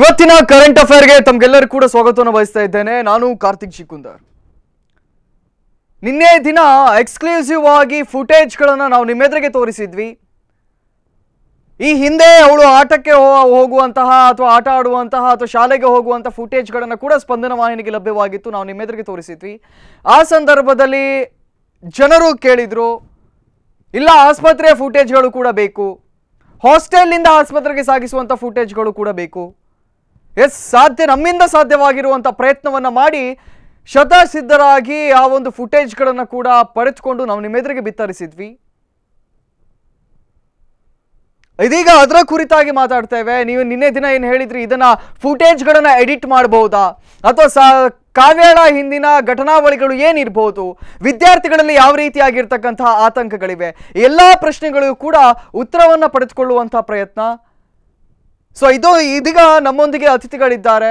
ಇವತ್ತಿನ ಕರೆಂಟ್ ಅಫೇರ್ಗೆ ತಮಗೆಲ್ಲರೂ ಕೂಡ ಸ್ವಾಗತವನ್ನು ಬಯಸ್ತಾ ಇದ್ದೇನೆ ನಾನು ಕಾರ್ತಿಕ್ ಶಿಕುಂದರ್ ನಿನ್ನೆ ದಿನ ಎಕ್ಸ್ಕ್ಲೂಸಿವ್ ಆಗಿ ಫುಟೇಜ್ಗಳನ್ನು ನಾವು ನಿಮ್ಮೆದುರಿಗೆ ತೋರಿಸಿದ್ವಿ ಈ ಹಿಂದೆ ಅವಳು ಆಟಕ್ಕೆ ಹೋಗುವಂತಹ ಅಥವಾ ಆಟ ಆಡುವಂತಹ ಅಥವಾ ಶಾಲೆಗೆ ಹೋಗುವಂತಹ ಫುಟೇಜ್ಗಳನ್ನು ಕೂಡ ಸ್ಪಂದನ ವಾಹಿನಿಗೆ ಲಭ್ಯವಾಗಿತ್ತು ನಾವು ನಿಮ್ಮೆದುರಿಗೆ ತೋರಿಸಿದ್ವಿ ಆ ಸಂದರ್ಭದಲ್ಲಿ ಜನರು ಕೇಳಿದರು ಇಲ್ಲ ಆಸ್ಪತ್ರೆಯ ಫುಟೇಜ್ಗಳು ಕೂಡ ಬೇಕು ಹಾಸ್ಟೆಲ್ನಿಂದ ಆಸ್ಪತ್ರೆಗೆ ಸಾಗಿಸುವಂಥ ಫುಟೇಜ್ಗಳು ಕೂಡ ಬೇಕು ಎಸ್ ಸಾಧ್ಯ ನಮ್ಮಿಂದ ಸಾಧ್ಯವಾಗಿರುವಂಥ ಪ್ರಯತ್ನವನ್ನು ಮಾಡಿ ಶತಸಿದ್ಧರಾಗಿ ಆ ಒಂದು ಫುಟೇಜ್ಗಳನ್ನು ಕೂಡ ಪಡೆದುಕೊಂಡು ನಾವು ನಿಮ್ಮೆದುರಿಗೆ ಬಿತ್ತರಿಸಿದ್ವಿ ಇದೀಗ ಅದರ ಕುರಿತಾಗಿ ಮಾತಾಡ್ತೇವೆ ನೀವು ನಿನ್ನೆ ದಿನ ಏನು ಹೇಳಿದ್ರಿ ಇದನ್ನ ಫುಟೇಜ್ಗಳನ್ನು ಎಡಿಟ್ ಮಾಡಬಹುದಾ ಅಥವಾ ಸಾ ಕಾವ್ಯಾಳ ಹಿಂದಿನ ಘಟನಾವಳಿಗಳು ಏನಿರಬಹುದು ವಿದ್ಯಾರ್ಥಿಗಳಲ್ಲಿ ಯಾವ ರೀತಿಯಾಗಿರ್ತಕ್ಕಂತಹ ಆತಂಕಗಳಿವೆ ಎಲ್ಲ ಪ್ರಶ್ನೆಗಳಿಗೂ ಕೂಡ ಉತ್ತರವನ್ನು ಪಡೆದುಕೊಳ್ಳುವಂತಹ ಪ್ರಯತ್ನ ಸೊ ಇದು ಇದೀಗ ನಮ್ಮೊಂದಿಗೆ ಅತಿಥಿಗಳಿದ್ದಾರೆ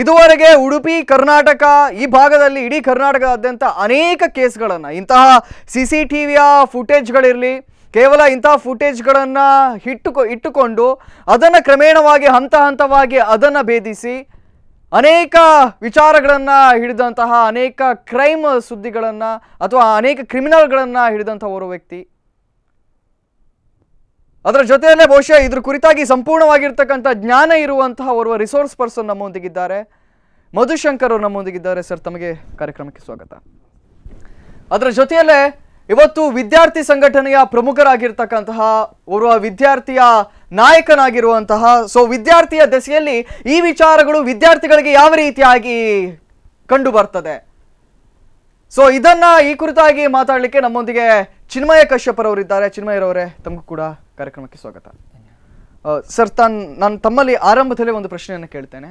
ಇದುವರೆಗೆ ಉಡುಪಿ ಕರ್ನಾಟಕ ಈ ಭಾಗದಲ್ಲಿ ಇಡೀ ಕರ್ನಾಟಕದಾದ್ಯಂತ ಅನೇಕ ಕೇಸ್ಗಳನ್ನು ಇಂತಹ ಸಿ ಸಿ ಟಿ ವಿಯ ಫುಟೇಜ್ಗಳಿರಲಿ ಕೇವಲ ಇಂತಹ ಫುಟೇಜ್ಗಳನ್ನು ಇಟ್ಟುಕೊ ಇಟ್ಟುಕೊಂಡು ಅದನ್ನು ಕ್ರಮೇಣವಾಗಿ ಹಂತ ಹಂತವಾಗಿ ಅದನ್ನು ಭೇದಿಸಿ ಅನೇಕ ವಿಚಾರಗಳನ್ನು ಹಿಡಿದಂತಹ ಅನೇಕ ಕ್ರೈಮ್ ಸುದ್ದಿಗಳನ್ನು ಅಥವಾ ಅನೇಕ ಕ್ರಿಮಿನಲ್ಗಳನ್ನು ಹಿಡಿದಂಥ ಓರ್ವ ವ್ಯಕ್ತಿ ಅದರ ಜೊತೆಯಲ್ಲೇ ಬಹುಶಃ ಇದ್ರ ಕುರಿತಾಗಿ ಸಂಪೂರ್ಣವಾಗಿರ್ತಕ್ಕಂಥ ಜ್ಞಾನ ಇರುವಂತಹ ಓರ್ವ ರಿಸೋರ್ಸ್ ಪರ್ಸನ್ ನಮ್ಮೊಂದಿಗಿದ್ದಾರೆ ಮಧುಶಂಕರ್ ಅವರು ನಮ್ಮೊಂದಿಗಿದ್ದಾರೆ ಸರ್ ತಮಗೆ ಕಾರ್ಯಕ್ರಮಕ್ಕೆ ಸ್ವಾಗತ ಅದರ ಜೊತೆಯಲ್ಲೇ ಇವತ್ತು ವಿದ್ಯಾರ್ಥಿ ಸಂಘಟನೆಯ ಪ್ರಮುಖರಾಗಿರ್ತಕ್ಕಂತಹ ಓರ್ವ ವಿದ್ಯಾರ್ಥಿಯ ನಾಯಕನಾಗಿರುವಂತಹ ಸೊ ವಿದ್ಯಾರ್ಥಿಯ ದೆಸೆಯಲ್ಲಿ ಈ ವಿಚಾರಗಳು ವಿದ್ಯಾರ್ಥಿಗಳಿಗೆ ಯಾವ ರೀತಿಯಾಗಿ ಕಂಡು ಬರ್ತದೆ ಸೊ ಇದನ್ನ ಈ ಕುರಿತಾಗಿ ಮಾತಾಡಲಿಕ್ಕೆ ನಮ್ಮೊಂದಿಗೆ ಚಿನ್ಮಯ ಚಿನ್ಮಯ ಚಿನ್ಮಯರವರೇ ತಮಗೂ ಕೂಡ ಕಾರ್ಯಕ್ರಮಕ್ಕೆ ಸ್ವಾಗತ ಸರ್ ತಾನ್ ನಾನು ತಮ್ಮಲ್ಲಿ ಆರಂಭದಲ್ಲೇ ಒಂದು ಪ್ರಶ್ನೆಯನ್ನು ಕೇಳ್ತೇನೆ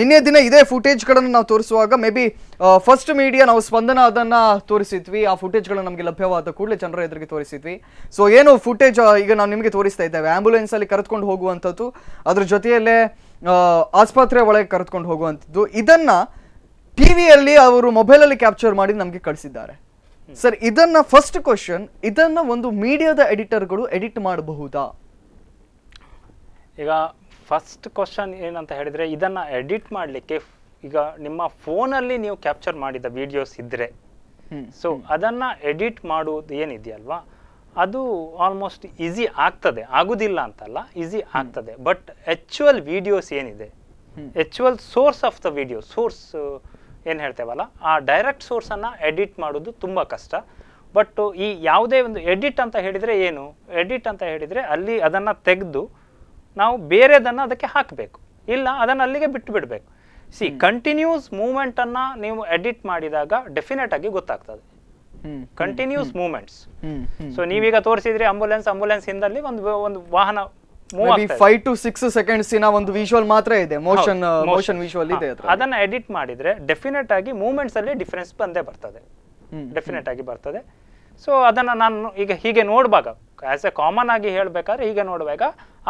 ನಿನ್ನೆ ದಿನ ಇದೇ ಫುಟೇಜ್ಗಳನ್ನು ನಾವು ತೋರಿಸುವಾಗ ಮೇ ಬಿ ಫಸ್ಟ್ ಮೀಡಿಯಾ ನಾವು ಸ್ಪಂದನ ಅದನ್ನು ತೋರಿಸಿದ್ವಿ ಆ ಫುಟೇಜ್ಗಳು ನಮಗೆ ಲಭ್ಯವಾದ ಕೂಡಲೇ ಜನರ ಎದುರಿಗೆ ತೋರಿಸಿದ್ವಿ ಸೊ ಏನು ಫುಟೇಜ್ ಈಗ ನಾವು ನಿಮಗೆ ತೋರಿಸ್ತಾ ಇದ್ದೇವೆ ಅಲ್ಲಿ ಕರೆದುಕೊಂಡು ಹೋಗುವಂಥದ್ದು ಅದ್ರ ಜೊತೆಯಲ್ಲೇ ಆಸ್ಪತ್ರೆ ಒಳಗೆ ಕರೆದುಕೊಂಡು ಹೋಗುವಂಥದ್ದು ಇದನ್ನು ಟಿವಿಯಲ್ಲಿ ಅವರು ಮೊಬೈಲಲ್ಲಿ ಕ್ಯಾಪ್ಚರ್ ಮಾಡಿ ನಮಗೆ ಕಳಿಸಿದ್ದಾರೆ ಸರ್ ಇದನ್ನ ಫಸ್ಟ್ ಕ್ವಶನ್ ಇದನ್ನ ಒಂದು ಮೀಡಿಯಾದ ಎಡಿಟರ್ಗಳು ಎಡಿಟ್ ಮಾಡಬಹುದಾ ಈಗ ಫಸ್ಟ್ ಕ್ವಶನ್ ಏನಂತ ಹೇಳಿದ್ರೆ ಇದನ್ನ ಎಡಿಟ್ ಮಾಡಲಿಕ್ಕೆ ಈಗ ನಿಮ್ಮ ಫೋನಲ್ಲಿ ನೀವು ಕ್ಯಾಪ್ಚರ್ ಮಾಡಿದ ವಿಡಿಯೋಸ್ ಇದ್ರೆ ಸೊ ಅದನ್ನ ಎಡಿಟ್ ಮಾಡುವುದು ಏನಿದೆಯಲ್ವಾ ಅದು ಆಲ್ಮೋಸ್ಟ್ ಈಸಿ ಆಗ್ತದೆ ಆಗುದಿಲ್ಲ ಅಂತಲ್ಲ ಈಸಿ ಆಗ್ತದೆ ಬಟ್ ಆಕ್ಚುವಲ್ ವಿಡಿಯೋಸ್ ಏನಿದೆ actual source of the video source ಏನು ಹೇಳ್ತೇವಲ್ಲ ಆ ಡೈರೆಕ್ಟ್ ಸೋರ್ಸನ್ನು ಎಡಿಟ್ ಮಾಡೋದು ತುಂಬ ಕಷ್ಟ ಬಟ್ ಈ ಯಾವುದೇ ಒಂದು ಎಡಿಟ್ ಅಂತ ಹೇಳಿದರೆ ಏನು ಎಡಿಟ್ ಅಂತ ಹೇಳಿದರೆ ಅಲ್ಲಿ ಅದನ್ನು ತೆಗೆದು ನಾವು ಬೇರೆದನ್ನು ಅದಕ್ಕೆ ಹಾಕಬೇಕು ಇಲ್ಲ ಅದನ್ನು ಅಲ್ಲಿಗೆ ಬಿಟ್ಟು ಬಿಡಬೇಕು ಸಿ ಕಂಟಿನ್ಯೂಸ್ ಮೂಮೆಂಟನ್ನು ನೀವು ಎಡಿಟ್ ಮಾಡಿದಾಗ ಡೆಫಿನೆಟ್ ಆಗಿ ಗೊತ್ತಾಗ್ತದೆ ಕಂಟಿನ್ಯೂಸ್ ಮೂಮೆಂಟ್ಸ್ ಸೊ ನೀವೀಗ ತೋರಿಸಿದ್ರೆ ಆಂಬುಲೆನ್ಸ್ ಆಂಬುಲೆನ್ಸ್ ಹಿಂದಲ್ಲಿ ಒಂದು ಒಂದು ವಾಹನ ಮೇಬಿ ಫೈವ್ ಟು ಸಿಕ್ಸ್ ಸೆಕೆಂಡ್ಸಿನ ಒಂದು ವಿಷುವಲ್ ಮಾತ್ರ ಇದೆ ಮೋಷನ್ ಮೋಷನ್ ವಿಷುವಲ್ ಇದೆ ಅದನ್ನ ಎಡಿಟ್ ಮಾಡಿದ್ರೆ ಡೆಫಿನೆಟ್ ಆಗಿ ಮೂಮೆಂಟ್ಸ್ ಅಲ್ಲಿ ಡಿಫ್ರೆನ್ಸ್ ಬಂದೇ ಬರ್ತದೆ ಡೆಫಿನೆಟ್ ಆಗಿ ಬರ್ತದೆ ಸೊ ಅದನ್ನ ನಾನು ಈಗ ಹೀಗೆ ನೋಡುವಾಗ ಆಸ್ ಎ ಕಾಮನ್ ಆಗಿ ಹೇಳಬೇಕಾದ್ರೆ ಹೀಗೆ ನೋಡುವಾಗ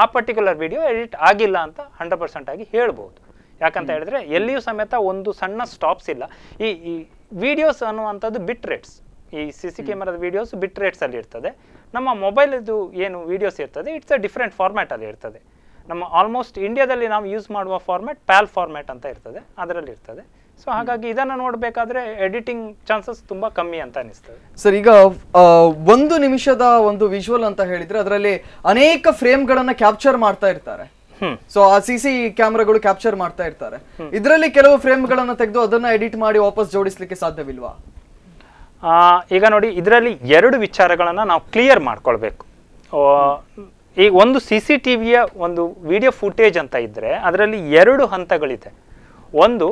ಆ ಪರ್ಟಿಕ್ಯುಲರ್ ವಿಡಿಯೋ ಎಡಿಟ್ ಆಗಿಲ್ಲ ಅಂತ ಹಂಡ್ರೆಡ್ ಪರ್ಸೆಂಟ್ ಆಗಿ ಹೇಳ್ಬೋದು ಯಾಕಂತ ಹೇಳಿದ್ರೆ ಎಲ್ಲಿಯೂ ಸಮೇತ ಒಂದು ಸಣ್ಣ ಸ್ಟಾಪ್ಸ್ ಇಲ್ಲ ಈ ವಿಡಿಯೋಸ್ ಅನ್ನುವಂಥದ್ದು ಬಿಟ್ ರೇಟ್ಸ್ ಈ ಸಿ ಸಿ ಕ್ಯಾಮರಾದ ವಿಡಿಯೋಸ್ ಬಿಟ್ ರೇಟ್ಸ್ ಅಲ್ಲಿ ಇರ್ತದೆ ನಮ್ಮ ಮೊಬೈಲ್ದು ಏನು ವೀಡಿಯೋಸ್ ಇರ್ತದೆ ಇಟ್ಸ್ ಅ ಡಿಫ್ರೆಂಟ್ ಅಲ್ಲಿ ಇರ್ತದೆ ನಮ್ಮ ಆಲ್ಮೋಸ್ಟ್ ಇಂಡಿಯಾದಲ್ಲಿ ನಾವು ಯೂಸ್ ಮಾಡುವ ಫಾರ್ಮ್ಯಾಟ್ ಪ್ಯಾಲ್ ಫಾರ್ಮ್ಯಾಟ್ ಅಂತ ಇರ್ತದೆ ಅದರಲ್ಲಿ ಇರ್ತದೆ ಸೊ ಹಾಗಾಗಿ ಇದನ್ನು ನೋಡಬೇಕಾದ್ರೆ ಎಡಿಟಿಂಗ್ ಚಾನ್ಸಸ್ ತುಂಬ ಕಮ್ಮಿ ಅಂತ ಅನಿಸ್ತದೆ ಸರ್ ಈಗ ಒಂದು ನಿಮಿಷದ ಒಂದು ವಿಜುವಲ್ ಅಂತ ಹೇಳಿದ್ರೆ ಅದರಲ್ಲಿ ಅನೇಕ ಫ್ರೇಮ್ಗಳನ್ನು ಕ್ಯಾಪ್ಚರ್ ಮಾಡ್ತಾ ಇರ್ತಾರೆ ಸೊ ಆ ಸಿ ಸಿ ಕ್ಯಾಮ್ರಾಗಳು ಕ್ಯಾಪ್ಚರ್ ಮಾಡ್ತಾ ಇರ್ತಾರೆ ಇದರಲ್ಲಿ ಕೆಲವು ಫ್ರೇಮ್ಗಳನ್ನು ತೆಗೆದು ಅದನ್ನ ಎಡಿಟ್ ಮಾಡಿ ವಾಪಸ್ ಜೋಡಿಸಲಿಕ್ಕೆ ಸಾಧ್ಯವಿಲ್ವಾ ಈಗ ನೋಡಿ ಇದರಲ್ಲಿ ಎರಡು ವಿಚಾರಗಳನ್ನು ನಾವು ಕ್ಲಿಯರ್ ಮಾಡ್ಕೊಳ್ಬೇಕು ಈ ಒಂದು ಸಿ ಸಿ ಟಿ ವಿಯ ಒಂದು ವಿಡಿಯೋ ಫುಟೇಜ್ ಅಂತ ಇದ್ದರೆ ಅದರಲ್ಲಿ ಎರಡು ಹಂತಗಳಿದೆ ಒಂದು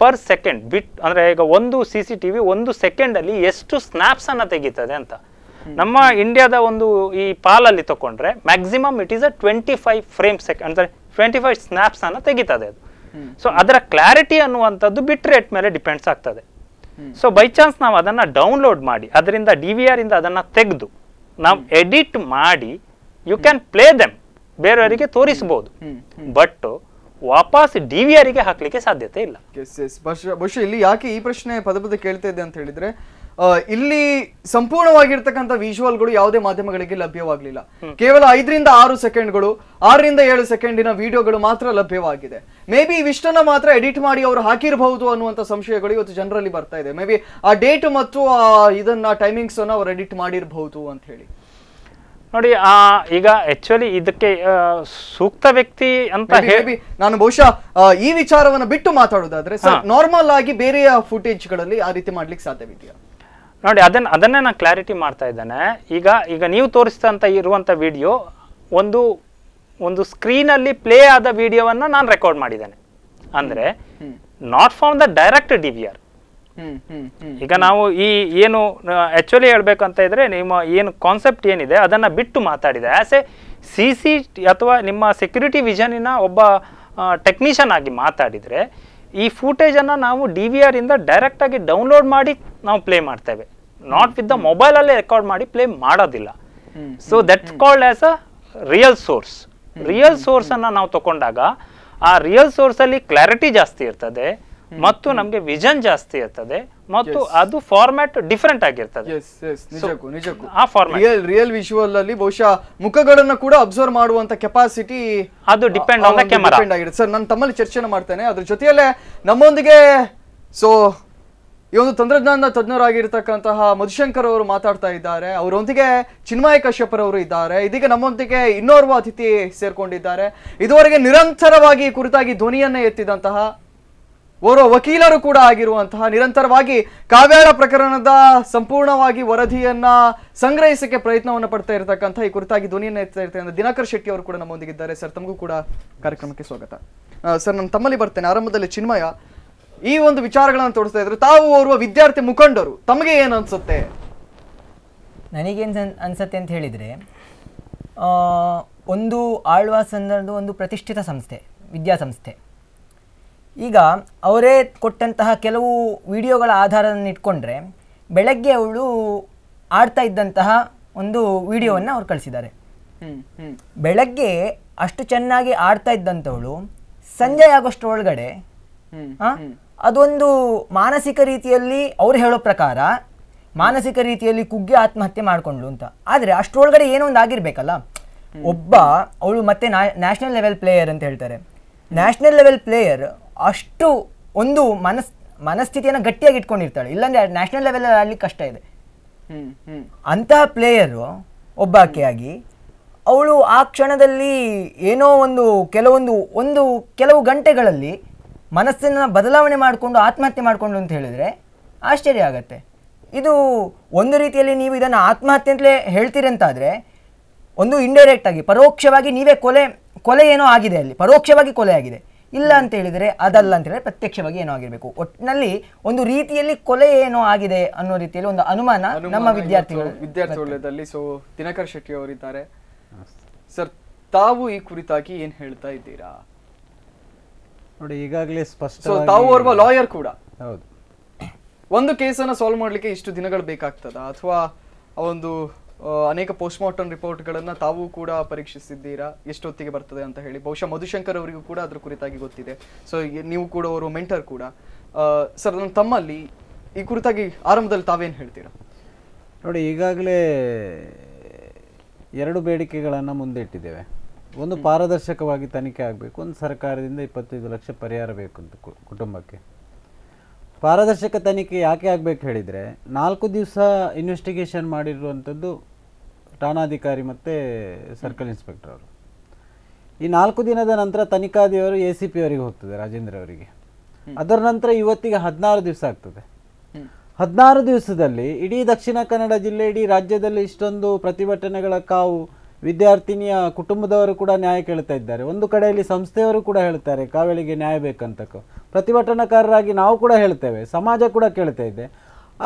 ಪರ್ ಸೆಕೆಂಡ್ ಬಿಟ್ ಅಂದರೆ ಈಗ ಒಂದು ಸಿ ಸಿ ಟಿ ವಿ ಒಂದು ಸೆಕೆಂಡಲ್ಲಿ ಎಷ್ಟು ಸ್ನ್ಯಾಪ್ಸನ್ನು ತೆಗೀತದೆ ಅಂತ ನಮ್ಮ ಇಂಡಿಯಾದ ಒಂದು ಈ ಪಾಲಲ್ಲಿ ತಗೊಂಡ್ರೆ maximum it is a twenty five frame second ಅಂದರೆ ಟ್ವೆಂಟಿ ಫೈವ್ ಸ್ನ್ಯಾಪ್ಸನ್ನು ತೆಗೀತದೆ ಅದು ಸೊ ಅದರ ಕ್ಲಾರಿಟಿ ಅನ್ನುವಂಥದ್ದು ಬಿಟ್ ರೇಟ್ ಮೇಲೆ ಡಿಪೆಂಡ್ಸ್ ಆಗ್ತದೆ ಸೊ ಬೈ ಚಾನ್ಸ್ ನಾವು ಅದನ್ನು ಡೌನ್ಲೋಡ್ ಮಾಡಿ ಅದರಿಂದ ಡಿ ವಿ ಆರ್ ಇಂದ ಅದನ್ನು ತೆಗೆದು ನಾವು ಎಡಿಟ್ ಮಾಡಿ ಯು ಕ್ಯಾನ್ ಪ್ಲೇ ದೆಮ್ ಬೇರೆಯವರಿಗೆ ತೋರಿಸಬಹುದು ಬಟ್ ವಾಪಸ್ ಡಿ ವಿ ಗೆ ಹಾಕ್ಲಿಕ್ಕೆ ಸಾಧ್ಯತೆ ಇಲ್ಲ ಬಹುಶಃ ಇಲ್ಲಿ ಯಾಕೆ ಈ ಪ್ರಶ್ನೆ ಪದ ಪದ ಕೇಳ್ತಾ ಇದೆ ಅಂತ ಹೇಳಿದ್ರೆ ಇಲ್ಲಿ ಸಂಪೂರ್ಣವಾಗಿರ್ತಕ್ಕಂಥ ವಿಜುವಲ್ಗಳು ಯಾವುದೇ ಮಾಧ್ಯಮಗಳಿಗೆ ಲಭ್ಯವಾಗಲಿಲ್ಲ ಕೇವಲ ಐದರಿಂದ ಆರು ಸೆಕೆಂಡ್ಗಳು ಆರರಿಂದ ಏಳು ಸೆಕೆಂಡಿನ ವಿಡಿಯೋಗಳು ಮಾತ್ರ ಲಭ್ಯವಾಗಿದೆ ಮೇ ಬಿ ಇವಿಷ್ಟನ್ನ ಮಾತ್ರ ಎಡಿಟ್ ಮಾಡಿ ಅವರು ಹಾಕಿರಬಹುದು ಅನ್ನುವಂಥ ಸಂಶಯಗಳು ಇವತ್ತು ಜನರಲ್ಲಿ ಬರ್ತಾ ಇದೆ ಮೇ ಬಿ ಆ ಡೇಟ್ ಮತ್ತು ಇದನ್ನ ಟೈಮಿಂಗ್ಸ್ ಅನ್ನು ಅವ್ರು ಎಡಿಟ್ ಮಾಡಿರಬಹುದು ಅಂತ ಹೇಳಿ ನೋಡಿ ಆ ಈಗ ಆಕ್ಚುಲಿ ಇದಕ್ಕೆ ಸೂಕ್ತ ವ್ಯಕ್ತಿ ಅಂತ ಹೇಳಿ ನಾನು ಬಹುಶಃ ಈ ವಿಚಾರವನ್ನು ಬಿಟ್ಟು ಮಾತಾಡೋದಾದ್ರೆ ನಾರ್ಮಲ್ ಆಗಿ ಬೇರೆಯ ಫುಟೇಜ್ಗಳಲ್ಲಿ ಆ ರೀತಿ ಮಾಡ್ಲಿಕ್ಕೆ ಸಾಧ್ಯವಿದೆಯಾ ನೋಡಿ ಅದನ್ನ ಅದನ್ನೇ ನಾನು ಕ್ಲಾರಿಟಿ ಮಾಡ್ತಾ ಇದ್ದೇನೆ ಈಗ ಈಗ ನೀವು ತೋರಿಸಿದಂತ ಇರುವಂಥ ವಿಡಿಯೋ ಒಂದು ಒಂದು ಸ್ಕ್ರೀನಲ್ಲಿ ಪ್ಲೇ ಆದ ವಿಡಿಯೋವನ್ನು ನಾನು ರೆಕಾರ್ಡ್ ಮಾಡಿದ್ದೇನೆ ಅಂದರೆ not from the direct D V R ಈಗ ನಾವು ಈ ಏನು ಆ್ಯಕ್ಚುಲಿ ಹೇಳ್ಬೇಕಂತ ಇದ್ರೆ ನಿಮ್ಮ ಏನು ಕಾನ್ಸೆಪ್ಟ್ ಏನಿದೆ ಅದನ್ನು ಬಿಟ್ಟು ಮಾತಾಡಿದೆ ಆ್ಯಸ್ ಎ ಸಿ ಸಿ ಅಥವಾ ನಿಮ್ಮ ಸೆಕ್ಯೂರಿಟಿ ವಿಷನಿನ ಒಬ್ಬ ಟೆಕ್ನಿಷಿಯನ್ ಆಗಿ ಮಾತಾಡಿದರೆ ಈ ಫೂಟೇಜನ್ನು ನಾವು ಡಿ ವಿ ಆರಿಂದ ಡೈರೆಕ್ಟಾಗಿ ಡೌನ್ಲೋಡ್ ಮಾಡಿ ನಾವು ಪ್ಲೇ ಮಾಡ್ತೇವೆ ನಾಟ್ ವಿತ್ ದ ಮೊಬೈಲಲ್ಲೇ ರೆಕಾರ್ಡ್ ಮಾಡಿ ಪ್ಲೇ ಮಾಡೋದಿಲ್ಲ so that called as a real source real ಸೋರ್ಸನ್ನು ನಾವು ತಗೊಂಡಾಗ ಆ ರಿಯಲ್ ಸೋರ್ಸಲ್ಲಿ ಕ್ಲಾರಿಟಿ ಜಾಸ್ತಿ ಇರ್ತದೆ ಮತ್ತು ನಮ್ಗೆ ವಿಜನ್ ಜಾಸ್ತಿ ಇರ್ತದೆ ಮತ್ತು ಅದು ಫಾರ್ಮ್ಯಾಟ್ ಡಿಫರೆಂಟ್ ಆಗಿರ್ತದೆ ನಿಜಕ್ಕೂ ನಿಜಕ್ಕೂ ಆ ಫಾರ್ಮ್ಯಾಟ್ ರಿಯಲ್ ರಿಯಲ್ ಅಲ್ಲಿ ಬಹುಶಃ ಮುಖಗಳನ್ನ ಕೂಡ ಅಬ್ಸರ್ವ್ ಮಾಡುವಂತ ಕೆಪಾಸಿಟಿ ಅದು depend on the camera depend ಆಗಿರುತ್ತೆ ಸರ್ ನಾನು ತಮ್ಮಲ್ಲಿ ಚರ್ಚೆನ ಮಾಡ್ತೇನೆ ಅದ್ರ ಜೊತೆಯಲ್ಲೇ ನಮ್ಮೊಂದಿಗೆ ಸೊ ಈ ಒಂದು ತಂತ್ರಜ್ಞಾನದ ತಜ್ಞರಾಗಿರ್ತಕ್ಕಂತಹ ಮಧುಶಂಕರ್ ಅವರು ಮಾತಾಡ್ತಾ ಇದ್ದಾರೆ ಅವರೊಂದಿಗೆ ಚಿನ್ಮಯ ಕಶ್ಯಪರ್ ಅವರು ಇದ್ದಾರೆ ಇದೀಗ ನಮ್ಮೊಂದಿಗೆ ಇನ್ನೋರ್ವ ಅತಿಥಿ ಸೇರ್ಕೊಂಡಿದ್ದಾರೆ ಇದುವರೆಗೆ ನಿರಂತರವಾಗಿ ಕುರಿತಾಗಿ ಧ್ವನಿಯನ್ನೇ ಎತ್ತಿದಂತಹ ಓರ್ವ ವಕೀಲರು ಕೂಡ ಆಗಿರುವಂತಹ ನಿರಂತರವಾಗಿ ಕಾವ್ಯಾರ ಪ್ರಕರಣದ ಸಂಪೂರ್ಣವಾಗಿ ವರದಿಯನ್ನ ಸಂಗ್ರಹಿಸಕ್ಕೆ ಪ್ರಯತ್ನವನ್ನು ಪಡ್ತಾ ಇರತಕ್ಕಂಥ ಈ ಕುರಿತಾಗಿ ಧ್ವನಿಯನ್ನು ಎತ್ತಾ ಇರ್ತಕ್ಕಂಥ ದಿನಕರ್ ಶೆಟ್ಟಿ ಅವರು ಕೂಡ ನಮ್ಮೊಂದಿಗಿದ್ದಾರೆ ಸರ್ ತಮಗೂ ಕೂಡ ಕಾರ್ಯಕ್ರಮಕ್ಕೆ ಸ್ವಾಗತ ಸರ್ ನಾನು ತಮ್ಮಲ್ಲಿ ಬರ್ತೇನೆ ಆರಂಭದಲ್ಲಿ ಚಿನ್ಮಯ ಈ ಒಂದು ವಿಚಾರಗಳನ್ನು ತೋರಿಸ್ತಾ ಇದ್ರು ತಾವು ಓರ್ವ ವಿದ್ಯಾರ್ಥಿ ಮುಖಂಡರು ತಮಗೆ ಏನು ಅನ್ಸುತ್ತೆ ನನಗೇನ್ ಅನ್ಸುತ್ತೆ ಅಂತ ಹೇಳಿದರೆ ಒಂದು ಆಳ್ವಾಸ್ ಅನ್ನೋದು ಒಂದು ಪ್ರತಿಷ್ಠಿತ ಸಂಸ್ಥೆ ವಿದ್ಯಾಸಂಸ್ಥೆ ಈಗ ಅವರೇ ಕೊಟ್ಟಂತಹ ಕೆಲವು ವಿಡಿಯೋಗಳ ಆಧಾರವನ್ನು ಇಟ್ಕೊಂಡ್ರೆ ಬೆಳಗ್ಗೆ ಅವಳು ಆಡ್ತಾ ಇದ್ದಂತಹ ಒಂದು ವಿಡಿಯೋವನ್ನು ಅವ್ರು ಕಳಿಸಿದ್ದಾರೆ ಬೆಳಗ್ಗೆ ಅಷ್ಟು ಚೆನ್ನಾಗಿ ಆಡ್ತಾ ಇದ್ದಂಥವಳು ಸಂಜೆ ಒಳಗಡೆ ಅದೊಂದು ಮಾನಸಿಕ ರೀತಿಯಲ್ಲಿ ಅವ್ರು ಹೇಳೋ ಪ್ರಕಾರ ಮಾನಸಿಕ ರೀತಿಯಲ್ಲಿ ಕುಗ್ಗಿ ಆತ್ಮಹತ್ಯೆ ಮಾಡಿಕೊಂಡ್ಲು ಅಂತ ಆದರೆ ಅಷ್ಟರೊಳಗಡೆ ಏನೋ ಒಂದು ಆಗಿರಬೇಕಲ್ಲ ಒಬ್ಬ ಅವಳು ಮತ್ತೆ ನ್ಯಾಷನಲ್ ಲೆವೆಲ್ ಪ್ಲೇಯರ್ ಅಂತ ಹೇಳ್ತಾರೆ ನ್ಯಾಷನಲ್ ಲೆವೆಲ್ ಪ್ಲೇಯರ್ ಅಷ್ಟು ಒಂದು ಮನಸ್ ಮನಸ್ಥಿತಿಯನ್ನು ಗಟ್ಟಿಯಾಗಿ ಇಟ್ಕೊಂಡಿರ್ತಾಳೆ ಇಲ್ಲಾಂದ್ರೆ ನ್ಯಾಷನಲ್ ಲೆವೆಲ್ ಅಲ್ಲಿ ಕಷ್ಟ ಇದೆ ಅಂತಹ ಪ್ಲೇಯರು ಒಬ್ಬಾಕೆಯಾಗಿ ಅವಳು ಆ ಕ್ಷಣದಲ್ಲಿ ಏನೋ ಒಂದು ಕೆಲವೊಂದು ಒಂದು ಕೆಲವು ಗಂಟೆಗಳಲ್ಲಿ ಮನಸ್ಸನ್ನು ಬದಲಾವಣೆ ಮಾಡಿಕೊಂಡು ಆತ್ಮಹತ್ಯೆ ಮಾಡಿಕೊಂಡು ಅಂತ ಹೇಳಿದರೆ ಆಶ್ಚರ್ಯ ಆಗತ್ತೆ ಇದು ಒಂದು ರೀತಿಯಲ್ಲಿ ನೀವು ಇದನ್ನು ಆತ್ಮಹತ್ಯೆ ಅಂತಲೇ ಹೇಳ್ತೀರಂತಾದರೆ ಒಂದು ಇಂಡೈರೆಕ್ಟಾಗಿ ಪರೋಕ್ಷವಾಗಿ ನೀವೇ ಕೊಲೆ ಕೊಲೆ ಏನೋ ಆಗಿದೆ ಅಲ್ಲಿ ಪರೋಕ್ಷವಾಗಿ ಕೊಲೆ ಆಗಿದೆ ಇಲ್ಲ ಅಂತ ಹೇಳಿದರೆ ಅದಲ್ಲ ಅಂತ ಹೇಳಿದ್ರೆ ಪ್ರತ್ಯಕ್ಷವಾಗಿ ಏನೋ ಆಗಿರಬೇಕು ಒಟ್ಟಿನಲ್ಲಿ ಒಂದು ರೀತಿಯಲ್ಲಿ ಕೊಲೆ ಏನೋ ಆಗಿದೆ ಅನ್ನೋ ರೀತಿಯಲ್ಲಿ ಒಂದು ಅನುಮಾನ ನಮ್ಮ ವಿದ್ಯಾರ್ಥಿಗಳು ವಿದ್ಯಾರ್ಥಿ ವಲಯದಲ್ಲಿ ಸೊ ದಿನಕರ್ ಶೆಟ್ಟಿ ಅವರಿದ್ದಾರೆ ಸರ್ ತಾವು ಈ ಕುರಿತಾಗಿ ಏನ್ ಹೇಳ್ತಾ ಇದ್ದೀರಾ ನೋಡಿ ಈಗಾಗಲೇ ಸ್ಪಷ್ಟ ತಾವು ಓರ್ವ ಲಾಯರ್ ಕೂಡ ಹೌದು ಒಂದು ಕೇಸನ್ನು ಸಾಲ್ವ್ ಮಾಡಲಿಕ್ಕೆ ಇಷ್ಟು ದಿನಗಳು ಬೇಕಾಗ್ತದ ಅಥವಾ ಒಂದು ಅನೇಕ ಪೋಸ್ಟ್ ಮಾರ್ಟಮ್ ರಿಪೋರ್ಟ್ಗಳನ್ನು ತಾವು ಕೂಡ ಪರೀಕ್ಷಿಸಿದ್ದೀರಾ ಎಷ್ಟೊತ್ತಿಗೆ ಬರ್ತದೆ ಅಂತ ಹೇಳಿ ಬಹುಶಃ ಮಧುಶಂಕರ್ ಅವರಿಗೂ ಕೂಡ ಅದ್ರ ಕುರಿತಾಗಿ ಗೊತ್ತಿದೆ ಸೊ ನೀವು ಕೂಡ ಅವರು ಮೆಂಟರ್ ಕೂಡ ಸರ್ ನನ್ನ ತಮ್ಮಲ್ಲಿ ಈ ಕುರಿತಾಗಿ ಆರಂಭದಲ್ಲಿ ತಾವೇನು ಹೇಳ್ತೀರಾ ನೋಡಿ ಈಗಾಗಲೇ ಎರಡು ಬೇಡಿಕೆಗಳನ್ನು ಮುಂದೆ ಇಟ್ಟಿದ್ದೇವೆ ಒಂದು ಪಾರದರ್ಶಕವಾಗಿ ತನಿಖೆ ಆಗಬೇಕು ಒಂದು ಸರ್ಕಾರದಿಂದ ಇಪ್ಪತ್ತೈದು ಲಕ್ಷ ಪರಿಹಾರ ಬೇಕು ಅಂತ ಕುಟುಂಬಕ್ಕೆ ಪಾರದರ್ಶಕ ತನಿಖೆ ಯಾಕೆ ಆಗಬೇಕು ಹೇಳಿದರೆ ನಾಲ್ಕು ದಿವಸ ಇನ್ವೆಸ್ಟಿಗೇಷನ್ ಮಾಡಿರುವಂಥದ್ದು ಠಾಣಾಧಿಕಾರಿ ಮತ್ತು ಸರ್ಕಲ್ ಇನ್ಸ್ಪೆಕ್ಟರ್ ಅವರು ಈ ನಾಲ್ಕು ದಿನದ ನಂತರ ತನಿಖಾಧಿಯವರು ಎ ಸಿ ಪಿ ಅವರಿಗೆ ಹೋಗ್ತದೆ ರಾಜೇಂದ್ರ ಅವರಿಗೆ ಅದರ ನಂತರ ಇವತ್ತಿಗೆ ಹದಿನಾರು ದಿವಸ ಆಗ್ತದೆ ಹದಿನಾರು ದಿವಸದಲ್ಲಿ ಇಡೀ ದಕ್ಷಿಣ ಕನ್ನಡ ಜಿಲ್ಲೆ ಇಡೀ ರಾಜ್ಯದಲ್ಲಿ ಇಷ್ಟೊಂದು ಪ್ರತಿಭಟನೆಗಳ ಕಾವು ವಿದ್ಯಾರ್ಥಿನಿಯ ಕುಟುಂಬದವರು ಕೂಡ ನ್ಯಾಯ ಕೇಳ್ತಾ ಇದ್ದಾರೆ ಒಂದು ಕಡೆಯಲ್ಲಿ ಸಂಸ್ಥೆಯವರು ಕೂಡ ಹೇಳ್ತಾರೆ ಕಾವೇಳಿಗೆ ನ್ಯಾಯ ಬೇಕಂತ ಪ್ರತಿಭಟನಾಕಾರರಾಗಿ ನಾವು ಕೂಡ ಹೇಳ್ತೇವೆ ಸಮಾಜ ಕೂಡ ಕೇಳ್ತಾ ಇದೆ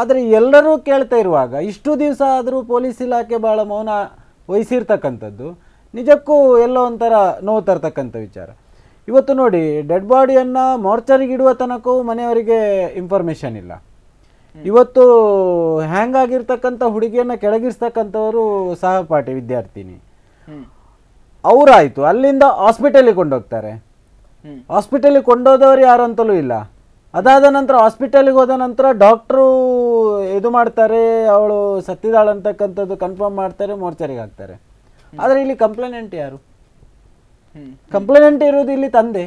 ಆದರೆ ಎಲ್ಲರೂ ಕೇಳ್ತಾ ಇರುವಾಗ ಇಷ್ಟು ದಿವಸ ಆದರೂ ಪೊಲೀಸ್ ಇಲಾಖೆ ಭಾಳ ಮೌನ ವಹಿಸಿರ್ತಕ್ಕಂಥದ್ದು ನಿಜಕ್ಕೂ ಎಲ್ಲೋ ಒಂಥರ ನೋವು ತರ್ತಕ್ಕಂಥ ವಿಚಾರ ಇವತ್ತು ನೋಡಿ ಡೆಡ್ ಬಾಡಿಯನ್ನು ಇಡುವ ತನಕವೂ ಮನೆಯವರಿಗೆ ಇನ್ಫಾರ್ಮೇಷನ್ ಇಲ್ಲ ಇವತ್ತು ಹ್ಯಾಂಗ್ ಆಗಿರ್ತಕ್ಕಂಥ ಹುಡುಗಿಯನ್ನ ಕೆಳಗಿರ್ತಕ್ಕಂಥವರು ಸಹಪಾಠಿ ವಿದ್ಯಾರ್ಥಿನಿ ಅವರಾಯ್ತು ಅಲ್ಲಿಂದ ಹಾಸ್ಪಿಟಲಿಗೆ ಕೊಂಡೋಗ್ತಾರೆ ಹಾಸ್ಪಿಟಲಿಗೆ ಕೊಂಡೋದವ್ರು ಯಾರು ಅಂತಲೂ ಇಲ್ಲ ಅದಾದ ನಂತರ ಹಾಸ್ಪಿಟಲಿಗೆ ಹೋದ ನಂತರ ಡಾಕ್ಟ್ರು ಇದು ಮಾಡ್ತಾರೆ ಅವಳು ಸತ್ತಿದಾಳಂತಕ್ಕಂಥದ್ದು ಕನ್ಫರ್ಮ್ ಮಾಡ್ತಾರೆ ಮೋರ್ಚರಿಗೆ ಹಾಕ್ತಾರೆ ಆದರೆ ಇಲ್ಲಿ ಕಂಪ್ಲೇನೆಂಟ್ ಯಾರು ಕಂಪ್ಲೇನೆಂಟ್ ಇರೋದು ಇಲ್ಲಿ ತಂದೆ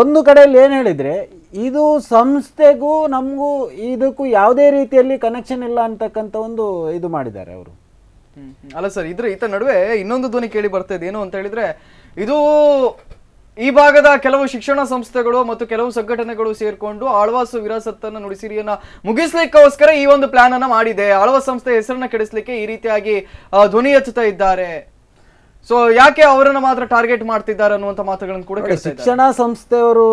ಒಂದು ಕಡೆಯಲ್ಲಿ ಏನು ಹೇಳಿದರೆ ಇದು ಸಂಸ್ಥೆಗೂ ನಮಗೂ ಇದಕ್ಕೂ ಯಾವುದೇ ರೀತಿಯಲ್ಲಿ ಕನೆಕ್ಷನ್ ಇಲ್ಲ ಅಂತಕ್ಕಂಥ ಒಂದು ಇದು ಮಾಡಿದ್ದಾರೆ ಅವರು ಅಲ್ಲ ಸರ್ ಇದ್ರ ಈತ ನಡುವೆ ಇನ್ನೊಂದು ಧ್ವನಿ ಕೇಳಿ ಬರ್ತಾ ಇದೆ ಏನು ಅಂತ ಹೇಳಿದ್ರೆ ಇದು ಈ ಭಾಗದ ಕೆಲವು ಶಿಕ್ಷಣ ಸಂಸ್ಥೆಗಳು ಮತ್ತು ಕೆಲವು ಸಂಘಟನೆಗಳು ಸೇರ್ಕೊಂಡು ಆಳ್ವಾಸು ವಿರಾಸತ್ತನ್ನು ನುಡಿಸಿರಿಯನ್ನ ಮುಗಿಸ್ಲಿಕ್ಕೋಸ್ಕರ ಈ ಒಂದು ಪ್ಲಾನ್ ಅನ್ನ ಮಾಡಿದೆ ಆಳ್ವಾಸ್ ಸಂಸ್ಥೆ ಹೆಸರನ್ನ ಕೆಡಿಸ್ಲಿಕ್ಕೆ ಈ ರೀತಿಯಾಗಿ ಧ್ವನಿ ಹಚ್ಚುತ್ತಾ ಇದ್ದಾರೆ ಸೊ ಯಾಕೆ ಅವರನ್ನ ಮಾತ್ರ ಟಾರ್ಗೆಟ್ ಮಾಡ್ತಿದ್ದಾರೆ ಅನ್ನುವಂತ ಮಾತುಗಳನ್ನು ಕೂಡ ಶಿಕ್ಷಣ ಸಂಸ್ಥೆಯವರು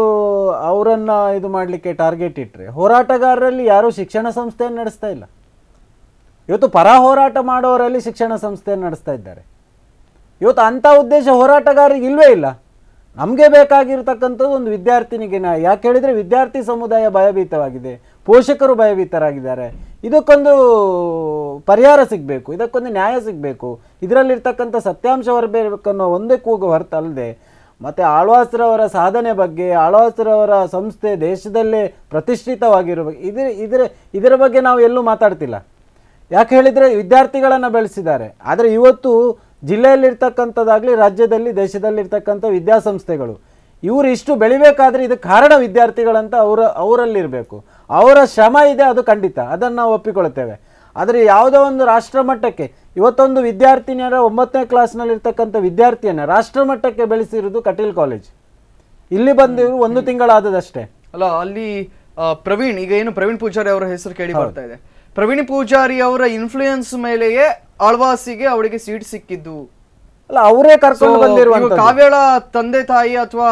ಅವರನ್ನ ಇದು ಮಾಡ್ಲಿಕ್ಕೆ ಟಾರ್ಗೆಟ್ ಇಟ್ರೆ ಹೋರಾಟಗಾರರಲ್ಲಿ ಯಾರು ಶಿಕ್ಷಣ ಸಂಸ್ಥೆಯನ್ನು ನಡೆಸ್ತಾ ಇಲ್ಲ ಇವತ್ತು ಪರ ಹೋರಾಟ ಮಾಡೋರಲ್ಲಿ ಶಿಕ್ಷಣ ಸಂಸ್ಥೆಯನ್ನು ನಡೆಸ್ತಾ ಇದ್ದಾರೆ ಇವತ್ತು ಅಂತ ಉದ್ದೇಶ ಹೋರಾಟಗಾರರಿಗೆ ಇಲ್ವೇ ಇಲ್ಲ ನಮಗೆ ಬೇಕಾಗಿರ್ತಕ್ಕಂಥದ್ದು ಒಂದು ವಿದ್ಯಾರ್ಥಿನಿಗೆ ಯಾಕೆ ಹೇಳಿದ್ರೆ ವಿದ್ಯಾರ್ಥಿ ಸಮುದಾಯ ಭಯಭೀತವಾಗಿದೆ ಪೋಷಕರು ಭಯಭೀತರಾಗಿದ್ದಾರೆ ಇದಕ್ಕೊಂದು ಪರಿಹಾರ ಸಿಗಬೇಕು ಇದಕ್ಕೊಂದು ನ್ಯಾಯ ಸಿಗಬೇಕು ಇದರಲ್ಲಿರ್ತಕ್ಕಂಥ ಸತ್ಯಾಂಶ ಹೊರಬೇಕನ್ನೋ ಒಂದೇ ಕೂಗು ಹೊರತಲ್ಲದೆ ಮತ್ತು ಆಳ್ವಾಸ್ರವರ ಸಾಧನೆ ಬಗ್ಗೆ ಆಳ್ವಾಸ್ರವರ ಸಂಸ್ಥೆ ದೇಶದಲ್ಲೇ ಪ್ರತಿಷ್ಠಿತವಾಗಿರಬೇಕು ಇದ್ರ ಇದರ ಇದರ ಬಗ್ಗೆ ನಾವು ಎಲ್ಲೂ ಮಾತಾಡ್ತಿಲ್ಲ ಯಾಕೆ ಹೇಳಿದರೆ ವಿದ್ಯಾರ್ಥಿಗಳನ್ನು ಬೆಳೆಸಿದ್ದಾರೆ ಆದರೆ ಇವತ್ತು ಜಿಲ್ಲೆಯಲ್ಲಿರ್ತಕ್ಕಂಥದ್ದಾಗಲಿ ರಾಜ್ಯದಲ್ಲಿ ದೇಶದಲ್ಲಿರ್ತಕ್ಕಂಥ ವಿದ್ಯಾಸಂಸ್ಥೆಗಳು ಇವರು ಇಷ್ಟು ಬೆಳಿಬೇಕಾದ್ರೆ ಇದಕ್ಕೆ ಕಾರಣ ವಿದ್ಯಾರ್ಥಿಗಳಂತ ಅವರ ಅವರಲ್ಲಿರಬೇಕು ಅವರ ಶ್ರಮ ಇದೆ ಅದು ಖಂಡಿತ ಅದನ್ನು ನಾವು ಒಪ್ಪಿಕೊಳ್ಳುತ್ತೇವೆ ಆದರೆ ಯಾವುದೋ ಒಂದು ರಾಷ್ಟ್ರ ಮಟ್ಟಕ್ಕೆ ಇವತ್ತೊಂದು ವಿದ್ಯಾರ್ಥಿನಿಯರ ಒಂಬತ್ತನೇ ಕ್ಲಾಸ್ನಲ್ಲಿರ್ತಕ್ಕಂಥ ವಿದ್ಯಾರ್ಥಿಯನ್ನು ರಾಷ್ಟ್ರ ಮಟ್ಟಕ್ಕೆ ಬೆಳೆಸಿರುವುದು ಕಟೀಲ್ ಕಾಲೇಜ್ ಇಲ್ಲಿ ಬಂದಿರು ಒಂದು ತಿಂಗಳಾದದಷ್ಟೇ ಅಲ್ಲ ಅಲ್ಲಿ ಪ್ರವೀಣ್ ಈಗ ಏನು ಪ್ರವೀಣ್ ಪೂಜಾರಿ ಅವರ ಹೆಸರು ಕೇಳಿ ಬರ್ತಾ ಇದೆ ಪ್ರವೀಣ್ ಪೂಜಾರಿ ಅವರ ಇನ್ಫ್ಲೂಯೆನ್ಸ್ ಮೇಲೆಯೇ ಆಳ್ವಾಸಿಗೆ ಅವಳಿಗೆ ಸೀಟ್ ಸಿಕ್ಕಿದ್ದು ಅಲ್ಲ ಅವರೇ ಕರ್ಕೊಂಡು ಬಂದಿರುವ ಕಾವ್ಯಳ ತಂದೆ ತಾಯಿ ಅಥವಾ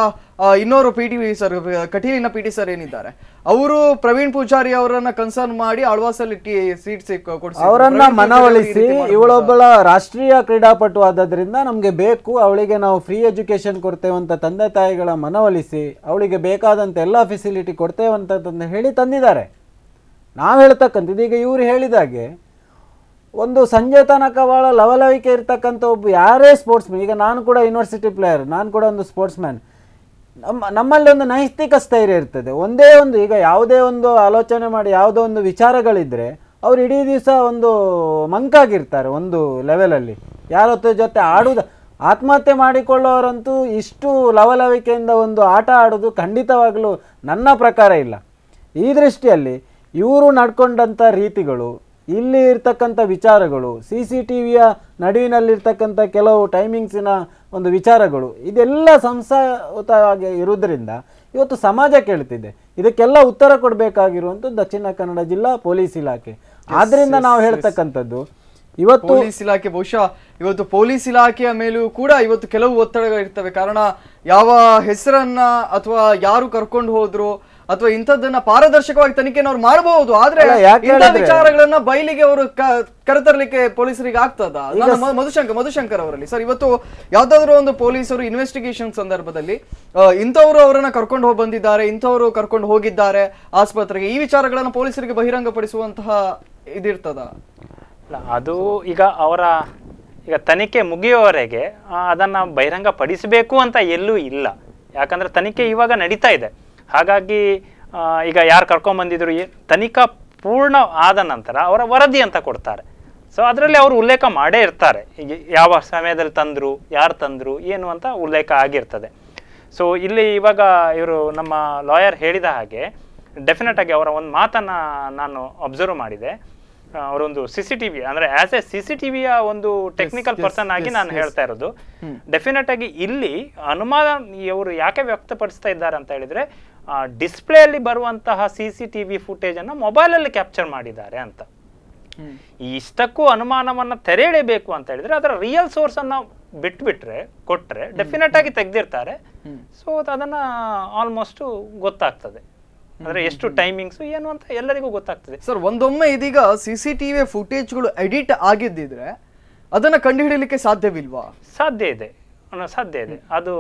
ಇನ್ನೋರು ಪಿ ಟಿ ಸರ್ ಕಟೀಲಿನ ಪಿ ಟಿ ಸರ್ ಏನಿದ್ದಾರೆ ಅವರು ಪ್ರವೀಣ್ ಪೂಜಾರಿ ಅವರನ್ನ ಕನ್ಸರ್ನ್ ಮಾಡಿ ಆಳ್ವಾಸಲ್ಲಿ ಸೀಟ್ ಕೊಡಿಸಿ ಅವರನ್ನ ಮನವೊಲಿಸಿ ಇವಳೊಬ್ಬಳ ರಾಷ್ಟ್ರೀಯ ಕ್ರೀಡಾಪಟು ಆದದ್ರಿಂದ ನಮಗೆ ಬೇಕು ಅವಳಿಗೆ ನಾವು ಫ್ರೀ ಎಜುಕೇಶನ್ ಕೊಡ್ತೇವಂತ ತಂದೆ ತಾಯಿಗಳ ಮನವೊಲಿಸಿ ಅವಳಿಗೆ ಬೇಕಾದಂತ ಎಲ್ಲ ಫೆಸಿಲಿಟಿ ಅಂತ ಹೇಳಿ ತಂದಿದ್ದಾರೆ ನಾವು ಹೇಳ್ತಕ್ಕಂಥದ್ದು ಈಗ ಇವ್ರು ಹೇಳಿದಾಗೆ ಒಂದು ಸಂಜೆ ತನಕ ಭಾಳ ಲವಲವಿಕೆ ಇರ್ತಕ್ಕಂಥ ಒಬ್ಬ ಯಾರೇ ಸ್ಪೋರ್ಟ್ಸ್ಮನ್ ಈಗ ನಾನು ಕೂಡ ಯೂನಿವರ್ಸಿಟಿ ಪ್ಲೇಯರ್ ನಾನು ಕೂಡ ಒಂದು ಸ್ಪೋರ್ಟ್ಸ್ ಮ್ಯಾನ್ ನಮ್ಮ ನಮ್ಮಲ್ಲಿ ಒಂದು ನೈತಿಕ ಸ್ಥೈರ್ಯ ಇರ್ತದೆ ಒಂದೇ ಒಂದು ಈಗ ಯಾವುದೇ ಒಂದು ಆಲೋಚನೆ ಮಾಡಿ ಯಾವುದೋ ಒಂದು ವಿಚಾರಗಳಿದ್ದರೆ ಅವರು ಇಡೀ ದಿವಸ ಒಂದು ಮಂಕಾಗಿರ್ತಾರೆ ಒಂದು ಲೆವೆಲಲ್ಲಿ ಯಾರೊತ್ತ ಜೊತೆ ಆಡುವುದು ಆತ್ಮಹತ್ಯೆ ಮಾಡಿಕೊಳ್ಳೋರಂತೂ ಇಷ್ಟು ಲವಲವಿಕೆಯಿಂದ ಒಂದು ಆಟ ಆಡೋದು ಖಂಡಿತವಾಗಲೂ ನನ್ನ ಪ್ರಕಾರ ಇಲ್ಲ ಈ ದೃಷ್ಟಿಯಲ್ಲಿ ಇವರು ನಡ್ಕೊಂಡಂಥ ರೀತಿಗಳು ಇಲ್ಲಿ ಇರ್ತಕ್ಕಂಥ ವಿಚಾರಗಳು ಸಿ ಸಿ ಟಿ ವಿಯ ನಡುವಿನಲ್ಲಿರ್ತಕ್ಕಂಥ ಕೆಲವು ಟೈಮಿಂಗ್ಸಿನ ಒಂದು ವಿಚಾರಗಳು ಇದೆಲ್ಲ ಸಂಸ್ಥಾತವಾಗಿ ಇರುವುದರಿಂದ ಇವತ್ತು ಸಮಾಜ ಕೇಳ್ತಿದೆ ಇದಕ್ಕೆಲ್ಲ ಉತ್ತರ ಕೊಡಬೇಕಾಗಿರುವಂಥ ದಕ್ಷಿಣ ಕನ್ನಡ ಜಿಲ್ಲಾ ಪೊಲೀಸ್ ಇಲಾಖೆ ಆದ್ದರಿಂದ ನಾವು ಹೇಳ್ತಕ್ಕಂಥದ್ದು ಇವತ್ತು ಪೊಲೀಸ್ ಇಲಾಖೆ ಬಹುಶಃ ಇವತ್ತು ಪೊಲೀಸ್ ಇಲಾಖೆಯ ಮೇಲೂ ಕೂಡ ಇವತ್ತು ಕೆಲವು ಒತ್ತಡಗಳಿರ್ತವೆ ಕಾರಣ ಯಾವ ಹೆಸರನ್ನ ಅಥವಾ ಯಾರು ಕರ್ಕೊಂಡು ಹೋದ್ರು ಅಥವಾ ಇಂಥದ್ದನ್ನ ಪಾರದರ್ಶಕವಾಗಿ ತನಿಖೆನ ಮಾಡಬಹುದು ಆದ್ರೆ ವಿಚಾರಗಳನ್ನ ಬಯಲಿಗೆ ಅವರು ಕರೆತರಲಿಕ್ಕೆ ಪೊಲೀಸರಿಗೆ ಆಗ್ತದ ಮಧುಶಂಕರ್ ಮಧುಶಂಕರ್ ಅವರಲ್ಲಿ ಸರ್ ಇವತ್ತು ಯಾವ್ದಾದ್ರು ಒಂದು ಪೊಲೀಸರು ಇನ್ವೆಸ್ಟಿಗೇಷನ್ ಸಂದರ್ಭದಲ್ಲಿ ಇಂಥವ್ರು ಅವರನ್ನ ಕರ್ಕೊಂಡು ಹೋಗಿ ಬಂದಿದ್ದಾರೆ ಇಂಥವ್ರು ಕರ್ಕೊಂಡು ಹೋಗಿದ್ದಾರೆ ಆಸ್ಪತ್ರೆಗೆ ಈ ವಿಚಾರಗಳನ್ನ ಪೊಲೀಸರಿಗೆ ಪಡಿಸುವಂತಹ ಇದಿರ್ತದ ಅದು ಈಗ ಅವರ ಈಗ ತನಿಖೆ ಮುಗಿಯುವವರೆಗೆ ಬಹಿರಂಗ ಬಹಿರಂಗಪಡಿಸಬೇಕು ಅಂತ ಎಲ್ಲೂ ಇಲ್ಲ ಯಾಕಂದ್ರೆ ತನಿಖೆ ಇವಾಗ ನಡೀತಾ ಇದೆ ಹಾಗಾಗಿ ಈಗ ಯಾರು ಕರ್ಕೊಂಬಂದಿದ್ರು ತನಿಖಾ ಪೂರ್ಣ ಆದ ನಂತರ ಅವರ ವರದಿ ಅಂತ ಕೊಡ್ತಾರೆ ಸೊ ಅದರಲ್ಲಿ ಅವರು ಉಲ್ಲೇಖ ಮಾಡೇ ಇರ್ತಾರೆ ಈಗ ಯಾವ ಸಮಯದಲ್ಲಿ ತಂದರು ಯಾರು ತಂದರು ಏನು ಅಂತ ಉಲ್ಲೇಖ ಆಗಿರ್ತದೆ ಸೊ ಇಲ್ಲಿ ಇವಾಗ ಇವರು ನಮ್ಮ ಲಾಯರ್ ಹೇಳಿದ ಹಾಗೆ ಡೆಫಿನೆಟಾಗಿ ಅವರ ಒಂದು ಮಾತನ್ನು ನಾನು ಅಬ್ಸರ್ವ್ ಮಾಡಿದೆ ಅವರೊಂದು ಸಿ ಸಿ ಟಿ ವಿ ಅಂದರೆ as a C C T ವಿಯ ಒಂದು ಟೆಕ್ನಿಕಲ್ ಪರ್ಸನ್ ಆಗಿ ನಾನು ಹೇಳ್ತಾ ಇರೋದು ಡೆಫಿನೆಟ್ ಆಗಿ ಇಲ್ಲಿ ಅನುಮಾನ ಇವರು ಯಾಕೆ ವ್ಯಕ್ತಪಡಿಸ್ತಾ ಇದ್ದಾರೆ ಅಂತ ಹೇಳಿದರೆ ಡಿಸ್ಪ್ಲೇಯಲ್ಲಿ ಬರುವಂತಹ ಸಿ ಸಿ ಟಿ ವಿ ಫುಟೇಜನ್ನು ಮೊಬೈಲಲ್ಲಿ ಕ್ಯಾಪ್ಚರ್ ಮಾಡಿದ್ದಾರೆ ಅಂತ ಈ ಇಷ್ಟಕ್ಕೂ ಅನುಮಾನವನ್ನು ತೆರೆಯಲೇಬೇಕು ಅಂತ ಹೇಳಿದ್ರೆ ಅದರ ರಿಯಲ್ ಸೋರ್ಸನ್ನು ಬಿಟ್ಬಿಟ್ರೆ ಕೊಟ್ಟರೆ ಡೆಫಿನೆಟ್ ಆಗಿ ತೆಗೆದಿರ್ತಾರೆ ಸೊ ಅದನ್ನು ಆಲ್ಮೋಸ್ಟು ಗೊತ್ತಾಗ್ತದೆ ಅಂದ್ರೆ ಎಷ್ಟು ಟೈಮಿಂಗ್ಸ್ ಏನು ಅಂತ ಎಲ್ಲರಿಗೂ ಗೊತ್ತಾಗ್ತದೆ ಸರ್ ಒಂದೊಮ್ಮೆ ಇದೀಗ ಸಿ ಸಿ ಟಿ ವಿ ಫುಟೇಜ್ಗಳು ಎಡಿಟ್ ಆಗಿದ್ದಿದ್ರೆ ಅದನ್ನು ಕಂಡುಹಿಡಿಯಲಿಕ್ಕೆ ಸಾಧ್ಯವಿಲ್ವಾ ಸಾಧ್ಯ ಇದೆ ಸಾಧ್ಯ ಇದೆ ಅದು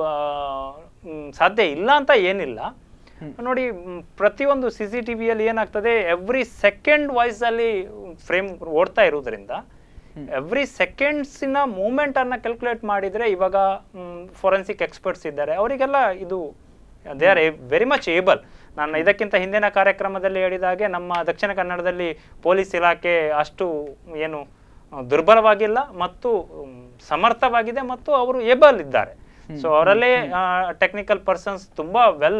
ಸಾಧ್ಯ ಇಲ್ಲ ಅಂತ ಏನಿಲ್ಲ ನೋಡಿ ಪ್ರತಿಯೊಂದು ಸಿ ಸಿ ಟಿ ವಿಯಲ್ಲಿ ಏನಾಗ್ತದೆ ಎವ್ರಿ ಸೆಕೆಂಡ್ ವಾಯ್ಸ್ ಅಲ್ಲಿ ಫ್ರೇಮ್ ಓಡ್ತಾ ಇರೋದ್ರಿಂದ ಎವ್ರಿ ಮೂಮೆಂಟ್ ಅನ್ನ ಕ್ಯಾಲ್ಕುಲೇಟ್ ಮಾಡಿದ್ರೆ ಇವಾಗ ಫೋರೆನ್ಸಿಕ್ ಎಕ್ಸ್ಪರ್ಟ್ಸ್ ಇದ್ದಾರೆ ಅವರಿಗೆಲ್ಲ ಇದು they are very much able ನಾನು ಇದಕ್ಕಿಂತ ಹಿಂದಿನ ಕಾರ್ಯಕ್ರಮದಲ್ಲಿ ಹೇಳಿದ ಹಾಗೆ ನಮ್ಮ ದಕ್ಷಿಣ ಕನ್ನಡದಲ್ಲಿ ಪೊಲೀಸ್ ಇಲಾಖೆ ಅಷ್ಟು ಏನು ದುರ್ಬಲವಾಗಿಲ್ಲ ಮತ್ತು ಸಮರ್ಥವಾಗಿದೆ ಮತ್ತು ಅವರು ಏಬಲ್ ಇದ್ದಾರೆ ಸೊ ಅವರಲ್ಲಿ ಟೆಕ್ನಿಕಲ್ ಪರ್ಸನ್ಸ್ ತುಂಬಾ ವೆಲ್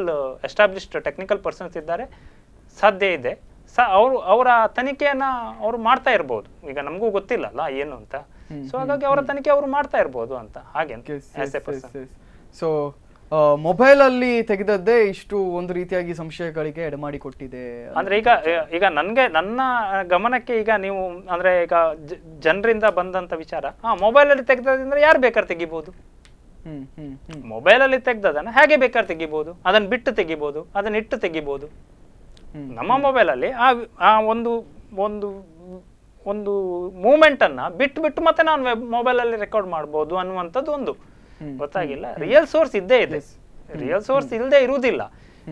ಎಸ್ಟಾಬ್ಲಿಷ್ಡ್ ಟೆಕ್ನಿಕಲ್ ಪರ್ಸನ್ಸ್ ಇದ್ದಾರೆ ಸಾಧ್ಯ ಇದೆ ಸ ಅವರು ಅವರ ತನಿಖೆಯನ್ನ ಅವ್ರು ಮಾಡ್ತಾ ಇರ್ಬೋದು ಈಗ ನಮಗೂ ಗೊತ್ತಿಲ್ಲಲ್ಲ ಏನು ಅಂತ ಸೊ ಹಾಗಾಗಿ ಅವರ ತನಿಖೆ ಅವರು ಮಾಡ್ತಾ ಇರ್ಬೋದು ಅಂತ ಹಾಗೆ ಸೊ ಮೊಬೈಲ್ ಅಲ್ಲಿ ತೆಗೆದದ್ದೇ ಇಷ್ಟು ಒಂದು ರೀತಿಯಾಗಿ ಸಂಶಯಗಳಿಗೆ ಎಡಮಾಡಿ ಕೊಟ್ಟಿದೆ ಅಂದ್ರೆ ಈಗ ಈಗ ನನ್ಗೆ ನನ್ನ ಗಮನಕ್ಕೆ ಈಗ ನೀವು ಅಂದ್ರೆ ಈಗ ಜನರಿಂದ ಬಂದಂತ ವಿಚಾರ ಹಾ ಮೊಬೈಲ್ ಅಲ್ಲಿ ತೆಗೆದ್ರಿಂದ ಯಾರು ಬೇಕಾದ್ರೆ ತೆಗಿಬಹುದು ಮೊಬೈಲಲ್ಲಿ ತೆಗ್ದದನ್ನು ಹೇಗೆ ಬೇಕಾದ್ರೆ ತೆಗಿಬಹುದು ಅದನ್ನ ಬಿಟ್ಟು ತೆಗಿಬಹುದು ಅದನ್ನ ಇಟ್ಟು ತೆಗಿಬಹುದು ನಮ್ಮ ಅಲ್ಲಿ ಆ ಒಂದು ಒಂದು ಒಂದು ಅನ್ನ ಬಿಟ್ಟು ಬಿಟ್ಟು ಮತ್ತೆ ನಾನು ಮೊಬೈಲ್ ಅಲ್ಲಿ ರೆಕಾರ್ಡ್ ಮಾಡ್ಬೋದು ಅನ್ನುವಂಥದ್ದು ಒಂದು ಗೊತ್ತಾಗಿಲ್ಲ ರಿಯಲ್ ಸೋರ್ಸ್ ಇದ್ದೇ ಇದೆ ರಿಯಲ್ ಸೋರ್ಸ್ ಇಲ್ಲದೆ ಇರುವುದಿಲ್ಲ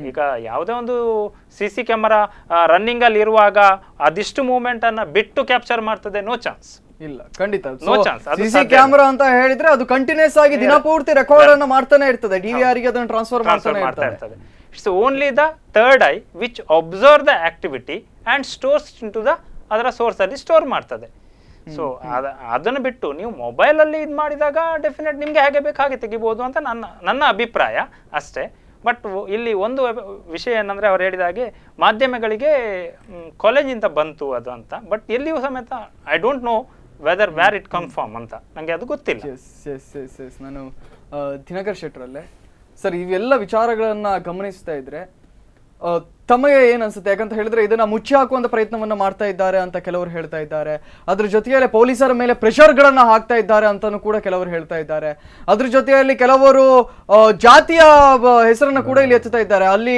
ಈಗ ಯಾವುದೇ ಒಂದು ಸಿ ಸಿ ಕ್ಯಾಮರಾ ಅಲ್ಲಿ ಇರುವಾಗ ಅದಿಷ್ಟು ಅನ್ನ ಬಿಟ್ಟು ಕ್ಯಾಪ್ಚರ್ ಮಾಡ್ತದೆ ನೋ ಚಾನ್ಸ್ ಇಲ್ಲ ಖಂಡಿತ ಸಿಸಿ ಕ್ಯಾಮೆರಾ ಅಂತ ಹೇಳಿದ್ರೆ ಅದು ಕಂಟಿನ್ಯೂಸ್ ಆಗಿ ದಿನ ಪೂರ್ತಿ ರೆಕಾರ್ಡ್ ಅನ್ನು ಮಾಡ್ತಾನೆ ಇರ್ತದೆ ಡಿವಿಆರ್ ಗೆ ಅದನ್ನು ಟ್ರಾನ್ಸ್ಫರ್ ಮಾಡ್ತಾನೆ ಇರ್ತದೆ it's only the third eye which observe the activity and stores into the ಅದರ ಸೋರ್ಸ್ ಅಲ್ಲಿ ಸ್ಟೋರ್ ಮಾಡ್ತದೆ ಸೊ ಅದನ್ನು ಬಿಟ್ಟು ನೀವು ಮೊಬೈಲ್ ಅಲ್ಲಿ ಇದು ಮಾಡಿದಾಗ ಡೆಫಿನೆಟ್ ನಿಮ್ಗೆ ಹೇಗೆ ಬೇಕಾಗಿ ತೆಗಿಬಹುದು ಅಂತ ನನ್ನ ನನ್ನ ಅಭಿಪ್ರಾಯ ಅಷ್ಟೇ ಬಟ್ ಇಲ್ಲಿ ಒಂದು ವಿಷಯ ಏನಂದ್ರೆ ಅವ್ರು ಹೇಳಿದ ಹಾಗೆ ಮಾಧ್ಯಮಗಳಿಗೆ ಕಾಲೇಜಿಂದ ಬಂತು ಅದು ಅಂತ ಬಟ್ ಎಲ್ಲಿಯೂ ಸಮೇತ I don't know whether where it come from ಅಂತ ನನಗೆ ಅದು ಗೊತ್ತಿಲ್ಲ ಎಸ್ ಎಸ್ ಎಸ್ ಎಸ್ ನಾನು ದಿನಕರ್ ಶೆಟ್ಟರಲ್ಲೇ ಸರ್ ಇವೆಲ್ಲ ವಿಚಾರಗಳನ್ನು ಗಮನಿಸ್ತಾ ಇದ್ರೆ ತಮಗೆ ಅನ್ಸುತ್ತೆ ಯಾಕಂತ ಹೇಳಿದ್ರೆ ಇದನ್ನ ಮುಚ್ಚಿ ಹಾಕುವಂತ ಪ್ರಯತ್ನವನ್ನ ಮಾಡ್ತಾ ಇದ್ದಾರೆ ಅಂತ ಕೆಲವರು ಹೇಳ್ತಾ ಇದ್ದಾರೆ ಅದ್ರ ಜೊತೆಯಲ್ಲಿ ಪೊಲೀಸರ ಮೇಲೆ ಪ್ರೆಷರ್ಗಳನ್ನ ಹಾಕ್ತಾ ಇದ್ದಾರೆ ಅಂತಾನು ಕೂಡ ಕೆಲವರು ಹೇಳ್ತಾ ಇದ್ದಾರೆ ಅದ್ರ ಜೊತೆಯಲ್ಲಿ ಕೆಲವರು ಜಾತಿಯ ಹೆಸರನ್ನ ಕೂಡ ಇಲ್ಲಿ ಹಚ್ಚುತ್ತಾ ಇದ್ದಾರೆ ಅಲ್ಲಿ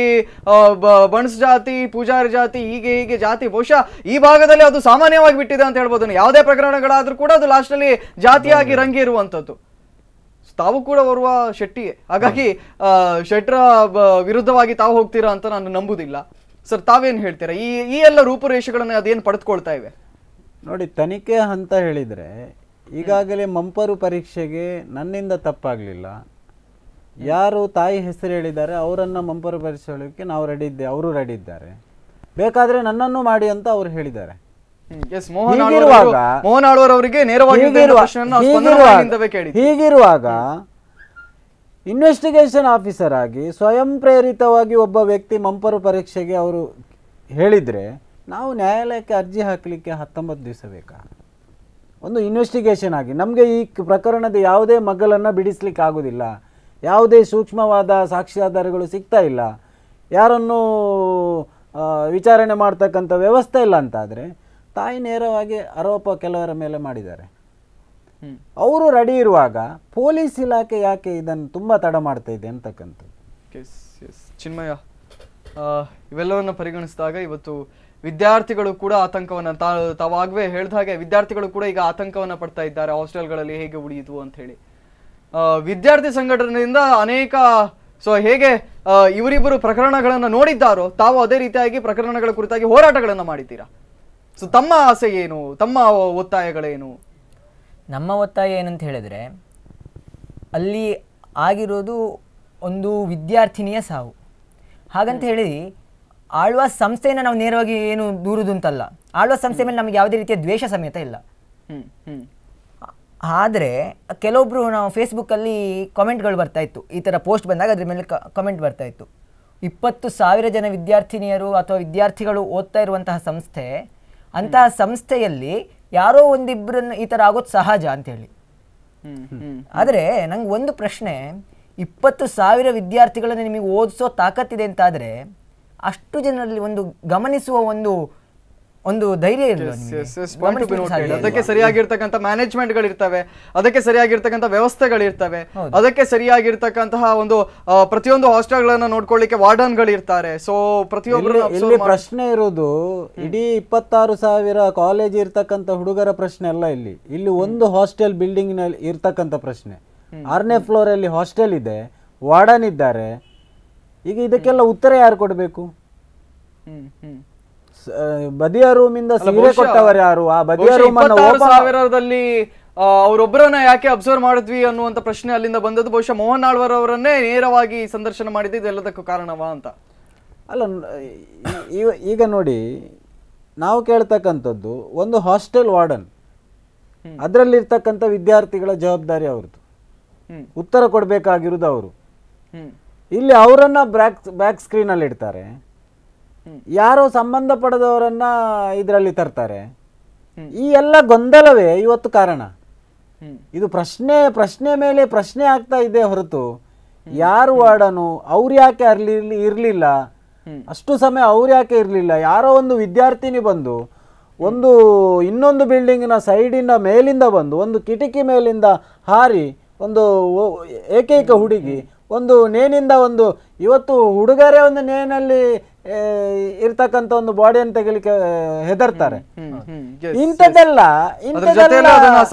ಬಣಸ್ ಜಾತಿ ಪೂಜಾರಿ ಜಾತಿ ಹೀಗೆ ಹೀಗೆ ಜಾತಿ ಬಹುಶಃ ಈ ಭಾಗದಲ್ಲಿ ಅದು ಸಾಮಾನ್ಯವಾಗಿ ಬಿಟ್ಟಿದೆ ಅಂತ ಹೇಳ್ಬೋದು ಯಾವುದೇ ಪ್ರಕರಣಗಳಾದ್ರೂ ಕೂಡ ಅದು ಲಾಸ್ಟಲ್ಲಿ ಜಾತಿಯಾಗಿ ರಂಗಿ ಇರುವಂತದ್ದು ತಾವು ಕೂಡ ಬರುವ ಶೆಟ್ಟಿ ಹಾಗಾಗಿ ಶೆಟ್ರ ವಿರುದ್ಧವಾಗಿ ತಾವು ಹೋಗ್ತೀರಾ ಅಂತ ನಾನು ನಂಬುದಿಲ್ಲ ಸರ್ ತಾವೇನು ಹೇಳ್ತೀರಾ ಈ ಈ ಎಲ್ಲ ರೂಪುರೇಷೆಗಳನ್ನು ಅದೇನು ಪಡೆದುಕೊಳ್ತಾ ಇವೆ ನೋಡಿ ತನಿಖೆ ಅಂತ ಹೇಳಿದರೆ ಈಗಾಗಲೇ ಮಂಪರು ಪರೀಕ್ಷೆಗೆ ನನ್ನಿಂದ ತಪ್ಪಾಗಲಿಲ್ಲ ಯಾರು ತಾಯಿ ಹೆಸರು ಹೇಳಿದ್ದಾರೆ ಅವರನ್ನು ಮಂಪರು ಪರೀಕ್ಷೆ ನಾವು ರೆಡಿ ಇದ್ದೆ ಅವರು ರೆಡಿ ಇದ್ದಾರೆ ಬೇಕಾದರೆ ನನ್ನನ್ನು ಮಾಡಿ ಅಂತ ಅವರು ಹೇಳಿದ್ದಾರೆ ನೇರವಾಗಿ ಹೀಗಿರುವಾಗ ಇನ್ವೆಸ್ಟಿಗೇಷನ್ ಆಫೀಸರ್ ಆಗಿ ಸ್ವಯಂ ಪ್ರೇರಿತವಾಗಿ ಒಬ್ಬ ವ್ಯಕ್ತಿ ಮಂಪರು ಪರೀಕ್ಷೆಗೆ ಅವರು ಹೇಳಿದ್ರೆ ನಾವು ನ್ಯಾಯಾಲಯಕ್ಕೆ ಅರ್ಜಿ ಹಾಕಲಿಕ್ಕೆ ಹತ್ತೊಂಬತ್ತು ದಿವಸ ಬೇಕಾ ಒಂದು ಇನ್ವೆಸ್ಟಿಗೇಷನ್ ಆಗಿ ನಮಗೆ ಈ ಪ್ರಕರಣದ ಯಾವುದೇ ಮಗಲನ್ನು ಬಿಡಿಸ್ಲಿಕ್ಕೆ ಆಗುದಿಲ್ಲ ಯಾವುದೇ ಸೂಕ್ಷ್ಮವಾದ ಸಾಕ್ಷ್ಯಾಧಾರಗಳು ಸಿಗ್ತಾ ಇಲ್ಲ ಯಾರನ್ನು ವಿಚಾರಣೆ ಮಾಡ್ತಕ್ಕಂಥ ವ್ಯವಸ್ಥೆ ಇಲ್ಲ ಅಂತಾದರೆ ತಾಯಿ ನೇರವಾಗಿ ಆರೋಪ ಕೆಲವರ ಮೇಲೆ ಮಾಡಿದ್ದಾರೆ ಅವರು ರೆಡಿ ಇರುವಾಗ ಪೊಲೀಸ್ ಇಲಾಖೆ ಯಾಕೆ ಇದನ್ನು ತುಂಬ ತಡ ಮಾಡ್ತಾ ಇದೆ ಅಂತಕ್ಕಂಥದ್ದು ಎಸ್ ಚಿನ್ಮಯ ಇವೆಲ್ಲವನ್ನು ಪರಿಗಣಿಸಿದಾಗ ಇವತ್ತು ವಿದ್ಯಾರ್ಥಿಗಳು ಕೂಡ ಆತಂಕವನ್ನು ತಾ ತಾವಾಗವೇ ಹೇಳಿದ ಹಾಗೆ ವಿದ್ಯಾರ್ಥಿಗಳು ಕೂಡ ಈಗ ಆತಂಕವನ್ನು ಪಡ್ತಾ ಇದ್ದಾರೆ ಹಾಸ್ಟೆಲ್ಗಳಲ್ಲಿ ಹೇಗೆ ಉಳಿಯಿತು ಅಂತ ಹೇಳಿ ವಿದ್ಯಾರ್ಥಿ ಸಂಘಟನೆಯಿಂದ ಅನೇಕ ಸೊ ಹೇಗೆ ಇವರಿಬ್ಬರು ಪ್ರಕರಣಗಳನ್ನು ನೋಡಿದ್ದಾರೋ ತಾವು ಅದೇ ರೀತಿಯಾಗಿ ಪ್ರಕರಣಗಳ ಕುರಿತಾಗಿ ಹೋರಾಟಗಳನ್ನು ಮಾಡಿದ್ದೀರಾ ಸೊ ತಮ್ಮ ಆಸೆ ಏನು ತಮ್ಮ ಒತ್ತಾಯಗಳೇನು ನಮ್ಮ ಒತ್ತಾಯ ಏನಂತ ಹೇಳಿದರೆ ಅಲ್ಲಿ ಆಗಿರೋದು ಒಂದು ವಿದ್ಯಾರ್ಥಿನಿಯ ಸಾವು ಹಾಗಂತ ಹೇಳಿ ಆಳ್ವ ಸಂಸ್ಥೆಯನ್ನ ನಾವು ನೇರವಾಗಿ ಏನು ದೂರದು ಅಂತಲ್ಲ ಆಳ್ವ ಸಂಸ್ಥೆ ಮೇಲೆ ನಮಗೆ ಯಾವುದೇ ರೀತಿಯ ದ್ವೇಷ ಸಮೇತ ಇಲ್ಲ ಆದರೆ ಕೆಲವೊಬ್ಬರು ನಾವು ಫೇಸ್ಬುಕ್ಕಲ್ಲಿ ಕಾಮೆಂಟ್ಗಳು ಬರ್ತಾ ಇತ್ತು ಈ ಥರ ಪೋಸ್ಟ್ ಬಂದಾಗ ಅದ್ರ ಮೇಲೆ ಕಮೆಂಟ್ ಬರ್ತಾ ಇತ್ತು ಇಪ್ಪತ್ತು ಸಾವಿರ ಜನ ವಿದ್ಯಾರ್ಥಿನಿಯರು ಅಥವಾ ವಿದ್ಯಾರ್ಥಿಗಳು ಓದ್ತಾ ಇರುವಂತಹ ಸಂಸ್ಥೆ ಅಂತಹ ಸಂಸ್ಥೆಯಲ್ಲಿ ಯಾರೋ ಒಂದಿಬ್ಬರನ್ನು ಈ ಥರ ಆಗೋದು ಸಹಜ ಅಂತೇಳಿ ಆದರೆ ನಂಗೆ ಒಂದು ಪ್ರಶ್ನೆ ಇಪ್ಪತ್ತು ಸಾವಿರ ವಿದ್ಯಾರ್ಥಿಗಳನ್ನು ನಿಮಗೆ ಓದಿಸೋ ತಾಕತ್ತಿದೆ ಅಂತಾದರೆ ಅಷ್ಟು ಜನರಲ್ಲಿ ಒಂದು ಗಮನಿಸುವ ಒಂದು ಒಂದು ಧೈರ್ಯ ಇರಲಿಲ್ಲ ಅದಕ್ಕೆ ಸರಿಯಾಗಿರ್ತಕ್ಕಂಥ ಮ್ಯಾನೇಜ್ಮೆಂಟ್ ಇರ್ತವೆ ಅದಕ್ಕೆ ಸರಿಯಾಗಿರ್ತಕ್ಕಂಥ ವ್ಯವಸ್ಥೆಗಳಿರ್ತವೆ ಅದಕ್ಕೆ ಸರಿಯಾಗಿರ್ತಕ್ಕಂತಹ ಒಂದು ಪ್ರತಿಯೊಂದು ಹಾಸ್ಟೆಲ್ ನೋಡ್ಕೊಳ್ಳಿಕ್ಕೆ ವಾರ್ಡನ್ ಸೊ ಪ್ರತಿಯೊಬ್ಬರು ಪ್ರಶ್ನೆ ಇರೋದು ಇಡೀ ಇಪ್ಪತ್ತಾರು ಸಾವಿರ ಕಾಲೇಜ್ ಇರ್ತಕ್ಕಂಥ ಹುಡುಗರ ಪ್ರಶ್ನೆ ಅಲ್ಲ ಇಲ್ಲಿ ಇಲ್ಲಿ ಒಂದು ಹಾಸ್ಟೆಲ್ ಬಿಲ್ಡಿಂಗ್ ನಲ್ಲಿ ಇರ್ತಕ್ಕಂಥ ಪ್ರಶ್ನೆ ಆರನೇ ಫ್ಲೋರ್ ಅಲ್ಲಿ ಹಾಸ್ಟೆಲ್ ಇದೆ ವಾರ್ಡನ್ ಇದ್ದಾರೆ ಈಗ ಇದಕ್ಕೆಲ್ಲ ಉತ್ತರ ಯಾರು ಕೊಡಬೇಕು ಬದಿಯ ರೂಮಿಂದ ಸೀರೆ ಕೊಟ್ಟವರು ಯಾರು ಆ ಬದಿಯ ರೂಮ್ ಸಾವಿರದಲ್ಲಿ ಅವರೊಬ್ಬರನ್ನ ಯಾಕೆ ಅಬ್ಸರ್ವ್ ಮಾಡಿದ್ವಿ ಅನ್ನುವಂತ ಪ್ರಶ್ನೆ ಅಲ್ಲಿಂದ ಬಂದದ್ದು ಬಹುಶಃ ಮೋಹನ್ ಆಳ್ವರ್ ಅವರನ್ನೇ ನೇರವಾಗಿ ಸಂದರ್ಶನ ಮಾಡಿದ್ದು ಎಲ್ಲದಕ್ಕೂ ಕಾರಣವಾ ಅಂತ ಅಲ್ಲ ಈಗ ನೋಡಿ ನಾವು ಕೇಳ್ತಕ್ಕಂಥದ್ದು ಒಂದು ಹಾಸ್ಟೆಲ್ ವಾರ್ಡನ್ ಅದರಲ್ಲಿರ್ತಕ್ಕಂಥ ವಿದ್ಯಾರ್ಥಿಗಳ ಜವಾಬ್ದಾರಿ ಅವ್ರದ್ದು ಉತ್ತರ ಕೊಡಬೇಕಾಗಿರುವುದು ಅವರು ಇಲ್ಲಿ ಅವರನ್ನ ಬ್ಯಾಕ್ ಬ್ಯಾಕ್ ಸ್ಕ್ರೀನಲ್ಲಿ ಇಡ್ತಾರೆ ಯಾರೋ ಸಂಬಂಧಪಡದವರನ್ನ ಇದರಲ್ಲಿ ತರ್ತಾರೆ ಈ ಎಲ್ಲ ಗೊಂದಲವೇ ಇವತ್ತು ಕಾರಣ ಇದು ಪ್ರಶ್ನೆ ಪ್ರಶ್ನೆ ಮೇಲೆ ಪ್ರಶ್ನೆ ಆಗ್ತಾ ಇದೆ ಹೊರತು ಯಾರು ವಾರ್ಡನು ಅವ್ರು ಯಾಕೆ ಅರ್ಲಿ ಇರಲಿಲ್ಲ ಅಷ್ಟು ಸಮಯ ಅವ್ರು ಯಾಕೆ ಇರಲಿಲ್ಲ ಯಾರೋ ಒಂದು ವಿದ್ಯಾರ್ಥಿನಿ ಬಂದು ಒಂದು ಇನ್ನೊಂದು ಬಿಲ್ಡಿಂಗಿನ ಸೈಡಿನ ಮೇಲಿಂದ ಬಂದು ಒಂದು ಕಿಟಕಿ ಮೇಲಿಂದ ಹಾರಿ ಒಂದು ಏಕೈಕ ಹುಡುಗಿ ಒಂದು ನೇನಿಂದ ಒಂದು ಇವತ್ತು ಹುಡುಗರೇ ಒಂದು ನೇನಲ್ಲಿ ಇರ್ತಕ್ಕಂಥ ಒಂದು ಬಾಡಿಯನ್ನು ತೆಗಿಲಿಕ್ಕೆ ಹೆದರ್ತಾರೆ ಇಂಥದ್ದೆಲ್ಲ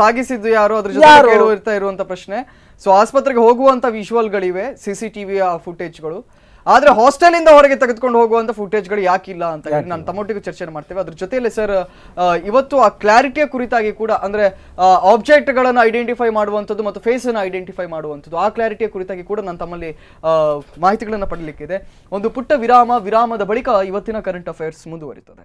ಸಾಗಿಸಿದ್ದು ಯಾರು ಅದ್ರ ಜೊತೆ ಇರ್ತಾ ಇರುವಂತ ಪ್ರಶ್ನೆ ಸೊ ಆಸ್ಪತ್ರೆಗೆ ಹೋಗುವಂತ ಸಿ ಸಿಸಿ ಟಿವಿಯ ಫುಟೇಜ್ಗಳು ಆದ್ರೆ ಹಾಸ್ಟೆಲ್ ಇಂದ ಹೊರಗೆ ತೆಗೆದುಕೊಂಡು ಹೋಗುವಂತ ಫುಟೇಜ್ ಗಳು ಯಾಕಿಲ್ಲ ಅಂತ ನಾನು ತಮ್ಮೊಟ್ಟಿಗೆ ಚರ್ಚೆ ಮಾಡ್ತೇವೆ ಅದ್ರ ಜೊತೆಯಲ್ಲಿ ಸರ್ ಇವತ್ತು ಆ ಕ್ಲಾರಿಟಿಯ ಕುರಿತಾಗಿ ಕೂಡ ಅಂದ್ರೆ ಆಬ್ಜೆಕ್ಟ್ ಗಳನ್ನ ಐಡೆಂಟಿಫೈ ಮಾಡುವಂಥದ್ದು ಮತ್ತು ಫೇಸ್ ಅನ್ನು ಐಡೆಂಟಿಫೈ ಮಾಡುವಂಥದ್ದು ಆ ಕ್ಲಾರಿಟಿಯ ಕುರಿತಾಗಿ ಕೂಡ ನಾನು ತಮ್ಮಲ್ಲಿ ಮಾಹಿತಿಗಳನ್ನು ಪಡಲಿಕ್ಕಿದೆ ಒಂದು ಪುಟ್ಟ ವಿರಾಮ ವಿರಾಮದ ಬಳಿಕ ಇವತ್ತಿನ ಕರೆಂಟ್ ಅಫೇರ್ಸ್ ಮುಂದುವರಿತದೆ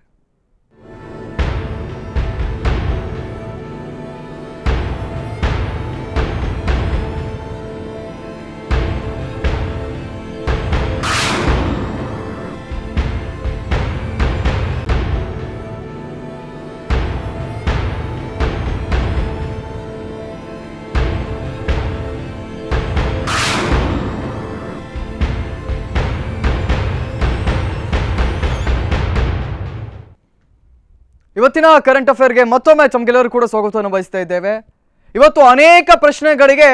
ಇವತ್ತಿನ ಕರೆಂಟ್ ಅಫೇರ್ಗೆ ಮತ್ತೊಮ್ಮೆ ತಮಗೆಲ್ಲರೂ ಕೂಡ ಸ್ವಾಗತವನ್ನು ಬಯಸ್ತಾ ಇದ್ದೇವೆ ಇವತ್ತು ಅನೇಕ ಪ್ರಶ್ನೆಗಳಿಗೆ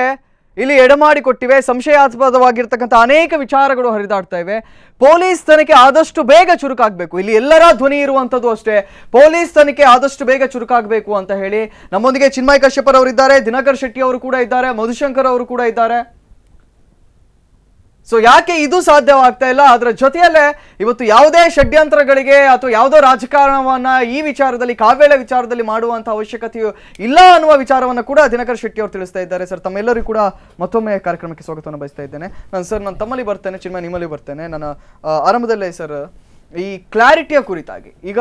ಇಲ್ಲಿ ಎಡಮಾಡಿ ಕೊಟ್ಟಿವೆ ಸಂಶಯಾಸ್ಪದವಾಗಿರ್ತಕ್ಕಂಥ ಅನೇಕ ವಿಚಾರಗಳು ಹರಿದಾಡ್ತಾ ಇವೆ ಪೊಲೀಸ್ ತನಿಖೆ ಆದಷ್ಟು ಬೇಗ ಚುರುಕಾಗಬೇಕು ಇಲ್ಲಿ ಎಲ್ಲರ ಧ್ವನಿ ಇರುವಂಥದ್ದು ಅಷ್ಟೇ ಪೊಲೀಸ್ ತನಿಖೆ ಆದಷ್ಟು ಬೇಗ ಚುರುಕಾಗಬೇಕು ಅಂತ ಹೇಳಿ ನಮ್ಮೊಂದಿಗೆ ಚಿನ್ಮಯ್ ಕಶ್ಯಪರ್ ಅವರಿದ್ದಾರೆ ದಿನಕರ್ ಶೆಟ್ಟಿ ಅವರು ಕೂಡ ಇದ್ದಾರೆ ಮಧುಶಂಕರ್ ಅವರು ಕೂಡ ಇದ್ದಾರೆ ಸೊ ಯಾಕೆ ಇದು ಸಾಧ್ಯವಾಗ್ತಾ ಇಲ್ಲ ಅದರ ಜೊತೆಯಲ್ಲೇ ಇವತ್ತು ಯಾವುದೇ ಷಡ್ಯಂತ್ರಗಳಿಗೆ ಅಥವಾ ಯಾವುದೋ ರಾಜಕಾರಣವನ್ನ ಈ ವಿಚಾರದಲ್ಲಿ ಕಾವೇಳೆ ವಿಚಾರದಲ್ಲಿ ಮಾಡುವಂಥ ಅವಶ್ಯಕತೆಯು ಇಲ್ಲ ಅನ್ನುವ ವಿಚಾರವನ್ನು ಕೂಡ ದಿನಕರ್ ಶೆಟ್ಟಿ ಅವರು ತಿಳಿಸ್ತಾ ಇದ್ದಾರೆ ಸರ್ ತಮ್ಮೆಲ್ಲರಿಗೂ ಕೂಡ ಮತ್ತೊಮ್ಮೆ ಕಾರ್ಯಕ್ರಮಕ್ಕೆ ಸ್ವಾಗತವನ್ನು ಬಯಸ್ತಾ ಇದ್ದೇನೆ ನಾನು ಸರ್ ನಾನು ತಮ್ಮಲ್ಲಿ ಬರ್ತೇನೆ ಚಿನ್ಮ ನಿಮ್ಮಲ್ಲಿ ಬರ್ತೇನೆ ನಾನು ಆರಂಭದಲ್ಲೇ ಸರ್ ಈ ಕ್ಲಾರಿಟಿಯ ಕುರಿತಾಗಿ ಈಗ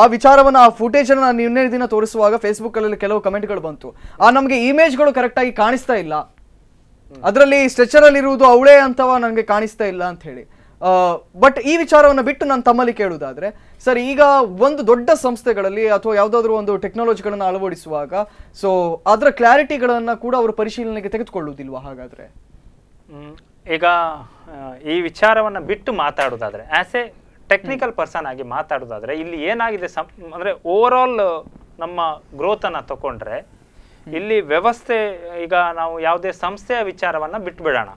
ಆ ವಿಚಾರವನ್ನು ಆ ಫುಟೇಜನ್ನು ನಾನು ನಿನ್ನೆ ದಿನ ತೋರಿಸುವಾಗ ಫೇಸ್ಬುಕ್ಕಲ್ಲಿ ಕೆಲವು ಕಮೆಂಟ್ಗಳು ಬಂತು ಆ ನಮಗೆ ಇಮೇಜ್ಗಳು ಕರೆಕ್ಟಾಗಿ ಕಾಣಿಸ್ತಾ ಇಲ್ಲ ಅದರಲ್ಲಿ ಸ್ಟ್ರೆಚರ್ ಅಲ್ಲಿ ಇರುವುದು ಅವಳೇ ಅಂತವ ನನಗೆ ಕಾಣಿಸ್ತಾ ಇಲ್ಲ ಅಂತ ಹೇಳಿ ಬಟ್ ಈ ವಿಚಾರವನ್ನು ಬಿಟ್ಟು ನಾನು ತಮ್ಮಲ್ಲಿ ಕೇಳುವುದಾದ್ರೆ ಸರ್ ಈಗ ಒಂದು ದೊಡ್ಡ ಸಂಸ್ಥೆಗಳಲ್ಲಿ ಅಥವಾ ಯಾವುದಾದ್ರೂ ಒಂದು ಟೆಕ್ನಾಲಜಿಗಳನ್ನು ಅಳವಡಿಸುವಾಗ ಸೊ ಅದರ ಕ್ಲಾರಿಟಿಗಳನ್ನ ಕೂಡ ಅವರು ಪರಿಶೀಲನೆಗೆ ತೆಗೆದುಕೊಳ್ಳುವುದಿಲ್ವಾ ಹಾಗಾದ್ರೆ ಈಗ ಈ ವಿಚಾರವನ್ನು ಬಿಟ್ಟು ಮಾತಾಡೋದಾದ್ರೆ ಆಸ್ ಎ ಟೆಕ್ನಿಕಲ್ ಪರ್ಸನ್ ಆಗಿ ಮಾತಾಡೋದಾದ್ರೆ ಇಲ್ಲಿ ಏನಾಗಿದೆ ಅಂದ್ರೆ ಅಂದರೆ ಓವರ್ ನಮ್ಮ ಗ್ರೋತನ್ನು ತಗೊಂಡ್ರೆ ಇಲ್ಲಿ ವ್ಯವಸ್ಥೆ ಈಗ ನಾವು ಯಾವುದೇ ಸಂಸ್ಥೆಯ ವಿಚಾರವನ್ನ ಬಿಟ್ಬಿಡೋಣ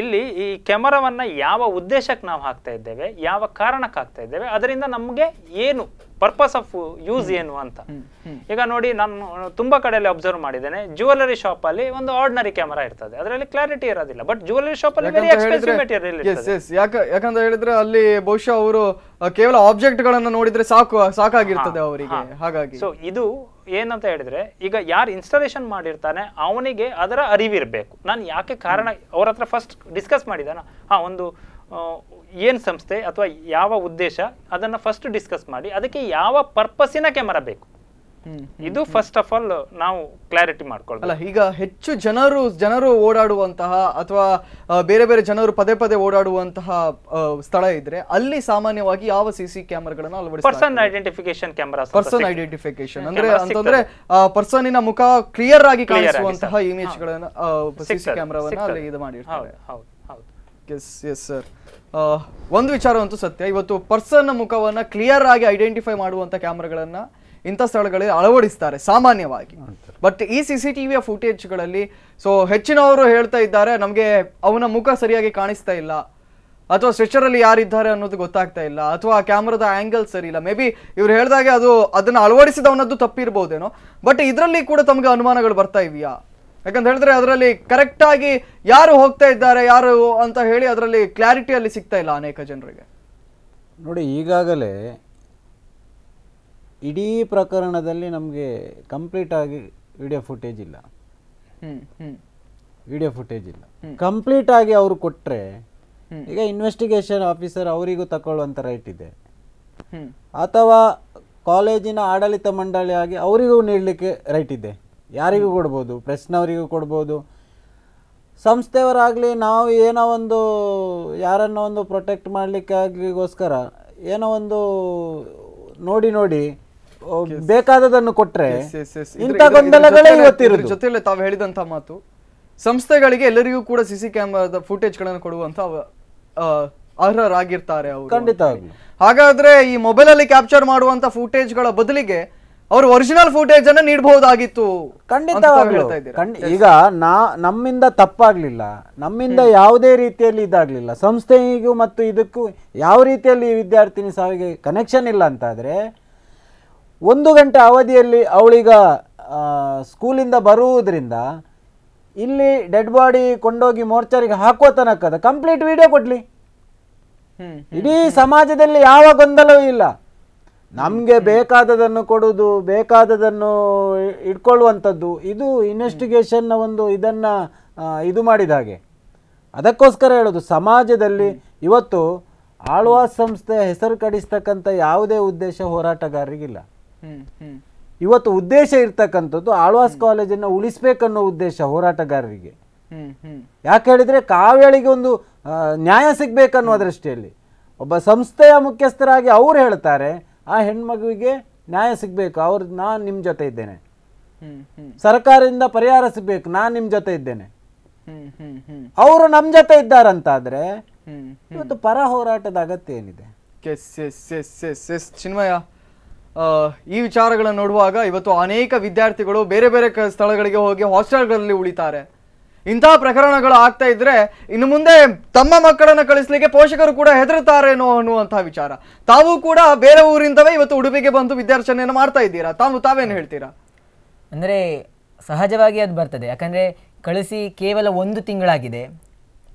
ಇಲ್ಲಿ ಈ ಕ್ಯಾಮರಾವನ್ನ ಯಾವ ಉದ್ದೇಶಕ್ಕೆ ನಾವು ಹಾಕ್ತಾ ಇದ್ದೇವೆ ಯಾವ ಕಾರಣಕ್ಕೆ ಹಾಕ್ತಾ ಇದ್ದೇವೆ ಅದರಿಂದ ನಮಗೆ ಏನು ಪರ್ಪಸ್ ಆಫ್ ಯೂಸ್ ಏನು ಅಂತ ಈಗ ನೋಡಿ ನಾನು ತುಂಬಾ ಕಡೆಯಲ್ಲಿ ಅಬ್ಸರ್ವ್ ಮಾಡಿದ್ದೇನೆ ಜುವೆಲರಿ ಶಾಪ್ ಅಲ್ಲಿ ಒಂದು ಆರ್ಡಿನರಿ ಕ್ಯಾಮರಾ ಇರ್ತದೆ ಅದರಲ್ಲಿ ಕ್ಲಾರಿಟಿ ಇರೋದಿಲ್ಲ ಬಟ್ ಜುವೆಲರಿ ಶಾಪ್ ಅಲ್ಲಿ ವೆರಿ ಹೇಳಿದ್ರೆ ಅಲ್ಲಿ ಬಹುಶಃ ಅವರು ಕೇವಲ ಆಬ್ಜೆಕ್ಟ್ ಗಳನ್ನ ನೋಡಿದ್ರೆ ಸಾಕು ಸಾಕಾಗಿರ್ತದೆ ಅವರಿಗೆ ಹಾಗಾಗಿ ಸೊ ಇದು ಏನಂತ ಹೇಳಿದರೆ ಈಗ ಯಾರು ಇನ್ಸ್ಟಾಲೇಷನ್ ಮಾಡಿರ್ತಾನೆ ಅವನಿಗೆ ಅದರ ಅರಿವಿರಬೇಕು ನಾನು ಯಾಕೆ ಕಾರಣ ಅವ್ರ ಹತ್ರ ಫಸ್ಟ್ ಡಿಸ್ಕಸ್ ಮಾಡಿದಾನ ಹಾಂ ಒಂದು ಏನು ಸಂಸ್ಥೆ ಅಥವಾ ಯಾವ ಉದ್ದೇಶ ಅದನ್ನು ಫಸ್ಟ್ ಡಿಸ್ಕಸ್ ಮಾಡಿ ಅದಕ್ಕೆ ಯಾವ ಪರ್ಪಸ್ಸಿನ ಕ್ಯಾಮರಾ ಬೇಕು ಇದು ಫಸ್ಟ್ ಆಫ್ ಆಲ್ ನಾವು ಕ್ಲಾರಿಟಿ ಮಾಡ್ಕೊಳ್ಳಲ್ಲ ಈಗ ಹೆಚ್ಚು ಜನರು ಜನರು ಓಡಾಡುವಂತಹ ಅಥವಾ ಬೇರೆ ಬೇರೆ ಜನರು ಪದೇ ಪದೇ ಓಡಾಡುವಂತಹ ಸ್ಥಳ ಇದ್ರೆ ಅಲ್ಲಿ ಸಾಮಾನ್ಯವಾಗಿ ಯಾವ ಸಿಸಿ ಕ್ಯಾಮರಾಗಳನ್ನು ಅಳವಡಿಸ person identification camera person identification ಅಂದ್ರೆ ಅಂತಂದ್ರೆ ಪರ್ಸನ್ನಿನ ಮುಖ ಕ್ಲಿಯರ್ ಆಗಿ ಕಾಣಿಸುವಂತಹ ಇಮೇಜ್ ಗಳನ್ನ ಸಿಸಿ ಕ್ಯಾಮರಾವನ್ನ ಅಲ್ಲಿ ಇದು ಮಾಡಿರ್ತಾರೆ ಹೌದು ಎಸ್ ಎಸ್ ಸರ್ ಒಂದು ವಿಚಾರ ಅಂತೂ ಸತ್ಯ ಇವತ್ತು ಪರ್ಸನ್ ಮುಖವನ್ನ ಕ್ಲಿಯರ್ ಆಗಿ ಐಡೆಂಟಿಫೈ ಮಾಡುವಂತ ಕ್ಯಾಮ್ರಾಗಳನ್ನ ಇಂಥ ಸ್ಥಳಗಳಲ್ಲಿ ಅಳವಡಿಸ್ತಾರೆ ಸಾಮಾನ್ಯವಾಗಿ ಬಟ್ ಈ ಸಿ ಸಿ ಟಿ ವಿಯ ಫುಟೇಜ್ಗಳಲ್ಲಿ ಸೊ ಹೆಚ್ಚಿನವರು ಹೇಳ್ತಾ ಇದ್ದಾರೆ ನಮಗೆ ಅವನ ಮುಖ ಸರಿಯಾಗಿ ಕಾಣಿಸ್ತಾ ಇಲ್ಲ ಅಥವಾ ಸ್ಟ್ರೆಚರಲ್ಲಿ ಯಾರಿದ್ದಾರೆ ಅನ್ನೋದು ಗೊತ್ತಾಗ್ತಾ ಇಲ್ಲ ಅಥವಾ ಕ್ಯಾಮ್ರಾದ ಆ್ಯಂಗಲ್ ಸರಿ ಇಲ್ಲ ಮೇ ಬಿ ಇವ್ರು ಹೇಳಿದಾಗೆ ಅದು ಅದನ್ನು ಅಳವಡಿಸಿದವನದ್ದು ತಪ್ಪಿರ್ಬೋದೇನೋ ಬಟ್ ಇದರಲ್ಲಿ ಕೂಡ ತಮಗೆ ಅನುಮಾನಗಳು ಬರ್ತಾ ಇವೆಯಾ ಯಾಕಂತ ಹೇಳಿದ್ರೆ ಅದರಲ್ಲಿ ಕರೆಕ್ಟಾಗಿ ಯಾರು ಹೋಗ್ತಾ ಇದ್ದಾರೆ ಯಾರು ಅಂತ ಹೇಳಿ ಅದರಲ್ಲಿ ಕ್ಲಾರಿಟಿಯಲ್ಲಿ ಸಿಗ್ತಾ ಇಲ್ಲ ಅನೇಕ ಜನರಿಗೆ ನೋಡಿ ಈಗಾಗಲೇ ಇಡೀ ಪ್ರಕರಣದಲ್ಲಿ ನಮಗೆ ಕಂಪ್ಲೀಟ್ ಆಗಿ ವಿಡಿಯೋ ಫುಟೇಜ್ ಇಲ್ಲ ವಿಡಿಯೋ ಫುಟೇಜ್ ಇಲ್ಲ ಕಂಪ್ಲೀಟ್ ಆಗಿ ಅವರು ಕೊಟ್ಟರೆ ಈಗ ಇನ್ವೆಸ್ಟಿಗೇಷನ್ ಆಫೀಸರ್ ಅವರಿಗೂ ತಗೊಳ್ಳುವಂಥ ರೈಟ್ ಇದೆ ಅಥವಾ ಕಾಲೇಜಿನ ಆಡಳಿತ ಆಗಿ ಅವರಿಗೂ ನೀಡಲಿಕ್ಕೆ ರೈಟ್ ಇದೆ ಯಾರಿಗೂ ಕೊಡ್ಬೋದು ಪ್ರೆಸ್ನವರಿಗೂ ಕೊಡ್ಬೋದು ಸಂಸ್ಥೆಯವರಾಗಲಿ ನಾವು ಏನೋ ಒಂದು ಯಾರನ್ನೋ ಒಂದು ಪ್ರೊಟೆಕ್ಟ್ ಮಾಡಲಿಕ್ಕೆ ಏನೋ ಒಂದು ನೋಡಿ ನೋಡಿ ಬೇಕಾದದನ್ನು ಕೊಟ್ರೆ ಇಂಥ ಗೊಂದಲಗಳೇ ಜೊತೆಯಲ್ಲಿ ತಾವು ಹೇಳಿದಂತ ಮಾತು ಸಂಸ್ಥೆಗಳಿಗೆ ಎಲ್ಲರಿಗೂ ಕೂಡ ಸಿಸಿ ಕ್ಯಾಮೆರಾದ ಫುಟೇಜ್ ಗಳನ್ನು ಕೊಡುವಂತ ಅರ್ಹರಾಗಿರ್ತಾರೆ ಅವರು ಖಂಡಿತ ಹಾಗಾದ್ರೆ ಈ ಮೊಬೈಲ್ ಅಲ್ಲಿ ಕ್ಯಾಪ್ಚರ್ ಮಾಡುವಂತ ಫುಟೇಜ್ ಗಳ ಬದಲಿಗೆ ಅವರು ಒರಿಜಿನಲ್ ಫುಟೇಜ್ ಅನ್ನ ನೀಡಬಹುದಾಗಿತ್ತು ಖಂಡಿತ ಈಗ ನಾ ನಮ್ಮಿಂದ ತಪ್ಪಾಗ್ಲಿಲ್ಲ ನಮ್ಮಿಂದ ಯಾವುದೇ ರೀತಿಯಲ್ಲಿ ಇದಾಗ್ಲಿಲ್ಲ ಸಂಸ್ಥೆಗೂ ಮತ್ತು ಇದಕ್ಕೂ ಯಾವ ರೀತಿಯಲ್ಲಿ ವಿದ್ಯಾರ್ಥಿನಿ ಸಾವಿಗೆ ಕನೆಕ್ಷನ್ ಇಲ್ಲ ಅಂತಾದ್ರೆ ಒಂದು ಗಂಟೆ ಅವಧಿಯಲ್ಲಿ ಅವಳೀಗ ಸ್ಕೂಲಿಂದ ಬರುವುದರಿಂದ ಇಲ್ಲಿ ಡೆಡ್ ಬಾಡಿ ಕೊಂಡೋಗಿ ಮೋರ್ಚರಿಗೆ ಹಾಕುವ ತನಕದ ಕಂಪ್ಲೀಟ್ ವಿಡಿಯೋ ಕೊಡಲಿ ಇಡೀ ಸಮಾಜದಲ್ಲಿ ಯಾವ ಗೊಂದಲವೂ ಇಲ್ಲ ನಮಗೆ ಬೇಕಾದದನ್ನು ಕೊಡೋದು ಬೇಕಾದದನ್ನು ಇಟ್ಕೊಳ್ಳುವಂಥದ್ದು ಇದು ಇನ್ವೆಸ್ಟಿಗೇಷನ್ನ ಒಂದು ಇದನ್ನು ಇದು ಮಾಡಿದ ಹಾಗೆ ಅದಕ್ಕೋಸ್ಕರ ಹೇಳೋದು ಸಮಾಜದಲ್ಲಿ ಇವತ್ತು ಆಳ್ವಾಸ್ ಸಂಸ್ಥೆ ಹೆಸರು ಕಡಿಸ್ತಕ್ಕಂಥ ಯಾವುದೇ ಉದ್ದೇಶ ಹೋರಾಟಗಾರರಿಗಿಲ್ಲ ಇವತ್ತು ಉದ್ದೇಶ ಇರ್ತಕ್ಕಂಥದ್ದು ಆಳ್ವಾಸ್ ಕಾಲೇಜನ್ನು ಉಳಿಸ್ಬೇಕನ್ನೋ ಉದ್ದೇಶ ಹೋರಾಟಗಾರರಿಗೆ ಯಾಕೆ ಹೇಳಿದ್ರೆ ಕಾವೇಳಿಗೆ ಒಂದು ನ್ಯಾಯ ಸಿಗ್ಬೇಕನ್ನೋ ದೃಷ್ಟಿಯಲ್ಲಿ ಒಬ್ಬ ಸಂಸ್ಥೆಯ ಮುಖ್ಯಸ್ಥರಾಗಿ ಅವ್ರು ಹೇಳ್ತಾರೆ ಆ ಹೆಣ್ಮಗುವಿಗೆ ನ್ಯಾಯ ಸಿಗ್ಬೇಕು ಅವ್ರ ನಾನು ನಿಮ್ ಜೊತೆ ಇದ್ದೇನೆ ಸರ್ಕಾರದಿಂದ ಪರಿಹಾರ ಸಿಗ್ಬೇಕು ನಾನು ನಿಮ್ ಜೊತೆ ಇದ್ದೇನೆ ಅವರು ನಮ್ಮ ಜೊತೆ ಇದ್ದಾರಂತಾದ್ರೆ ಇವತ್ತು ಪರ ಹೋರಾಟದ ಅಗತ್ಯ ಏನಿದೆ ಚಿನ್ಮಯ ಈ ವಿಚಾರಗಳನ್ನು ನೋಡುವಾಗ ಇವತ್ತು ಅನೇಕ ವಿದ್ಯಾರ್ಥಿಗಳು ಬೇರೆ ಬೇರೆ ಸ್ಥಳಗಳಿಗೆ ಹೋಗಿ ಹಾಸ್ಟೆಲ್ಗಳಲ್ಲಿ ಉಳಿತಾರೆ ಇಂತಹ ಪ್ರಕರಣಗಳು ಆಗ್ತಾ ಇದ್ರೆ ಇನ್ನು ಮುಂದೆ ತಮ್ಮ ಮಕ್ಕಳನ್ನು ಕಳಿಸ್ಲಿಕ್ಕೆ ಪೋಷಕರು ಕೂಡ ಹೆದರುತ್ತಾರೇನೋ ಅನ್ನುವಂತಹ ವಿಚಾರ ತಾವು ಕೂಡ ಬೇರೆ ಊರಿಂದವೇ ಇವತ್ತು ಉಡುಪಿಗೆ ಬಂದು ವಿದ್ಯಾರ್ಚನೆಯನ್ನು ಮಾಡ್ತಾ ಇದ್ದೀರಾ ತಾವು ತಾವೇನು ಹೇಳ್ತೀರಾ ಅಂದರೆ ಸಹಜವಾಗಿ ಅದು ಬರ್ತದೆ ಯಾಕಂದರೆ ಕಳಿಸಿ ಕೇವಲ ಒಂದು ತಿಂಗಳಾಗಿದೆ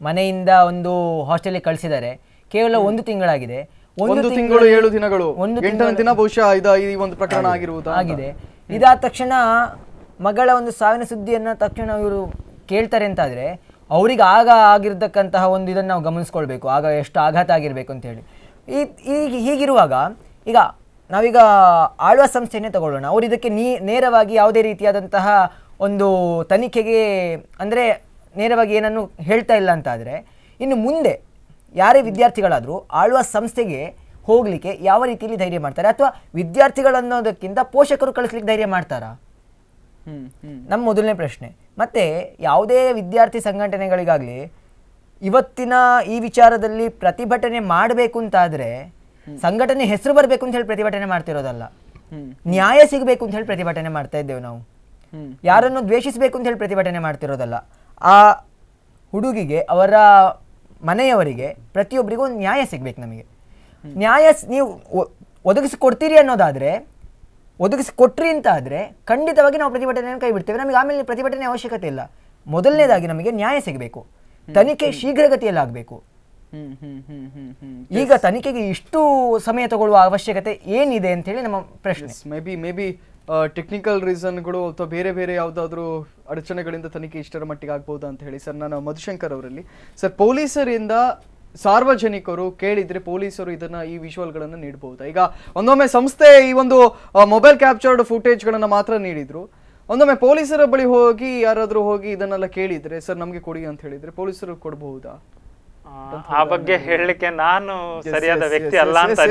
ಮನೆಯಿಂದ ಒಂದು ಹಾಸ್ಟೆಲ್ಗೆ ಕಳಿಸಿದ್ದಾರೆ ಕೇವಲ ಒಂದು ತಿಂಗಳಾಗಿದೆ ಒಂದು ತಿಂಗಳು ಏಳು ದಿನಗಳು ಒಂದು ಎಂಟನೇ ದಿನ ಬಹುಶಃ ಇದ ಈ ಒಂದು ಪ್ರಕರಣ ಆಗಿರುವುದು ಆಗಿದೆ ಇದಾದ ತಕ್ಷಣ ಮಗಳ ಒಂದು ಸಾವಿನ ಸುದ್ದಿಯನ್ನ ತಕ್ಷಣ ಇವರು ಕೇಳ್ತಾರೆ ಅಂತಾದ್ರೆ ಅವ್ರಿಗೆ ಆಗ ಆಗಿರ್ತಕ್ಕಂತಹ ಒಂದು ಇದನ್ನು ನಾವು ಗಮನಿಸ್ಕೊಳ್ಬೇಕು ಆಗ ಎಷ್ಟು ಆಘಾತ ಆಗಿರಬೇಕು ಅಂತ ಹೇಳಿ ಈ ಈಗ ಹೀಗಿರುವಾಗ ಈಗ ನಾವೀಗ ಆಳ್ವ ಸಂಸ್ಥೆಯನ್ನೇ ತಗೊಳ್ಳೋಣ ಅವರು ಇದಕ್ಕೆ ನೀ ನೇರವಾಗಿ ಯಾವುದೇ ರೀತಿಯಾದಂತಹ ಒಂದು ತನಿಖೆಗೆ ಅಂದರೆ ನೇರವಾಗಿ ಏನನ್ನು ಹೇಳ್ತಾ ಇಲ್ಲ ಅಂತಾದರೆ ಇನ್ನು ಮುಂದೆ ಯಾರೇ ವಿದ್ಯಾರ್ಥಿಗಳಾದರೂ ಆಳುವ ಸಂಸ್ಥೆಗೆ ಹೋಗಲಿಕ್ಕೆ ಯಾವ ರೀತಿಯಲ್ಲಿ ಧೈರ್ಯ ಮಾಡ್ತಾರೆ ಅಥವಾ ವಿದ್ಯಾರ್ಥಿಗಳನ್ನೋದಕ್ಕಿಂತ ಪೋಷಕರು ಕಳಿಸ್ಲಿಕ್ಕೆ ಧೈರ್ಯ ಮಾಡ್ತಾರಾ ನಮ್ಮ ಮೊದಲನೇ ಪ್ರಶ್ನೆ ಮತ್ತೆ ಯಾವುದೇ ವಿದ್ಯಾರ್ಥಿ ಸಂಘಟನೆಗಳಿಗಾಗಲಿ ಇವತ್ತಿನ ಈ ವಿಚಾರದಲ್ಲಿ ಪ್ರತಿಭಟನೆ ಮಾಡಬೇಕು ಅಂತಾದರೆ ಸಂಘಟನೆ ಹೆಸರು ಬರಬೇಕು ಅಂತ ಹೇಳಿ ಪ್ರತಿಭಟನೆ ಮಾಡ್ತಿರೋದಲ್ಲ ನ್ಯಾಯ ಸಿಗಬೇಕು ಅಂತ ಹೇಳಿ ಪ್ರತಿಭಟನೆ ಮಾಡ್ತಾ ಇದ್ದೇವೆ ನಾವು ಯಾರನ್ನು ದ್ವೇಷಿಸಬೇಕು ಅಂತ ಹೇಳಿ ಪ್ರತಿಭಟನೆ ಮಾಡ್ತಿರೋದಲ್ಲ ಆ ಹುಡುಗಿಗೆ ಅವರ ಮನೆಯವರಿಗೆ ಪ್ರತಿಯೊಬ್ಬರಿಗೂ ಒಂದು ನ್ಯಾಯ ಸಿಗ್ಬೇಕು ನಮಗೆ ನ್ಯಾಯ ನೀವು ಒದಗಿಸಿಕೊಡ್ತೀರಿ ಅನ್ನೋದಾದರೆ ಒದಗಿಸಿ ಕೊಟ್ರಿ ಅಂತ ಆದರೆ ಖಂಡಿತವಾಗಿ ನಾವು ಪ್ರತಿಭಟನೆಯನ್ನು ಕೈ ಬಿಡ್ತೇವೆ ನಮಗೆ ಆಮೇಲೆ ಪ್ರತಿಭಟನೆ ಅವಶ್ಯಕತೆ ಇಲ್ಲ ಮೊದಲನೇದಾಗಿ ನಮಗೆ ನ್ಯಾಯ ಸಿಗಬೇಕು ತನಿಖೆ ಶೀಘ್ರಗತಿಯಲ್ಲಾಗಬೇಕು ಈಗ ತನಿಖೆಗೆ ಇಷ್ಟು ಸಮಯ ತಗೊಳ್ಳುವ ಅವಶ್ಯಕತೆ ಏನಿದೆ ಅಂತ ಹೇಳಿ ನಮ್ಮ ಪ್ರಶ್ನೆ may be may be technical ರೀಸನ್ಗಳು ಅಥವಾ ಬೇರೆ ಬೇರೆ ಯಾವುದಾದ್ರೂ ಅಡಚಣೆಗಳಿಂದ ತನಿಖೆ ಇಷ್ಟರ ಮಟ್ಟಿಗೆ ಆಗ್ಬೋದು ಅಂತ ಹೇಳಿ ಸರ್ ನಾನು ಮಧುಶಂಕರ್ ಅವರಲ್ಲಿ ಸರ್ ಪೊಲೀಸರಿಂದ ಸಾರ್ವಜನಿಕರು ಕೇಳಿದ್ರೆ ಪೊಲೀಸರು ಇದನ್ನ ಈ ವಿಷುವಲ್ಗಳನ್ನು ನೀಡಬಹುದು ಈಗ ಒಂದೊಮ್ಮೆ ಸಂಸ್ಥೆ ಈ ಒಂದು ಮೊಬೈಲ್ ಕ್ಯಾಪ್ಚರ್ಡ್ ಫುಟೇಜ್ಗಳನ್ನು ಮಾತ್ರ ನೀಡಿದ್ರು ಒಂದೊಮ್ಮೆ ಪೊಲೀಸರ ಬಳಿ ಹೋಗಿ ಯಾರಾದರೂ ಹೋಗಿ ಇದನ್ನೆಲ್ಲ ಕೇಳಿದ್ರೆ ಸರ್ ನಮಗೆ ಕೊಡಿ ಅಂತ ಹೇಳಿದ್ರೆ ಪೊಲೀಸರು ಕೊಡಬಹುದಾ ಆ ಬಗ್ಗೆ ಹೇಳಲಿಕ್ಕೆ ನಾನು ಸರಿಯಾದ ವ್ಯಕ್ತಿ ಅಲ್ಲ ಅಂತ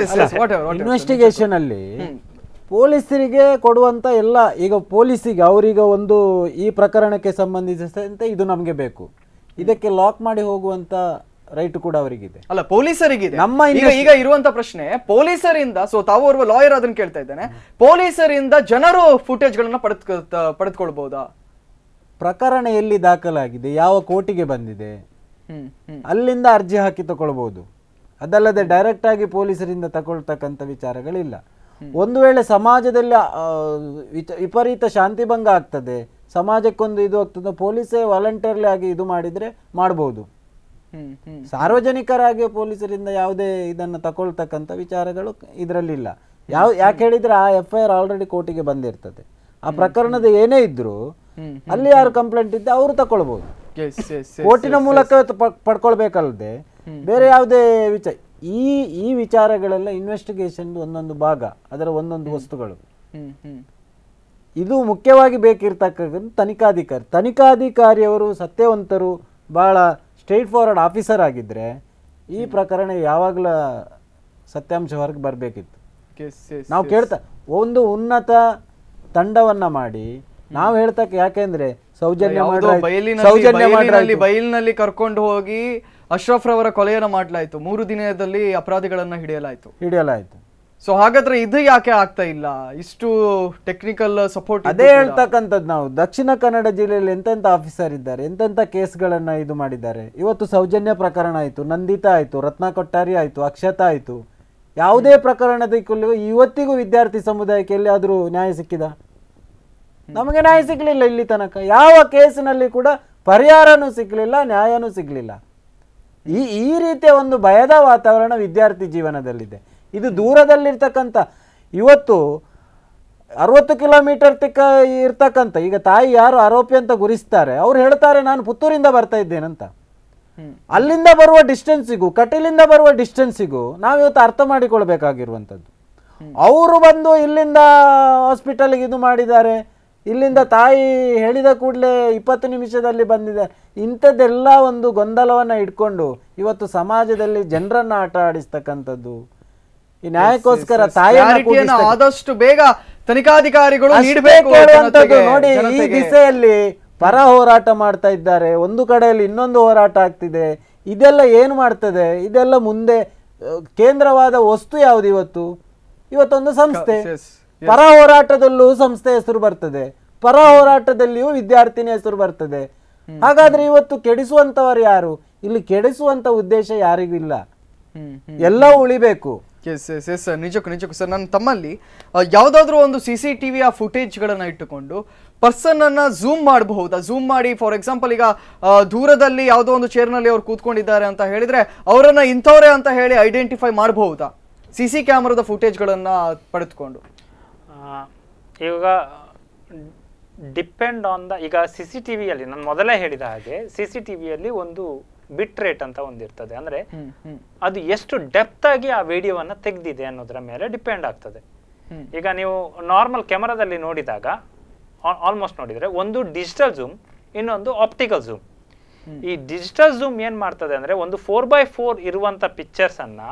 ಇನ್ವೆಸ್ಟಿಗೇಷನ್ ಅಲ್ಲಿ ಪೊಲೀಸರಿಗೆ ಕೊಡುವಂಥ ಎಲ್ಲ ಈಗ ಪೊಲೀಸಿಗೆ ಅವರೀಗ ಒಂದು ಈ ಪ್ರಕರಣಕ್ಕೆ ಸಂಬಂಧಿಸಿದಂತೆ ಇದು ನಮಗೆ ಬೇಕು ಇದಕ್ಕೆ ಲಾಕ್ ಮಾಡಿ ಹೋಗುವಂಥ ರೈಟ್ ಕೂಡ ಅವರಿಗಿದೆ ಅಲ್ಲ ಪೊಲೀಸರಿಗಿದೆ ನಮ್ಮ ಈಗ ಇರುವಂತ ಪ್ರಶ್ನೆ ಪೊಲೀಸರಿಂದ ಸೊ ತಾವು ಲಾಯರ್ ಅದನ್ನ ಕೇಳ್ತಾ ಇದ್ದೇನೆ ಪೊಲೀಸರಿಂದ ಜನರು ಫುಟೇಜ್ ಗಳನ್ನ ಪಡೆದ್ ಪಡೆದುಕೊಳ್ಬಹುದಾ ಪ್ರಕರಣ ಎಲ್ಲಿ ದಾಖಲಾಗಿದೆ ಯಾವ ಕೋರ್ಟಿಗೆ ಬಂದಿದೆ ಅಲ್ಲಿಂದ ಅರ್ಜಿ ಹಾಕಿ ತಗೊಳ್ಬಹುದು ಅದಲ್ಲದೆ ಡೈರೆಕ್ಟ್ ಆಗಿ ಪೊಲೀಸರಿಂದ ತಗೊಳ್ತಕ್ಕಂಥ ವಿಚಾರಗಳಿಲ್ಲ ಒಂದು ವೇಳೆ ಸಮಾಜದಲ್ಲಿ ವಿಪರೀತ ಶಾಂತಿ ಭಂಗ ಆಗ್ತದೆ ಸಮಾಜಕ್ಕೊಂದು ಇದು ಆಗ್ತದೆ ಪೊಲೀಸೇ ವಾಲಂಟಿಯರ್ಲಿ ಆಗಿ ಇದು ಮಾಡಿದ್ರೆ ಮಾಡಬಹುದು ಸಾರ್ವಜನಿಕರಾಗಿ ಪೊಲೀಸರಿಂದ ಯಾವುದೇ ಇದನ್ನು ತಗೊಳ್ತಕ್ಕಂಥ ವಿಚಾರಗಳು ಇದರಲ್ಲಿಲ್ಲ ಯಾವ ಯಾಕೆ ಹೇಳಿದ್ರೆ ಆ ಎಫ್ ಐ ಆರ್ ಆಲ್ರೆಡಿ ಕೋರ್ಟಿಗೆ ಬಂದಿರ್ತದೆ ಆ ಪ್ರಕರಣದ ಏನೇ ಇದ್ರು ಅಲ್ಲಿ ಯಾರು ಕಂಪ್ಲೇಂಟ್ ಇದ್ದ ಅವರು ತಕೊಳ್ಬಹುದು ಕೋರ್ಟಿನ ಮೂಲಕ ಪಡ್ಕೊಳ್ಬೇಕಲ್ಲದೆ ಬೇರೆ ಯಾವುದೇ ವಿಚಾರ ಈ ಈ ವಿಚಾರಗಳೆಲ್ಲ ಇನ್ವೆಸ್ಟಿಗೇಷನ್ ಒಂದೊಂದು ಭಾಗ ಅದರ ಒಂದೊಂದು ವಸ್ತುಗಳು ಇದು ಮುಖ್ಯವಾಗಿ ಬೇಕಿರ್ತಕ್ಕಂಥ ತನಿಖಾಧಿಕಾರಿ ತನಿಖಾಧಿಕಾರಿಯವರು ಸತ್ಯವಂತರು ಭಾಳ ಸ್ಟ್ರೈಟ್ ಫಾರ್ವರ್ಡ್ ಆಫೀಸರ್ ಆಗಿದ್ರೆ ಈ ಪ್ರಕರಣ ಯಾವಾಗಲ ಸತ್ಯಾಂಶ ಹೊರಗೆ ಬರಬೇಕಿತ್ತು ನಾವು ಕೇಳ್ತಾ ಒಂದು ಉನ್ನತ ತಂಡವನ್ನ ಮಾಡಿ ನಾವು ಹೇಳ್ತಕ್ಕ ಯಾಕೆಂದ್ರೆ ಸೌಜನ್ಯ ಸೌಜನ್ಯ ಬಯಲಿನಲ್ಲಿ ಕರ್ಕೊಂಡು ಹೋಗಿ ಅಶ್ರಫ್ ರವರ ಕೊಲೆಯನ್ನು ಮಾಡಲಾಯಿತು ಮೂರು ದಿನದಲ್ಲಿ ಅಪರಾಧಿಗಳನ್ನು ಹಿಡಿಯಲಾಯಿತು ಹಿಡಿಯಲಾಯಿತು ಸೊ ಹಾಗಾದ್ರೆ ಇದು ಯಾಕೆ ಆಗ್ತಾ ಇಲ್ಲ ಇಷ್ಟು ಟೆಕ್ನಿಕಲ್ ಸಪೋರ್ಟ್ ಅದೇ ಹೇಳ್ತಕ್ಕಂಥದ್ದು ನಾವು ದಕ್ಷಿಣ ಕನ್ನಡ ಜಿಲ್ಲೆಯಲ್ಲಿ ಎಂತೆಂಥ ಆಫೀಸರ್ ಇದ್ದಾರೆ ಎಂತೆಂಥ ಕೇಸ್ಗಳನ್ನು ಇದು ಮಾಡಿದ್ದಾರೆ ಇವತ್ತು ಸೌಜನ್ಯ ಪ್ರಕರಣ ಆಯಿತು ನಂದಿತಾ ಆಯಿತು ರತ್ನ ಕೊಟ್ಟಾರಿ ಆಯಿತು ಅಕ್ಷತಾ ಆಯಿತು ಯಾವುದೇ ಪ್ರಕರಣದ ಇವತ್ತಿಗೂ ವಿದ್ಯಾರ್ಥಿ ಸಮುದಾಯಕ್ಕೆ ಆದರೂ ನ್ಯಾಯ ಸಿಕ್ಕಿದ ನಮಗೆ ನ್ಯಾಯ ಸಿಗ್ಲಿಲ್ಲ ಇಲ್ಲಿ ತನಕ ಯಾವ ಕೇಸಿನಲ್ಲಿ ಕೂಡ ಪರಿಹಾರನೂ ಸಿಗಲಿಲ್ಲ ನ್ಯಾಯನೂ ಸಿಗಲಿಲ್ಲ ಈ ಈ ರೀತಿಯ ಒಂದು ಭಯದ ವಾತಾವರಣ ವಿದ್ಯಾರ್ಥಿ ಜೀವನದಲ್ಲಿದೆ ಇದು ದೂರದಲ್ಲಿರ್ತಕ್ಕಂಥ ಇವತ್ತು ಅರವತ್ತು ಕಿಲೋಮೀಟರ್ ತಿಕ್ಕ ಇರ್ತಕ್ಕಂಥ ಈಗ ತಾಯಿ ಯಾರು ಆರೋಪಿ ಅಂತ ಗುರಿಸ್ತಾರೆ ಅವ್ರು ಹೇಳ್ತಾರೆ ನಾನು ಪುತ್ತೂರಿಂದ ಬರ್ತಾ ಇದ್ದೇನಂತ ಅಲ್ಲಿಂದ ಬರುವ ಡಿಸ್ಟೆನ್ಸಿಗೂ ಕಟೀಲಿಂದ ಬರುವ ಡಿಸ್ಟೆನ್ಸಿಗೂ ನಾವಿವತ್ತು ಅರ್ಥ ಮಾಡಿಕೊಳ್ಬೇಕಾಗಿರುವಂಥದ್ದು ಅವರು ಬಂದು ಇಲ್ಲಿಂದ ಹಾಸ್ಪಿಟಲ್ಗೆ ಇದು ಮಾಡಿದ್ದಾರೆ ಇಲ್ಲಿಂದ ತಾಯಿ ಹೇಳಿದ ಕೂಡಲೇ ಇಪ್ಪತ್ತು ನಿಮಿಷದಲ್ಲಿ ಬಂದಿದೆ ಇಂಥದ್ದೆಲ್ಲ ಒಂದು ಗೊಂದಲವನ್ನು ಇಟ್ಕೊಂಡು ಇವತ್ತು ಸಮಾಜದಲ್ಲಿ ಜನರನ್ನು ಆಟ ಆಡಿಸ್ತಕ್ಕಂಥದ್ದು ಈ ನ್ಯಾಯಕ್ಕೋಸ್ಕರ ತಾಯಿಯನ್ನು ಆದಷ್ಟು ಬೇಗ ತನಿಖಾಧಿಕಾರಿಗಳು ನೀಡಬೇಕು ನೋಡಿ ಈ ದಿಸೆಯಲ್ಲಿ ಪರ ಹೋರಾಟ ಮಾಡ್ತಾ ಇದ್ದಾರೆ ಒಂದು ಕಡೆಯಲ್ಲಿ ಇನ್ನೊಂದು ಹೋರಾಟ ಆಗ್ತಿದೆ ಇದೆಲ್ಲ ಏನು ಮಾಡ್ತದೆ ಇದೆಲ್ಲ ಮುಂದೆ ಕೇಂದ್ರವಾದ ವಸ್ತು ಯಾವುದು ಇವತ್ತು ಇವತ್ತೊಂದು ಸಂಸ್ಥೆ ಪರ ಹೋರಾಟದಲ್ಲೂ ಸಂಸ್ಥೆ ಹೆಸರು ಬರ್ತದೆ ಪರ ಹೋರಾಟದಲ್ಲಿಯೂ ವಿದ್ಯಾರ್ಥಿನಿ ಹೆಸರು ಬರ್ತದೆ ಹಾಗಾದ್ರೆ ಇವತ್ತು ಕೆಡಿಸುವಂತವರು ಯಾರು ಇಲ್ಲಿ ಕೆಡಿಸುವಂತ ಉದ್ದೇಶ ಯಾರಿಗೂ ಇಲ್ಲ ಎಲ್ಲ ಉಳಿಬೇಕು ಎಸ್ ಎಸ್ ಎಸ್ ನಿಜಕ್ಕೂ ನಿಜಕ್ಕೂ ಸರ್ ನನ್ನ ತಮ್ಮಲ್ಲಿ ಯಾವ್ದಾದ್ರು ಒಂದು ಸಿ ಸಿ ಟಿ ಫುಟೇಜ್ ಗಳನ್ನ ಇಟ್ಟುಕೊಂಡು ಪರ್ಸನ್ ಅನ್ನ ಝೂಮ್ ಮಾಡಬಹುದಾ ಝೂಮ್ ಮಾಡಿ ಫಾರ್ ಎಕ್ಸಾಂಪಲ್ ಈಗ ದೂರದಲ್ಲಿ ಯಾವುದೋ ಒಂದು ಚೇರ್ ನಲ್ಲಿ ಅವ್ರು ಕೂತ್ಕೊಂಡಿದ್ದಾರೆ ಅಂತ ಹೇಳಿದ್ರೆ ಅವರನ್ನ ಇಂಥವ್ರೆ ಅಂತ ಹೇಳಿ ಐಡೆಂಟಿಫೈ ಮಾಡಬಹುದಾ ಸಿ ಸಿ ಕ್ಯಾಮರಾದ ಗಳನ್ನ ಪಡೆದುಕೊಂಡು ಈಗ ಡಿಪೆಂಡ್ ಆನ್ ದ ಈಗ ಸಿ ಸಿ ಟಿ ವಿಯಲ್ಲಿ ನಾನು ಮೊದಲೇ ಹೇಳಿದ ಹಾಗೆ ಸಿ ಸಿ ಟಿ ವಿಯಲ್ಲಿ ಒಂದು ಬಿಟ್ ರೇಟ್ ಅಂತ ಒಂದಿರ್ತದೆ ಅಂದರೆ ಅದು ಎಷ್ಟು ಡೆಪ್ತ್ ಆಗಿ ಆ ವಿಡಿಯೋವನ್ನು ತೆಗೆದಿದೆ ಅನ್ನೋದರ ಮೇಲೆ ಡಿಪೆಂಡ್ ಆಗ್ತದೆ ಈಗ ನೀವು ನಾರ್ಮಲ್ ಕ್ಯಾಮರಾದಲ್ಲಿ ನೋಡಿದಾಗ ಆಲ್ಮೋಸ್ಟ್ ನೋಡಿದರೆ ಒಂದು ಡಿಜಿಟಲ್ ಝೂಮ್ ಇನ್ನೊಂದು ಆಪ್ಟಿಕಲ್ ಝೂಮ್ ಈ ಡಿಜಿಟಲ್ ಝೂಮ್ ಏನು ಮಾಡ್ತದೆ ಅಂದರೆ ಒಂದು ಫೋರ್ ಬೈ ಫೋರ್ ಇರುವಂಥ ಪಿಕ್ಚರ್ಸನ್ನು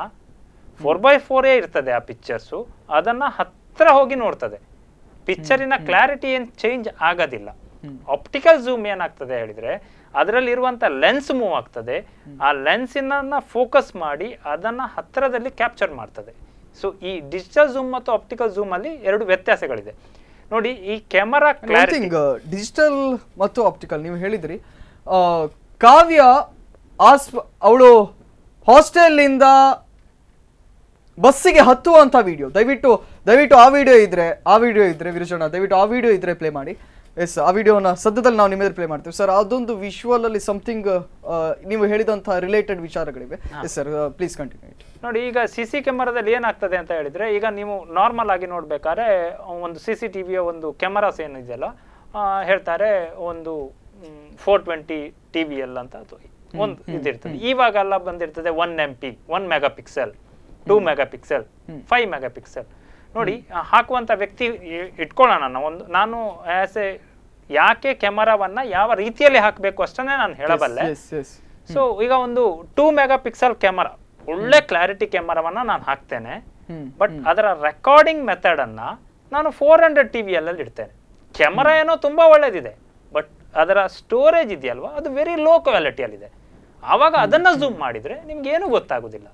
ಫೋರ್ ಬೈ ಫೋರೇ ಇರ್ತದೆ ಆ ಪಿಕ್ಚರ್ಸು ಅದನ್ನು ಹತ್ತು ಹತ್ರ ಹೋಗಿ ನೋಡ್ತದೆ ಪಿಕ್ಚರಿನ ಕ್ಲಾರಿಟಿ ಏನ್ ಚೇಂಜ್ ಆಗೋದಿಲ್ಲ ಆಪ್ಟಿಕಲ್ ಝೂಮ್ ಏನಾಗ್ತದೆ ಹೇಳಿದ್ರೆ ಅದರಲ್ಲಿ ಇರುವಂತ ಲೆನ್ಸ್ ಮೂವ್ ಆಗ್ತದೆ ಆ ಲೆನ್ಸಿನ ಫೋಕಸ್ ಮಾಡಿ ಅದನ್ನ ಹತ್ತಿರದಲ್ಲಿ ಕ್ಯಾಪ್ಚರ್ ಮಾಡ್ತದೆ ಸೊ ಈ ಡಿಜಿಟಲ್ ಝೂಮ್ ಮತ್ತು ಆಪ್ಟಿಕಲ್ ಝೂಮ್ ಅಲ್ಲಿ ಎರಡು ವ್ಯತ್ಯಾಸಗಳಿದೆ ನೋಡಿ ಈ ಕ್ಯಾಮರಾ ಡಿಜಿಟಲ್ ಮತ್ತು ಆಪ್ಟಿಕಲ್ ನೀವು ಹೇಳಿದ್ರಿ ಕಾವ್ಯ ಆಸ್ ಅವಳು ಹಾಸ್ಟೆಲ್ ಇಂದ ಬಸ್ಸಿಗೆ ಹತ್ತುವಂತ ವಿಡಿಯೋ ದಯವಿಟ್ಟು ದಯವಿಟ್ಟು ಆ ವಿಡಿಯೋ ಇದ್ರೆ ಆ ವಿಡಿಯೋ ಇದ್ರೆ ವಿರುಜೋಣ ದಯವಿಟ್ಟು ಆ ವಿಡಿಯೋ ಇದ್ರೆ ಪ್ಲೇ ಮಾಡಿ ಎಸ್ ಆ ವಿಡಿಯೋನ ಸದ್ಯದಲ್ಲಿ ನಾವು ನಿಮಗೆ ಪ್ಲೇ ಮಾಡ್ತೀವಿ ಸರ್ ಅದೊಂದು ವಿಶ್ವಲ್ ಅಲ್ಲಿ ಸಮಥಿಂಗ್ uh, ನೀವು ಹೇಳಿದಂತಹ ರಿಲೇಟೆಡ್ ವಿಚಾರಗಳಿವೆ ಎಸ್ ಸರ್ ಪ್ಲೀಸ್ ಕಂಟಿನ್ಯೂ ನೋಡಿ ಈಗ ಸಿ ಸಿ ಕ್ಯಾಮರಾದಲ್ಲಿ ಏನಾಗ್ತದೆ ಅಂತ ಹೇಳಿದ್ರೆ ಈಗ ನೀವು ನಾರ್ಮಲ್ ಆಗಿ ನೋಡ್ಬೇಕಾದ್ರೆ ಒಂದು ಸಿ ಸಿ ಟಿವಿಯ ಒಂದು ಕ್ಯಾಮರಾಸ್ ಏನಿದೆಯಲ್ಲ ಹೇಳ್ತಾರೆ ಒಂದು ಫೋರ್ ಟ್ವೆಂಟಿ ಟಿ ವಿ ಎಲ್ಲ ಅಂತ ಅದು ಒಂದು ಇದಿರ್ತದೆ ಇವಾಗೆಲ್ಲ ಬಂದಿರ್ತದೆ one M P one mega pixel two mega pixel five mega pixel ನೋಡಿ ಹಾಕುವಂಥ ವ್ಯಕ್ತಿ ಇಟ್ಕೊಳ್ಳೋಣ ನಾನು ಒಂದು ನಾನು ಆ್ಯಸ್ ಎ ಯಾಕೆ ಕ್ಯಾಮರಾವನ್ನ ಯಾವ ರೀತಿಯಲ್ಲಿ ಹಾಕಬೇಕು ಅಷ್ಟನ್ನೇ ನಾನು ಹೇಳಬಲ್ಲೆ ಸೊ ಈಗ ಒಂದು ಟೂ ಮೆಗಾ ಪಿಕ್ಸೆಲ್ ಕ್ಯಾಮರಾ ಒಳ್ಳೆ ಕ್ಲಾರಿಟಿ ಕ್ಯಾಮರಾವನ್ನು ನಾನು ಹಾಕ್ತೇನೆ ಬಟ್ ಅದರ ರೆಕಾರ್ಡಿಂಗ್ ಮೆಥಡನ್ನು ನಾನು ಫೋರ್ ಹಂಡ್ರೆಡ್ ಟಿ ವಿಯಲ್ಲಿ ಇಡ್ತೇನೆ ಕ್ಯಾಮರಾ ಏನೋ ತುಂಬ ಒಳ್ಳೇದಿದೆ ಬಟ್ ಅದರ ಸ್ಟೋರೇಜ್ ಇದೆಯಲ್ವಾ ಅದು ವೆರಿ ಲೋ ಕ್ವಾಲಿಟಿಯಲ್ಲಿದೆ ಆವಾಗ ಅದನ್ನು ಝೂಮ್ ಮಾಡಿದರೆ ಏನೂ ಗೊತ್ತಾಗೋದಿಲ್ಲ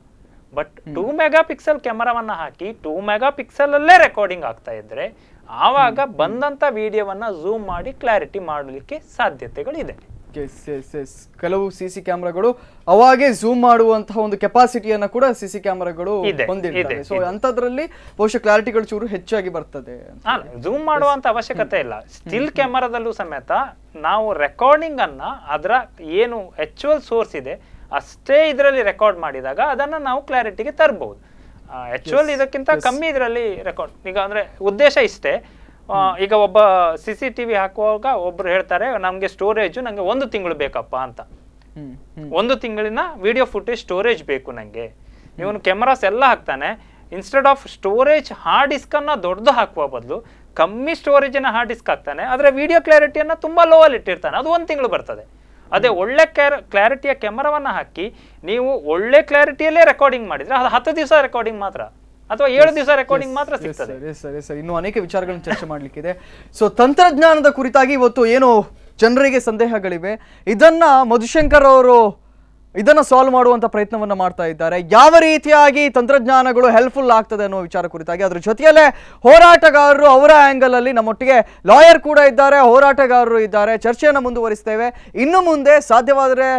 ಬಟ್ ಟೂ ಮೆಗಾ ಪಿಕ್ಸೆಲ್ ಕ್ಯಾಮರಾವನ್ನ ಹಾಕಿ ಟೂ ಮೆಗಾ ಪಿಕ್ಸೆಲ್ ಅಲ್ಲೇ ರೆಕಾರ್ಡಿಂಗ್ ಆಗ್ತಾ ಇದ್ರೆ ಆವಾಗ hmm. ಬಂದಂತ ವಿಡಿಯೋವನ್ನ ಝೂಮ್ ಮಾಡಿ ಕ್ಲಾರಿಟಿ ಮಾಡಲಿಕ್ಕೆ ಸಾಧ್ಯತೆಗಳಿದೆ ಕೆಲವು ಸಿ ಸಿ ಕ್ಯಾಮ್ರಾಗಳು ಅವಾಗೆ ಝೂಮ್ ಮಾಡುವಂತಹ ಒಂದು ಕೆಪಾಸಿಟಿಯನ್ನ ಕೂಡ ಸಿಸಿ ಸಿ ಕ್ಯಾಮ್ರಾಗಳು ಹೊಂದಿರ್ತವೆ ಸೊ ಅಂತದ್ರಲ್ಲಿ ಬಹುಶಃ ಕ್ಲಾರಿಟಿಗಳು ಚೂರು ಹೆಚ್ಚಾಗಿ ಬರ್ತದೆ ಝೂಮ್ ಮಾಡುವಂತ ಅವಶ್ಯಕತೆ ಇಲ್ಲ ಸ್ಟಿಲ್ ಕ್ಯಾಮರಾದಲ್ಲೂ ಸಮೇತ ನಾವು ರೆಕಾರ್ಡಿಂಗ್ ಅನ್ನ ಅದರ ಏನು ಹೆಚ್ಚುವಲ್ ಸೋರ್ಸ್ ಇದೆ ಅಷ್ಟೇ ಇದರಲ್ಲಿ ರೆಕಾರ್ಡ್ ಮಾಡಿದಾಗ ಅದನ್ನು ನಾವು ಕ್ಲಾರಿಟಿಗೆ ತರ್ಬೋದು ಆ್ಯಕ್ಚುಯಲ್ ಇದಕ್ಕಿಂತ ಕಮ್ಮಿ ಇದರಲ್ಲಿ ರೆಕಾರ್ಡ್ ಈಗ ಅಂದರೆ ಉದ್ದೇಶ ಇಷ್ಟೇ ಈಗ ಒಬ್ಬ ಸಿ ಸಿ ಟಿ ವಿ ಹಾಕುವಾಗ ಒಬ್ರು ಹೇಳ್ತಾರೆ ನಮಗೆ ಸ್ಟೋರೇಜು ನನಗೆ ಒಂದು ತಿಂಗಳು ಬೇಕಪ್ಪ ಅಂತ ಒಂದು ತಿಂಗಳಿನ ವಿಡಿಯೋ ಫುಟೇಜ್ ಸ್ಟೋರೇಜ್ ಬೇಕು ನನಗೆ ಇವನು ಕ್ಯಾಮರಾಸ್ ಎಲ್ಲ ಹಾಕ್ತಾನೆ ಇನ್ಸ್ಟೆಡ್ ಆಫ್ ಸ್ಟೋರೇಜ್ ಹಾರ್ಡ್ ಡಿಸ್ಕನ್ನು ದೊಡ್ಡದು ಹಾಕುವ ಬದಲು ಕಮ್ಮಿ ಸ್ಟೋರೇಜನ್ನು ಹಾರ್ಡ್ ಡಿಸ್ಕ್ ಹಾಕ್ತಾನೆ ಆದರೆ ವಿಡಿಯೋ ಕ್ಲಾರಿಟಿಯನ್ನು ತುಂಬ ಲೋ ಅಲ್ಲಿ ಇಟ್ಟಿರ್ತಾನೆ ಅದು ಒಂದು ತಿಂಗಳು ಬರ್ತದೆ ಅದೇ ಒಳ್ಳೆ ಕ್ಲಾರಿಟಿಯ ಕ್ಯಾಮರಾವನ್ನು ಹಾಕಿ ನೀವು ಒಳ್ಳೆ ಕ್ಲಾರಿಟಿಯಲ್ಲೇ ರೆಕಾರ್ಡಿಂಗ್ ಮಾಡಿದರೆ ಅದು ಹತ್ತು ದಿವಸ ರೆಕಾರ್ಡಿಂಗ್ ಮಾತ್ರ ಅಥವಾ ಏಳು ದಿವಸ ರೆಕಾರ್ಡಿಂಗ್ ಮಾತ್ರ ಸಿಗ್ತದೆ ಸರಿ ಸರಿ ಇನ್ನು ಅನೇಕ ವಿಚಾರಗಳನ್ನು ಚರ್ಚೆ ಮಾಡಲಿಕ್ಕಿದೆ ಸೊ ತಂತ್ರಜ್ಞಾನದ ಕುರಿತಾಗಿ ಇವತ್ತು ಏನು ಜನರಿಗೆ ಸಂದೇಹಗಳಿವೆ ಇದನ್ನ ಮಧುಶಂಕರ್ ಅವರು ಇದನ್ನು ಸಾಲ್ವ್ ಮಾಡುವಂಥ ಪ್ರಯತ್ನವನ್ನು ಮಾಡ್ತಾ ಇದ್ದಾರೆ ಯಾವ ರೀತಿಯಾಗಿ ತಂತ್ರಜ್ಞಾನಗಳು ಹೆಲ್ಪ್ಫುಲ್ ಆಗ್ತದೆ ಅನ್ನೋ ವಿಚಾರ ಕುರಿತಾಗಿ ಅದರ ಜೊತೆಯಲ್ಲೇ ಹೋರಾಟಗಾರರು ಅವರ ಆ್ಯಂಗಲಲ್ಲಿ ನಮ್ಮೊಟ್ಟಿಗೆ ಲಾಯರ್ ಕೂಡ ಇದ್ದಾರೆ ಹೋರಾಟಗಾರರು ಇದ್ದಾರೆ ಚರ್ಚೆಯನ್ನು ಮುಂದುವರಿಸ್ತೇವೆ ಇನ್ನು ಮುಂದೆ ಸಾಧ್ಯವಾದರೆ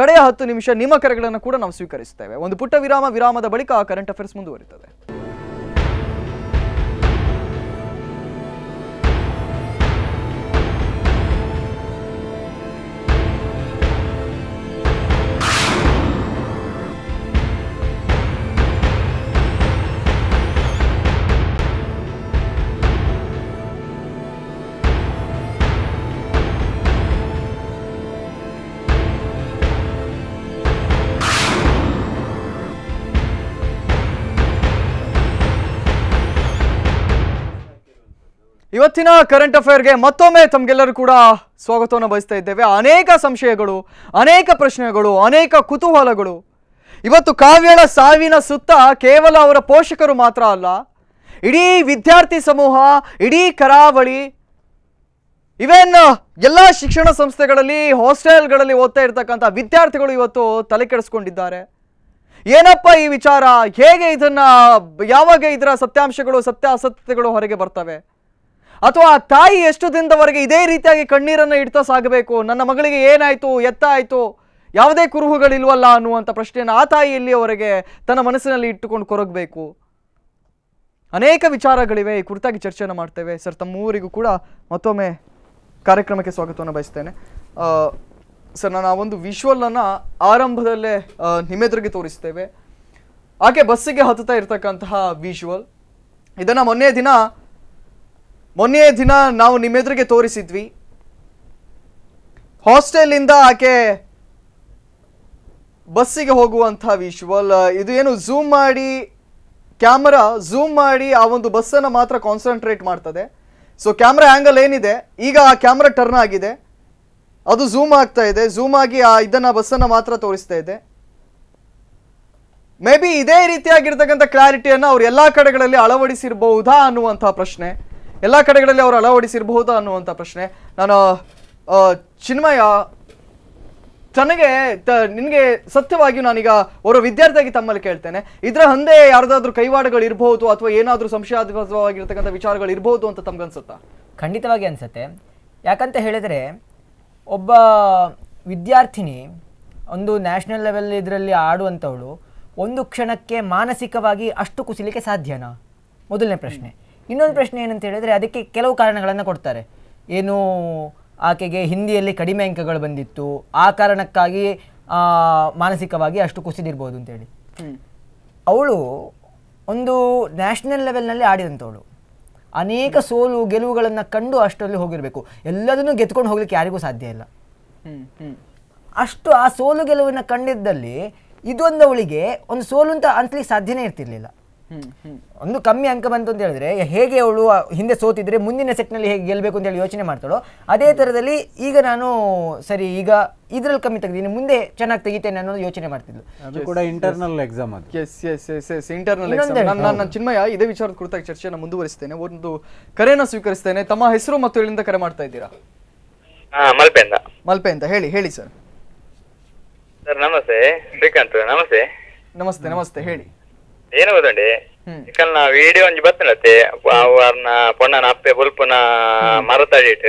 ಕಡೆಯ ಹತ್ತು ನಿಮಿಷ ನಿಮ್ಮ ಕರೆಗಳನ್ನು ಕೂಡ ನಾವು ಸ್ವೀಕರಿಸ್ತೇವೆ ಒಂದು ಪುಟ್ಟ ವಿರಾಮ ವಿರಾಮದ ಬಳಿಕ ಕರೆಂಟ್ ಅಫೇರ್ಸ್ ಮುಂದುವರಿತದೆ ಇವತ್ತಿನ ಕರೆಂಟ್ ಅಫೇರ್ಗೆ ಮತ್ತೊಮ್ಮೆ ತಮಗೆಲ್ಲರೂ ಕೂಡ ಸ್ವಾಗತವನ್ನು ಬಯಸ್ತಾ ಇದ್ದೇವೆ ಅನೇಕ ಸಂಶಯಗಳು ಅನೇಕ ಪ್ರಶ್ನೆಗಳು ಅನೇಕ ಕುತೂಹಲಗಳು ಇವತ್ತು ಕಾವ್ಯಳ ಸಾವಿನ ಸುತ್ತ ಕೇವಲ ಅವರ ಪೋಷಕರು ಮಾತ್ರ ಅಲ್ಲ ಇಡೀ ವಿದ್ಯಾರ್ಥಿ ಸಮೂಹ ಇಡೀ ಕರಾವಳಿ ಇವೇನ್ ಎಲ್ಲ ಶಿಕ್ಷಣ ಸಂಸ್ಥೆಗಳಲ್ಲಿ ಹಾಸ್ಟೆಲ್ಗಳಲ್ಲಿ ಓದ್ತಾ ಇರ್ತಕ್ಕಂಥ ವಿದ್ಯಾರ್ಥಿಗಳು ಇವತ್ತು ತಲೆ ಕೆಡಿಸ್ಕೊಂಡಿದ್ದಾರೆ ಏನಪ್ಪ ಈ ವಿಚಾರ ಹೇಗೆ ಇದನ್ನು ಯಾವಾಗ ಇದರ ಸತ್ಯಾಂಶಗಳು ಸತ್ಯಾಸತ್ಯತೆಗಳು ಹೊರಗೆ ಬರ್ತವೆ ಅಥವಾ ಆ ತಾಯಿ ಎಷ್ಟು ದಿನದವರೆಗೆ ಇದೇ ರೀತಿಯಾಗಿ ಕಣ್ಣೀರನ್ನು ಇಡ್ತಾ ಸಾಗಬೇಕು ನನ್ನ ಮಗಳಿಗೆ ಏನಾಯಿತು ಎತ್ತ ಆಯಿತು ಯಾವುದೇ ಕುರುಹುಗಳಿಲ್ವಲ್ಲ ಅನ್ನುವಂಥ ಪ್ರಶ್ನೆಯನ್ನು ಆ ತಾಯಿ ಇಲ್ಲಿಯವರೆಗೆ ತನ್ನ ಮನಸ್ಸಿನಲ್ಲಿ ಇಟ್ಟುಕೊಂಡು ಕೊರಗಬೇಕು ಅನೇಕ ವಿಚಾರಗಳಿವೆ ಈ ಕುರಿತಾಗಿ ಚರ್ಚೆಯನ್ನು ಮಾಡ್ತೇವೆ ಸರ್ ತಮ್ಮೂರಿಗೂ ಕೂಡ ಮತ್ತೊಮ್ಮೆ ಕಾರ್ಯಕ್ರಮಕ್ಕೆ ಸ್ವಾಗತವನ್ನು ಬಯಸ್ತೇನೆ ಸರ್ ನಾನು ಆ ಒಂದು ವಿಶ್ವಲನ್ನು ಆರಂಭದಲ್ಲೇ ನಿಮ್ಮೆದುರಿಗೆ ತೋರಿಸ್ತೇವೆ ಆಕೆ ಬಸ್ಸಿಗೆ ಹತ್ತುತ್ತಾ ಇರ್ತಕ್ಕಂತಹ ವಿಶ್ವಲ್ ಇದನ್ನು ಮೊನ್ನೆ ದಿನ ಮೊನ್ನೆಯ ದಿನ ನಾವು ನಿಮ್ಮೆದುರಿಗೆ ತೋರಿಸಿದ್ವಿ ಹಾಸ್ಟೆಲಿಂದ ಆಕೆ ಬಸ್ಸಿಗೆ ಹೋಗುವಂಥ ವಿಷುವಲ್ ಇದು ಏನು ಝೂಮ್ ಮಾಡಿ ಕ್ಯಾಮರಾ ಝೂಮ್ ಮಾಡಿ ಆ ಒಂದು ಬಸ್ಸನ್ನು ಮಾತ್ರ ಕಾನ್ಸಂಟ್ರೇಟ್ ಮಾಡ್ತದೆ ಸೊ ಕ್ಯಾಮ್ರಾ ಆ್ಯಂಗಲ್ ಏನಿದೆ ಈಗ ಆ ಕ್ಯಾಮ್ರಾ ಟರ್ನ್ ಆಗಿದೆ ಅದು ಝೂಮ್ ಆಗ್ತಾ ಇದೆ ಝೂಮ್ ಆಗಿ ಆ ಇದನ್ನು ಬಸ್ಸನ್ನು ಮಾತ್ರ ತೋರಿಸ್ತಾ ಇದೆ ಮೇ ಬಿ ಇದೇ ರೀತಿಯಾಗಿರ್ತಕ್ಕಂಥ ಕ್ಲಾರಿಟಿಯನ್ನು ಅವ್ರು ಎಲ್ಲ ಕಡೆಗಳಲ್ಲಿ ಅಳವಡಿಸಿರ್ಬಹುದಾ ಅನ್ನುವಂಥ ಪ್ರಶ್ನೆ ಎಲ್ಲ ಕಡೆಗಳಲ್ಲಿ ಅವರು ಅಳವಡಿಸಿರಬಹುದಾ ಅನ್ನುವಂಥ ಪ್ರಶ್ನೆ ನಾನು ಚಿನ್ಮಯ ತನಗೆ ನಿನಗೆ ಸತ್ಯವಾಗಿಯೂ ನಾನೀಗ ಓರ್ವ ವಿದ್ಯಾರ್ಥಿಯಾಗಿ ತಮ್ಮಲ್ಲಿ ಕೇಳ್ತೇನೆ ಇದರ ಹಂದೆ ಯಾರ್ದಾದ್ರೂ ಕೈವಾಡಗಳು ಇರಬಹುದು ಅಥವಾ ಏನಾದರೂ ಸಂಶಯಾಸ್ಪದವಾಗಿರ್ತಕ್ಕಂಥ ವಿಚಾರಗಳು ಇರಬಹುದು ಅಂತ ತಮ್ಗನ್ಸುತ್ತಾ ಖಂಡಿತವಾಗಿ ಅನಿಸುತ್ತೆ ಯಾಕಂತ ಹೇಳಿದರೆ ಒಬ್ಬ ವಿದ್ಯಾರ್ಥಿನಿ ಒಂದು ನ್ಯಾಷನಲ್ ಲೆವೆಲ್ ಇದರಲ್ಲಿ ಆಡುವಂಥವಳು ಒಂದು ಕ್ಷಣಕ್ಕೆ ಮಾನಸಿಕವಾಗಿ ಅಷ್ಟು ಕುಸಿಲಿಕ್ಕೆ ಸಾಧ್ಯನಾ ಮೊದಲನೇ ಪ್ರಶ್ನೆ ಇನ್ನೊಂದು ಪ್ರಶ್ನೆ ಏನಂತ ಹೇಳಿದರೆ ಅದಕ್ಕೆ ಕೆಲವು ಕಾರಣಗಳನ್ನು ಕೊಡ್ತಾರೆ ಏನು ಆಕೆಗೆ ಹಿಂದಿಯಲ್ಲಿ ಕಡಿಮೆ ಅಂಕಗಳು ಬಂದಿತ್ತು ಆ ಕಾರಣಕ್ಕಾಗಿ ಮಾನಸಿಕವಾಗಿ ಅಷ್ಟು ಕುಸಿದಿರ್ಬೋದು ಅಂತೇಳಿ ಅವಳು ಒಂದು ನ್ಯಾಷನಲ್ ಲೆವೆಲ್ನಲ್ಲಿ ಆಡಿದಂಥವಳು ಅನೇಕ ಸೋಲು ಗೆಲುವುಗಳನ್ನು ಕಂಡು ಅಷ್ಟರಲ್ಲಿ ಹೋಗಿರಬೇಕು ಎಲ್ಲದನ್ನೂ ಗೆದ್ಕೊಂಡು ಹೋಗ್ಲಿಕ್ಕೆ ಯಾರಿಗೂ ಸಾಧ್ಯ ಇಲ್ಲ ಅಷ್ಟು ಆ ಸೋಲು ಗೆಲುವನ್ನು ಕಂಡಿದ್ದಲ್ಲಿ ಇದೊಂದು ಅವಳಿಗೆ ಒಂದು ಸೋಲು ಅಂತ ಅಂತಲಿಕ್ಕೆ ಸಾಧ್ಯನೇ ಇರ್ತಿರ್ಲಿಲ್ಲ ಒಂದು ಕಮ್ಮಿ ಅಂಕ ಬಂತು ಅಂತ ಹೇಳಿದ್ರೆ ಹೇಗೆ ಅವಳು ಹಿಂದೆ ಸೋತಿದ್ರೆ ಮುಂದಿನ ಸೆಟ್ನಲ್ಲಿ ಹೇಗೆ ಗೆಲ್ಬೇಕು ಅಂತ ಹೇಳಿ ಯೋಚನೆ ಮಾಡ್ತಾಳೋ ಅದೇ ಥರದಲ್ಲಿ ಈಗ ನಾನು ಸರಿ ಈಗ ಇದ್ರಲ್ಲಿ ಕಮ್ಮಿ ತೆಗೆದೀನಿ ಮುಂದೆ ಚೆನ್ನಾಗಿ ತೆಗಿತೇನೆ ಅನ್ನೋದು ಯೋಚನೆ ಮಾಡ್ತಿದ್ಲು ಅದು ಕೂಡ ಇಂಟರ್ನಲ್ ಎಕ್ಸಾಮ್ ಅದು S S S S internal exam ನಾನು ನನ್ನ ಚಿನ್ಮಯ ಇದೇ ವಿಚಾರದ ಕುರಿತಾಗಿ ಚರ್ಚೆಯನ್ನು ಮುಂದುವರಿಸ್ತೇನೆ ಒಂದು ಕರೆಯನ್ನು ಸ್ವೀಕರಿಸ್ತೇನೆ ತಮ್ಮ ಹೆಸರು ಮತ್ತು ಎಲ್ಲಿಂದ ಕರೆ ಮಾಡ್ತಾ ಇದ್ದೀರಾ ಮಲ್ಪೆಯಿಂದ ಮಲ್ಪೆ ಅಂತ ಹೇಳಿ ಹೇಳಿ ಸರ್ ಸರ್ ನಮಸ್ತೆ ಶ್ರೀಕಾಂತ್ ನಮಸ್ತೆ ನಮಸ್ತೆ ನಮಸ್ತೆ ಹೇಳಿ ಏನು ಗೊತ್ತಂಡಿ ನಾ ವಿಡಿಯೋ ಒಂಜಿ ಬತ್ತಲತ್ತೆ ಅವ್ರನ್ನ ಪೊಣ್ಣನ ಅಪ್ಪೆ ಬುಲ್ಪುನ ಮರತಾಡಿಟ್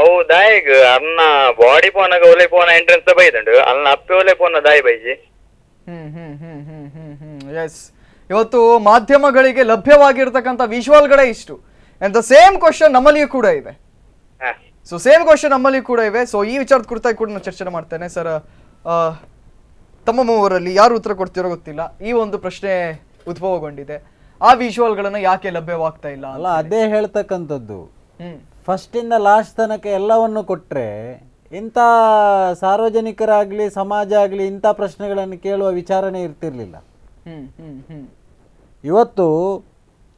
ಅವು ದಾಯಿ ಅನ್ನ ಬಾಡಿ ಪೋನ ಒಲೆ ಪೋನ ಎಂಟ್ರೆನ್ಸ್ ಬೈದಂಡು ಅಲ್ಲಿ ಅಪ್ಪೆ ಒಲೆ ಪೋನ ದಾಯಿ ಬೈಜಿ ಎಸ್ ಇವತ್ತು ಮಾಧ್ಯಮಗಳಿಗೆ ಲಭ್ಯವಾಗಿರ್ತಕ್ಕಂಥ ಗಳೇ ಇಷ್ಟು ಅಂಡ್ ಸೇಮ್ ಕ್ವಶನ್ ನಮ್ಮಲ್ಲಿಯೂ ಕೂಡ ಇವೆ ಸೊ ಸೇಮ್ ಕ್ವಶನ್ ನಮ್ಮಲ್ಲಿ ಕೂಡ ಇವೆ ಸೊ ಈ ವಿಚಾರದ ಕುರಿತಾಗಿ ಕೂಡ ನಾನು ಚರ್ಚೆ ಮಾಡ್ತೇನೆ ಸರ್ ತಮ್ಮ ಮೂವರಲ್ಲಿ ಯಾರು ಉತ್ತರ ಕೊಡ್ತಿರೋ ಗೊತ್ತಿಲ್ಲ ಈ ಒಂದು ಪ್ರಶ್ನೆ ಉದ್ಭವಗೊಂಡಿದೆ ಆ ವಿಷುವಲ್ಗಳನ್ನು ಯಾಕೆ ಲಭ್ಯವಾಗ್ತಾ ಇಲ್ಲ ಅಲ್ಲ ಅದೇ ಹೇಳ್ತಕ್ಕಂಥದ್ದು ಫಸ್ಟಿಂದ ಲಾಸ್ಟ್ ತನಕ ಎಲ್ಲವನ್ನು ಕೊಟ್ಟರೆ ಇಂಥ ಸಾರ್ವಜನಿಕರಾಗಲಿ ಸಮಾಜ ಆಗಲಿ ಇಂಥ ಪ್ರಶ್ನೆಗಳನ್ನು ಕೇಳುವ ವಿಚಾರಣೆ ಇರ್ತಿರ್ಲಿಲ್ಲ ಇವತ್ತು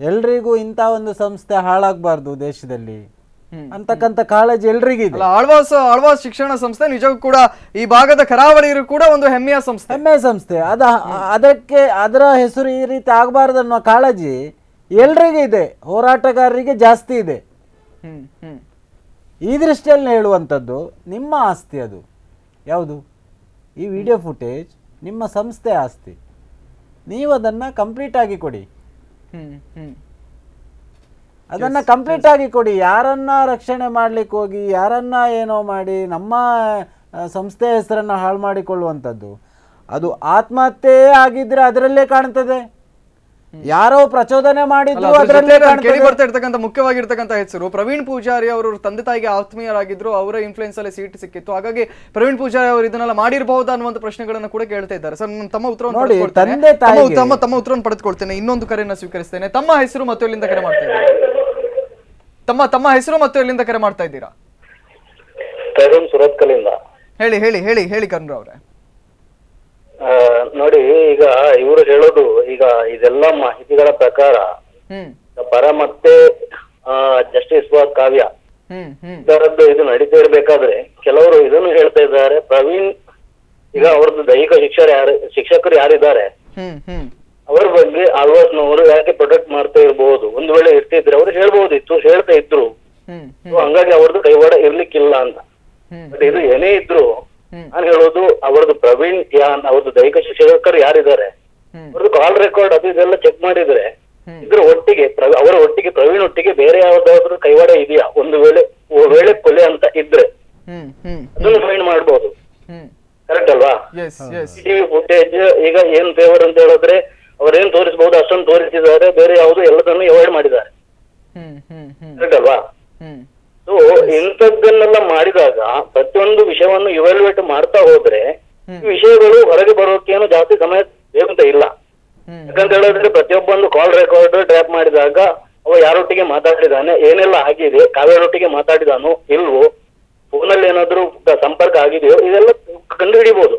ಎಲ್ರಿಗೂ ಇಂಥ ಒಂದು ಸಂಸ್ಥೆ ಹಾಳಾಗಬಾರ್ದು ದೇಶದಲ್ಲಿ ಅಂತಕ್ಕಂಥ ಕಾಳಜಿ ಎಲ್ರಿಗೂ ಇದೆ ಆಳ್ವಾಸ್ ಆಳ್ವಾಸ್ ಶಿಕ್ಷಣ ಸಂಸ್ಥೆ ನಿಜಕ್ಕೂ ಕೂಡ ಈ ಭಾಗದ ಕರಾವಳಿಯರು ಕೂಡ ಒಂದು ಹೆಮ್ಮೆಯ ಸಂಸ್ಥೆ ಹೆಮ್ಮೆಯ ಸಂಸ್ಥೆ ಅದ ಅದಕ್ಕೆ ಅದರ ಹೆಸರು ಈ ರೀತಿ ಆಗಬಾರದು ಅನ್ನೋ ಕಾಳಜಿ ಎಲ್ರಿಗೂ ಇದೆ ಹೋರಾಟಗಾರರಿಗೆ ಜಾಸ್ತಿ ಇದೆ ಈ ದೃಷ್ಟಿಯಲ್ಲಿ ಹೇಳುವಂಥದ್ದು ನಿಮ್ಮ ಆಸ್ತಿ ಅದು ಯಾವುದು ಈ ವಿಡಿಯೋ ಫುಟೇಜ್ ನಿಮ್ಮ ಸಂಸ್ಥೆ ಆಸ್ತಿ ನೀವು ಅದನ್ನು ಕಂಪ್ಲೀಟಾಗಿ ಕೊಡಿ ಹ್ಞೂ ಹ್ಞೂ ಅದನ್ನ ಕಂಪ್ಲೀಟ್ ಆಗಿ ಕೊಡಿ ಯಾರನ್ನ ರಕ್ಷಣೆ ಮಾಡ್ಲಿಕ್ಕೆ ಹೋಗಿ ಯಾರನ್ನ ಏನೋ ಮಾಡಿ ನಮ್ಮ ಸಂಸ್ಥೆ ಹೆಸರನ್ನು ಹಾಳು ಮಾಡಿಕೊಳ್ಳುವಂಥದ್ದು ಅದು ಆತ್ಮಹತ್ಯೆಯೇ ಆಗಿದ್ರೆ ಅದರಲ್ಲೇ ಕಾಣ್ತದೆ ಯಾರೋ ಪ್ರಚೋದನೆ ಮಾಡಿದ್ರು ಕೇಳಿ ಬರ್ತಾ ಇರ್ತಕ್ಕಂಥ ಮುಖ್ಯವಾಗಿರ್ತಕ್ಕಂಥ ಹೆಸರು ಪ್ರವೀಣ್ ಪೂಜಾರಿ ಅವರು ತಂದೆ ತಾಯಿಗೆ ಆತ್ಮೀಯರಾಗಿದ್ರು ಅವರ ಇನ್ಫ್ಲೂಯೆನ್ಸ್ ಅಲ್ಲಿ ಸೀಟ್ ಸಿಕ್ಕಿತ್ತು ಹಾಗಾಗಿ ಪ್ರವೀಣ್ ಪೂಜಾರಿ ಅವರು ಇದನ್ನೆಲ್ಲ ಮಾಡಿರಬಹುದು ಅನ್ನುವಂತ ಪ್ರಶ್ನೆಗಳನ್ನ ಕೂಡ ಕೇಳ್ತಾ ಇದ್ದಾರೆ ಸರ್ ನಾನು ತಮ್ಮ ಉತ್ತರವನ್ನು ತಂದೆ ತಾಯಿ ತಮ್ಮ ತಮ್ಮ ಉತ್ತರವನ್ನು ಪಡೆದುಕೊಳ್ತೇನೆ ಇನ್ನೊಂದು ಕರೆಯನ್ನು ಸ್ವೀಕರಿಸ್ತೇನೆ ತಮ್ಮ ಹೆಸರು ಮತ್ತು ಎಲ್ಲಿಂದ ಕರೆ ಮಾಡ್ತಾ ಇದ್ದೀರಾ ತಮ್ಮ ತಮ್ಮ ಹೆಸರು ಮತ್ತು ಎಲ್ಲಿಂದ ಕರೆ ಮಾಡ್ತಾ ಇದ್ದೀರಾ ಹೇಳಿ ಹೇಳಿ ಹೇಳಿ ಹೇಳಿ ಕನ್ರು ಅವರೇ ನೋಡಿ ಈಗ ಇವರು ಹೇಳೋದು ಈಗ ಇದೆಲ್ಲ ಮಾಹಿತಿಗಳ ಪ್ರಕಾರ ಪರ ಮತ್ತೆ ಜಸ್ಟಿಸ್ ಫಾರ್ ಕಾವ್ಯ ಇದರದ್ದು ಇದು ನಡೀತಾ ಇರ್ಬೇಕಾದ್ರೆ ಕೆಲವರು ಇದನ್ನು ಹೇಳ್ತಾ ಇದ್ದಾರೆ ಪ್ರವೀಣ್ ಈಗ ಅವ್ರದ್ದು ದೈಹಿಕ ಶಿಕ್ಷಕರು ಯಾರು ಶಿಕ್ಷಕರು ಯಾರಿದ್ದಾರೆ ಅವ್ರ ಬಗ್ಗೆ ಆಲ್ವಾಸ್ ಯಾಕೆ ಪ್ರೊಟೆಕ್ಟ್ ಮಾಡ್ತಾ ಇರಬಹುದು ಒಂದ್ ವೇಳೆ ಇರ್ತಿದ್ರೆ ಅವ್ರು ಹೇಳ್ಬಹುದಿತ್ತು ಹೇಳ್ತಾ ಇದ್ರು ಹಂಗಾಗಿ ಅವ್ರದ್ದು ಕೈವಾಡ ಇರ್ಲಿಕ್ಕಿಲ್ಲ ಅಂತ ಬಟ್ ಇದು ಏನೇ ಇದ್ರು ನಾನು ಹೇಳೋದು ಅವರದ್ದು ಪ್ರವೀಣ್ ಯಾನ್ ಅವ್ರದ್ದು ದೈಹಿಕ ಶಿಕ್ಷಕರು ಯಾರಿದ್ದಾರೆ ಅವ್ರದ್ದು ಕಾಲ್ ರೆಕಾರ್ಡ್ ಅದು ಇದೆಲ್ಲ ಚೆಕ್ ಮಾಡಿದ್ರೆ ಇದ್ರ ಒಟ್ಟಿಗೆ ಅವರ ಒಟ್ಟಿಗೆ ಪ್ರವೀಣ್ ಒಟ್ಟಿಗೆ ಬೇರೆ ಯಾವ್ದಾದ್ರು ಕೈವಾಡ ಇದೆಯಾ ಒಂದು ವೇಳೆ ವೇಳೆ ಕೊಲೆ ಅಂತ ಇದ್ರೆ ಅದನ್ನು ಫೈಂಡ್ ಮಾಡ್ಬೋದು ಕರೆಕ್ಟ್ ಅಲ್ವಾ ಟಿವಿ ಫುಟೇಜ್ ಈಗ ಏನ್ ಫೇವರ್ ಅಂತ ಹೇಳಿದ್ರೆ ಅವ್ರೇನ್ ತೋರಿಸಬಹುದು ಅಷ್ಟೊಂದು ತೋರಿಸಿದ್ದಾರೆ ಬೇರೆ ಯಾವ್ದು ಎಲ್ಲದನ್ನು ಅವಾಯ್ಡ್ ಮಾಡಿದ್ದಾರೆ ಕರೆಕ್ಟ್ ಅಲ್ವಾ ಸೊ ಇಂಥದ್ದನ್ನೆಲ್ಲ ಮಾಡಿದಾಗ ಪ್ರತಿಯೊಂದು ವಿಷಯವನ್ನು ಇವ್ಯಾಲ್ಯೂಯೇಟ್ ಮಾಡ್ತಾ ಹೋದ್ರೆ ವಿಷಯಗಳು ಹೊರಗೆ ಬರೋಕೇನು ಜಾಸ್ತಿ ಸಮಯ ಬೇಕಂತ ಇಲ್ಲ ಯಾಕಂತ ಹೇಳಿದ್ರೆ ಪ್ರತಿಯೊಬ್ಬೊಂದು ಕಾಲ್ ರೆಕಾರ್ಡ್ ಟ್ರ್ಯಾಪ್ ಮಾಡಿದಾಗ ಅವ ಯಾರೊಟ್ಟಿಗೆ ಮಾತಾಡಿದಾನೆ ಏನೆಲ್ಲ ಆಗಿದೆ ಕಾವ್ಯಾರೊಟ್ಟಿಗೆ ಮಾತಾಡಿದಾನು ಇಲ್ವೋ ಫೋನಲ್ಲಿ ಏನಾದ್ರೂ ಸಂಪರ್ಕ ಆಗಿದೆಯೋ ಇದೆಲ್ಲ ಕಂಡು ಹಿಡಿಬಹುದು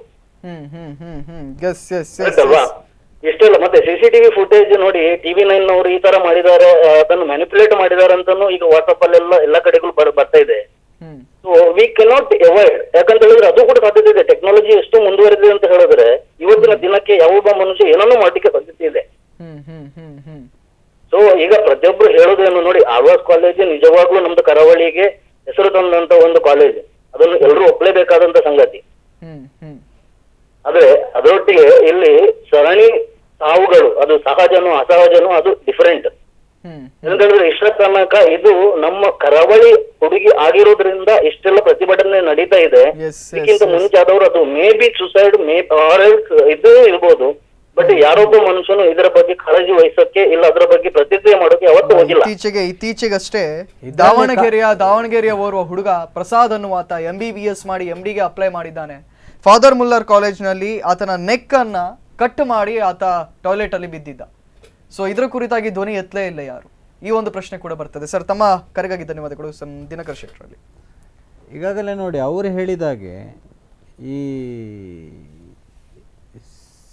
ಇಷ್ಟೇ ಇಲ್ಲ ಮತ್ತೆ ಸಿಸಿಟಿವಿ ಫುಟೇಜ್ ನೋಡಿ ಟಿವಿ ನೈನ್ ಅವರು ಈ ತರ ಮಾಡಿದ್ದಾರೆ ಅದನ್ನು ಮ್ಯಾನಿಪುಲೇಟ್ ಮಾಡಿದ್ದಾರೆ ಅಂತಾನು ಈಗ ವಾಟ್ಸಪ್ ಅಲ್ಲಿ ಎಲ್ಲ ಕಡೆಗಳು ಬರ್ತಾ ಇದೆ ಸೊ ವಿ ಕೆನಾಟ್ ಅವಾಯ್ಡ್ ಯಾಕಂತ ಹೇಳಿದ್ರೆ ಅದು ಕೂಡ ಸಾಧ್ಯತೆ ಇದೆ ಟೆಕ್ನಾಲಜಿ ಎಷ್ಟು ಮುಂದುವರೆದಿದೆ ಅಂತ ಹೇಳಿದ್ರೆ ಇವತ್ತಿನ ದಿನಕ್ಕೆ ಯಾವೊಬ್ಬ ಮನುಷ್ಯ ಏನನ್ನೂ ಮಾಡ್ಲಿಕ್ಕೆ ಸಾಧ್ಯತೆ ಇದೆ ಸೊ ಈಗ ಪ್ರತಿಯೊಬ್ರು ಹೇಳೋದೇನು ನೋಡಿ ಆಳ್ವಾಸ್ ಕಾಲೇಜ್ ನಿಜವಾಗ್ಲೂ ನಮ್ದು ಕರಾವಳಿಗೆ ಹೆಸರು ತಂದಂತ ಒಂದು ಕಾಲೇಜ್ ಅದನ್ನು ಎಲ್ಲರೂ ಒಪ್ಪಲೇಬೇಕಾದಂತ ಸಂಗತಿ ಆದ್ರೆ ಅದರೊಟ್ಟಿಗೆ ಇಲ್ಲಿ ಸರಣಿ ಸಾವುಗಳು ಅದು ಸಹಜನು ಅಸಹಜನು ಅದು ಡಿಫರೆಂಟ್ ಹೇಳಿದ್ರೆ ಇಷ್ಟ ತನಕ ಇದು ನಮ್ಮ ಕರಾವಳಿ ಹುಡುಗಿ ಆಗಿರೋದ್ರಿಂದ ಇಷ್ಟೆಲ್ಲ ಪ್ರತಿಭಟನೆ ನಡೀತಾ ಇದೆ ಇದಕ್ಕಿಂತ ಮುಂಚೆ ಆದವರು ಅದು ಮೇ ಬಿ ಸುಸೈಡ್ ಮೇ ಇದು ಇರ್ಬೋದು ಬಟ್ ಯಾರೊಬ್ಬ ಮನುಷ್ಯನು ಇದರ ಬಗ್ಗೆ ಕಾಳಜಿ ವಹಿಸೋಕೆ ಇಲ್ಲ ಅದರ ಬಗ್ಗೆ ಪ್ರತಿಕ್ರಿಯೆ ಮಾಡೋಕೆ ಅವತ್ತು ಹೋಗಿಲ್ಲ ಇತ್ತೀಚೆಗೆ ಇತ್ತೀಚೆಗಷ್ಟೇ ದಾವಣಗೆರೆಯ ದಾವಣಗೆರೆಯ ಓರ್ವ ಹುಡುಗ ಪ್ರಸಾದ್ ಅನ್ನುವಾತ ಎಂ ಬಿ ಬಿ ಎಸ್ ಮಾಡಿ ಎಂ ಡಿಗೆ ಅಪ್ಲೈ ಮಾಡಿದ್ದಾನೆ ಫಾದರ್ ಮುಲ್ಲರ್ ನಲ್ಲಿ ಆತನ ನೆಕ್ ಅನ್ನ ಕಟ್ ಮಾಡಿ ಆತ ಟಾಯ್ಲೆಟಲ್ಲಿ ಬಿದ್ದಿದ್ದ ಸೊ ಇದರ ಕುರಿತಾಗಿ ಧ್ವನಿ ಎತ್ತಲೇ ಇಲ್ಲ ಯಾರು ಈ ಒಂದು ಪ್ರಶ್ನೆ ಕೂಡ ಬರ್ತದೆ ಸರ್ ತಮ್ಮ ಕರೆಗಾಗಿ ಧನ್ಯವಾದಗಳು ದಿನಕರ್ ಶೆಟ್ಟರಲ್ಲಿ ಈಗಾಗಲೇ ನೋಡಿ ಅವರು ಹೇಳಿದಾಗೆ ಈ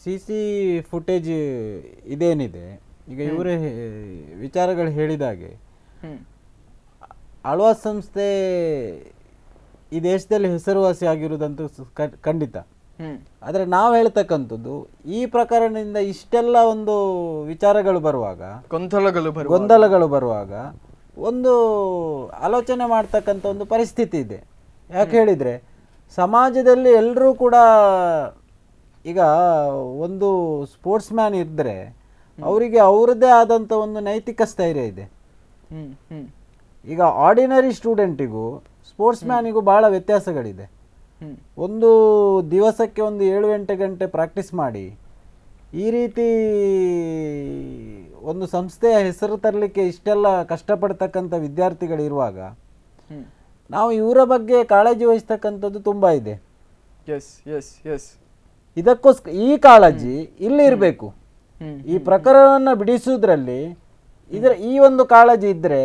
ಸಿ ಸಿ ಫುಟೇಜ್ ಇದೇನಿದೆ ಈಗ ಇವರು ವಿಚಾರಗಳು ಹೇಳಿದಾಗೆ ಅಳ್ವಾ ಸಂಸ್ಥೆ ಈ ದೇಶದಲ್ಲಿ ಹೆಸರುವಾಸಿ ಆಗಿರುವುದಂತೂ ಖಂಡಿತ ಆದರೆ ನಾವು ಹೇಳ್ತಕ್ಕಂಥದ್ದು ಈ ಪ್ರಕರಣದಿಂದ ಇಷ್ಟೆಲ್ಲ ಒಂದು ವಿಚಾರಗಳು ಬರುವಾಗ ಗೊಂದಲಗಳು ಗೊಂದಲಗಳು ಬರುವಾಗ ಒಂದು ಆಲೋಚನೆ ಮಾಡ್ತಕ್ಕಂಥ ಒಂದು ಪರಿಸ್ಥಿತಿ ಇದೆ ಯಾಕೆ ಹೇಳಿದರೆ ಸಮಾಜದಲ್ಲಿ ಎಲ್ಲರೂ ಕೂಡ ಈಗ ಒಂದು ಸ್ಪೋರ್ಟ್ಸ್ ಮ್ಯಾನ್ ಇದ್ದರೆ ಅವರಿಗೆ ಅವರದ್ದೇ ಆದಂಥ ಒಂದು ನೈತಿಕ ಸ್ಥೈರ್ಯ ಇದೆ ಈಗ ಆರ್ಡಿನರಿ ಸ್ಟೂಡೆಂಟಿಗೂ ಸ್ಪೋರ್ಟ್ಸ್ ಮ್ಯಾನಿಗೂ ಭಾಳ ವ್ಯತ್ಯಾಸಗಳಿದೆ ಒಂದು ದಿವಸಕ್ಕೆ ಒಂದು ಏಳು ಎಂಟು ಗಂಟೆ ಪ್ರಾಕ್ಟೀಸ್ ಮಾಡಿ ಈ ರೀತಿ ಒಂದು ಸಂಸ್ಥೆಯ ಹೆಸರು ತರಲಿಕ್ಕೆ ಇಷ್ಟೆಲ್ಲ ಕಷ್ಟಪಡ್ತಕ್ಕಂಥ ವಿದ್ಯಾರ್ಥಿಗಳಿರುವಾಗ ನಾವು ಇವರ ಬಗ್ಗೆ ಕಾಳಜಿ ವಹಿಸ್ತಕ್ಕಂಥದ್ದು ತುಂಬ ಇದೆ ಇದಕ್ಕೋಸ್ಕರ ಈ ಕಾಳಜಿ ಇಲ್ಲಿ ಇರಬೇಕು ಈ ಪ್ರಕರಣವನ್ನು ಬಿಡಿಸುವುದರಲ್ಲಿ ಇದರ ಈ ಒಂದು ಕಾಳಜಿ ಇದ್ದರೆ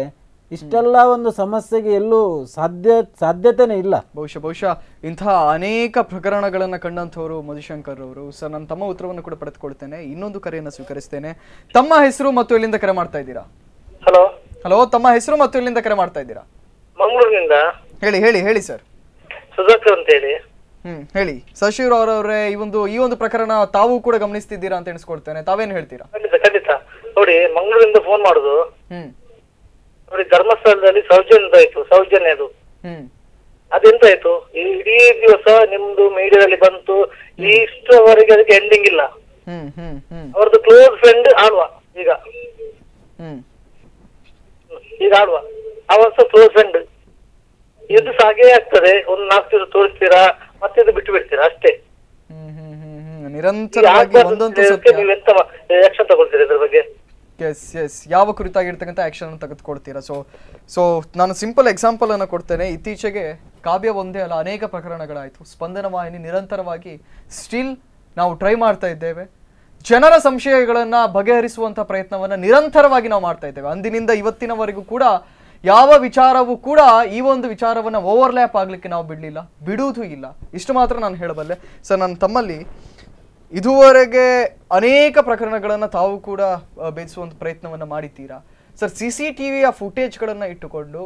ಇಷ್ಟೆಲ್ಲ ಒಂದು ಸಮಸ್ಯೆಗೆ ಎಲ್ಲೂ ಸಾಧ್ಯ ಸಾಧ್ಯತೆನೇ ಇಲ್ಲ ಬಹುಶಃ ಬಹುಶಃ ಇಂತಹ ಅನೇಕ ಪ್ರಕರಣಗಳನ್ನ ಕಂಡಂತವರು ಮಧುಶಂಕರ್ ಅವರು ಸರ್ ನಾನು ತಮ್ಮ ಉತ್ತರವನ್ನು ಕೂಡ ಪಡೆದುಕೊಳ್ತೇನೆ ಇನ್ನೊಂದು ಕರೆಯನ್ನು ಸ್ವೀಕರಿಸ್ತೇನೆ ತಮ್ಮ ಹೆಸರು ಮತ್ತು ಎಲ್ಲಿಂದ ಕರೆ ಮಾಡ್ತಾ ಇದ್ದೀರಾ ಹಲೋ ಹಲೋ ತಮ್ಮ ಹೆಸರು ಮತ್ತು ಎಲ್ಲಿಂದ ಕರೆ ಮಾಡ್ತಾ ಇದ್ದೀರಾ ಮಂಗಳೂರಿನಿಂದ ಹೇಳಿ ಹೇಳಿ ಹೇಳಿ ಸರ್ ಸುಧಾಕರ್ ಅಂತ ಹೇಳಿ ಹ್ಮ್ ಹೇಳಿ ಸಶಿವ್ ಅವರವ್ರೆ ಈ ಒಂದು ಈ ಒಂದು ಪ್ರಕರಣ ತಾವು ಕೂಡ ಗಮನಿಸ್ತಿದ್ದೀರಾ ಅಂತ ಎಣಿಸ್ಕೊಡ್ತೇನೆ ತಾವೇನ್ ಹೇಳ್ತೀರಾ ಖಂಡಿತ ಖಂಡಿತ ನೋಡಿ ಮಂಗಳೂರಿಂದ ಫೋನ್ ಮಾಡುದು ಹ್ಮ್ ಅವ್ರಿಗೆ ಧರ್ಮಸ್ಥಳದಲ್ಲಿ ಸೌಜನ್ಯದ ಆಯ್ತು ಅದು ಅದೆಂತಾಯ್ತು ಇಡೀ ದಿವಸ ನಿಮ್ದು ಮೀಡಿಯಾದಲ್ಲಿ ಬಂತು ಇಷ್ಟವರೆಗೆ ಅದಕ್ಕೆ ಎಂಡಿಂಗ್ ಇಲ್ಲ ಅವ್ರದ್ದು ಕ್ಲೋಸ್ ಫ್ರೆಂಡ್ ಆಳ್ವ ಈಗ ಈಗ ಆಳ್ವ ಅವಸ ಕ್ಲೋಸ್ ಫ್ರೆಂಡ್ ಇದು ಸಾಗೇ ಆಗ್ತದೆ ಒಂದ್ ನಾಲ್ಕು ದಿವಸ ತೋರಿಸ್ತೀರಾ ಮತ್ತೆ ಇದು ಬಿಟ್ಟು ಬಿಡ್ತೀರಾ ಅಷ್ಟೇ ನೀವೆಂತ ಯಕ್ಷನ್ ತಗೊಳ್ತೀರಾ ಇದ್ರ ಬಗ್ಗೆ ಎಸ್ ಎಸ್ ಯಾವ ಕುರಿತಾಗಿರ್ತಕ್ಕಂಥ ಆ್ಯಕ್ಷನ್ ತೆಗೆದುಕೊಡ್ತೀರಾ ಸೊ ಸೊ ನಾನು ಸಿಂಪಲ್ ಎಕ್ಸಾಂಪಲನ್ನು ಅನ್ನು ಕೊಡ್ತೇನೆ ಇತ್ತೀಚೆಗೆ ಕಾವ್ಯ ಒಂದೇ ಅಲ್ಲ ಅನೇಕ ಪ್ರಕರಣಗಳಾಯಿತು ಸ್ಪಂದನ ವಾಹಿನಿ ನಿರಂತರವಾಗಿ ಸ್ಟಿಲ್ ನಾವು ಟ್ರೈ ಮಾಡ್ತಾ ಇದ್ದೇವೆ ಜನರ ಸಂಶಯಗಳನ್ನು ಬಗೆಹರಿಸುವಂಥ ಪ್ರಯತ್ನವನ್ನು ನಿರಂತರವಾಗಿ ನಾವು ಮಾಡ್ತಾ ಇದ್ದೇವೆ ಅಂದಿನಿಂದ ಇವತ್ತಿನವರೆಗೂ ಕೂಡ ಯಾವ ವಿಚಾರವೂ ಕೂಡ ಈ ಒಂದು ವಿಚಾರವನ್ನು ಓವರ್ಲ್ಯಾಪ್ ಆಗಲಿಕ್ಕೆ ನಾವು ಬಿಡಲಿಲ್ಲ ಬಿಡುವುದೂ ಇಲ್ಲ ಇಷ್ಟು ಮಾತ್ರ ನಾನು ಹೇಳಬಲ್ಲೆ ಸರ್ ನನ್ನ ತಮ್ಮಲ್ಲಿ ಇದುವರೆಗೆ ಅನೇಕ ಪ್ರಕರಣಗಳನ್ನು ತಾವು ಕೂಡ ಬೇಯಿಸುವಂಥ ಪ್ರಯತ್ನವನ್ನು ಮಾಡಿದ್ದೀರಾ ಸರ್ ಸಿ ಸಿ ಟಿ ವಿಯ ಫುಟೇಜ್ಗಳನ್ನು ಇಟ್ಟುಕೊಂಡು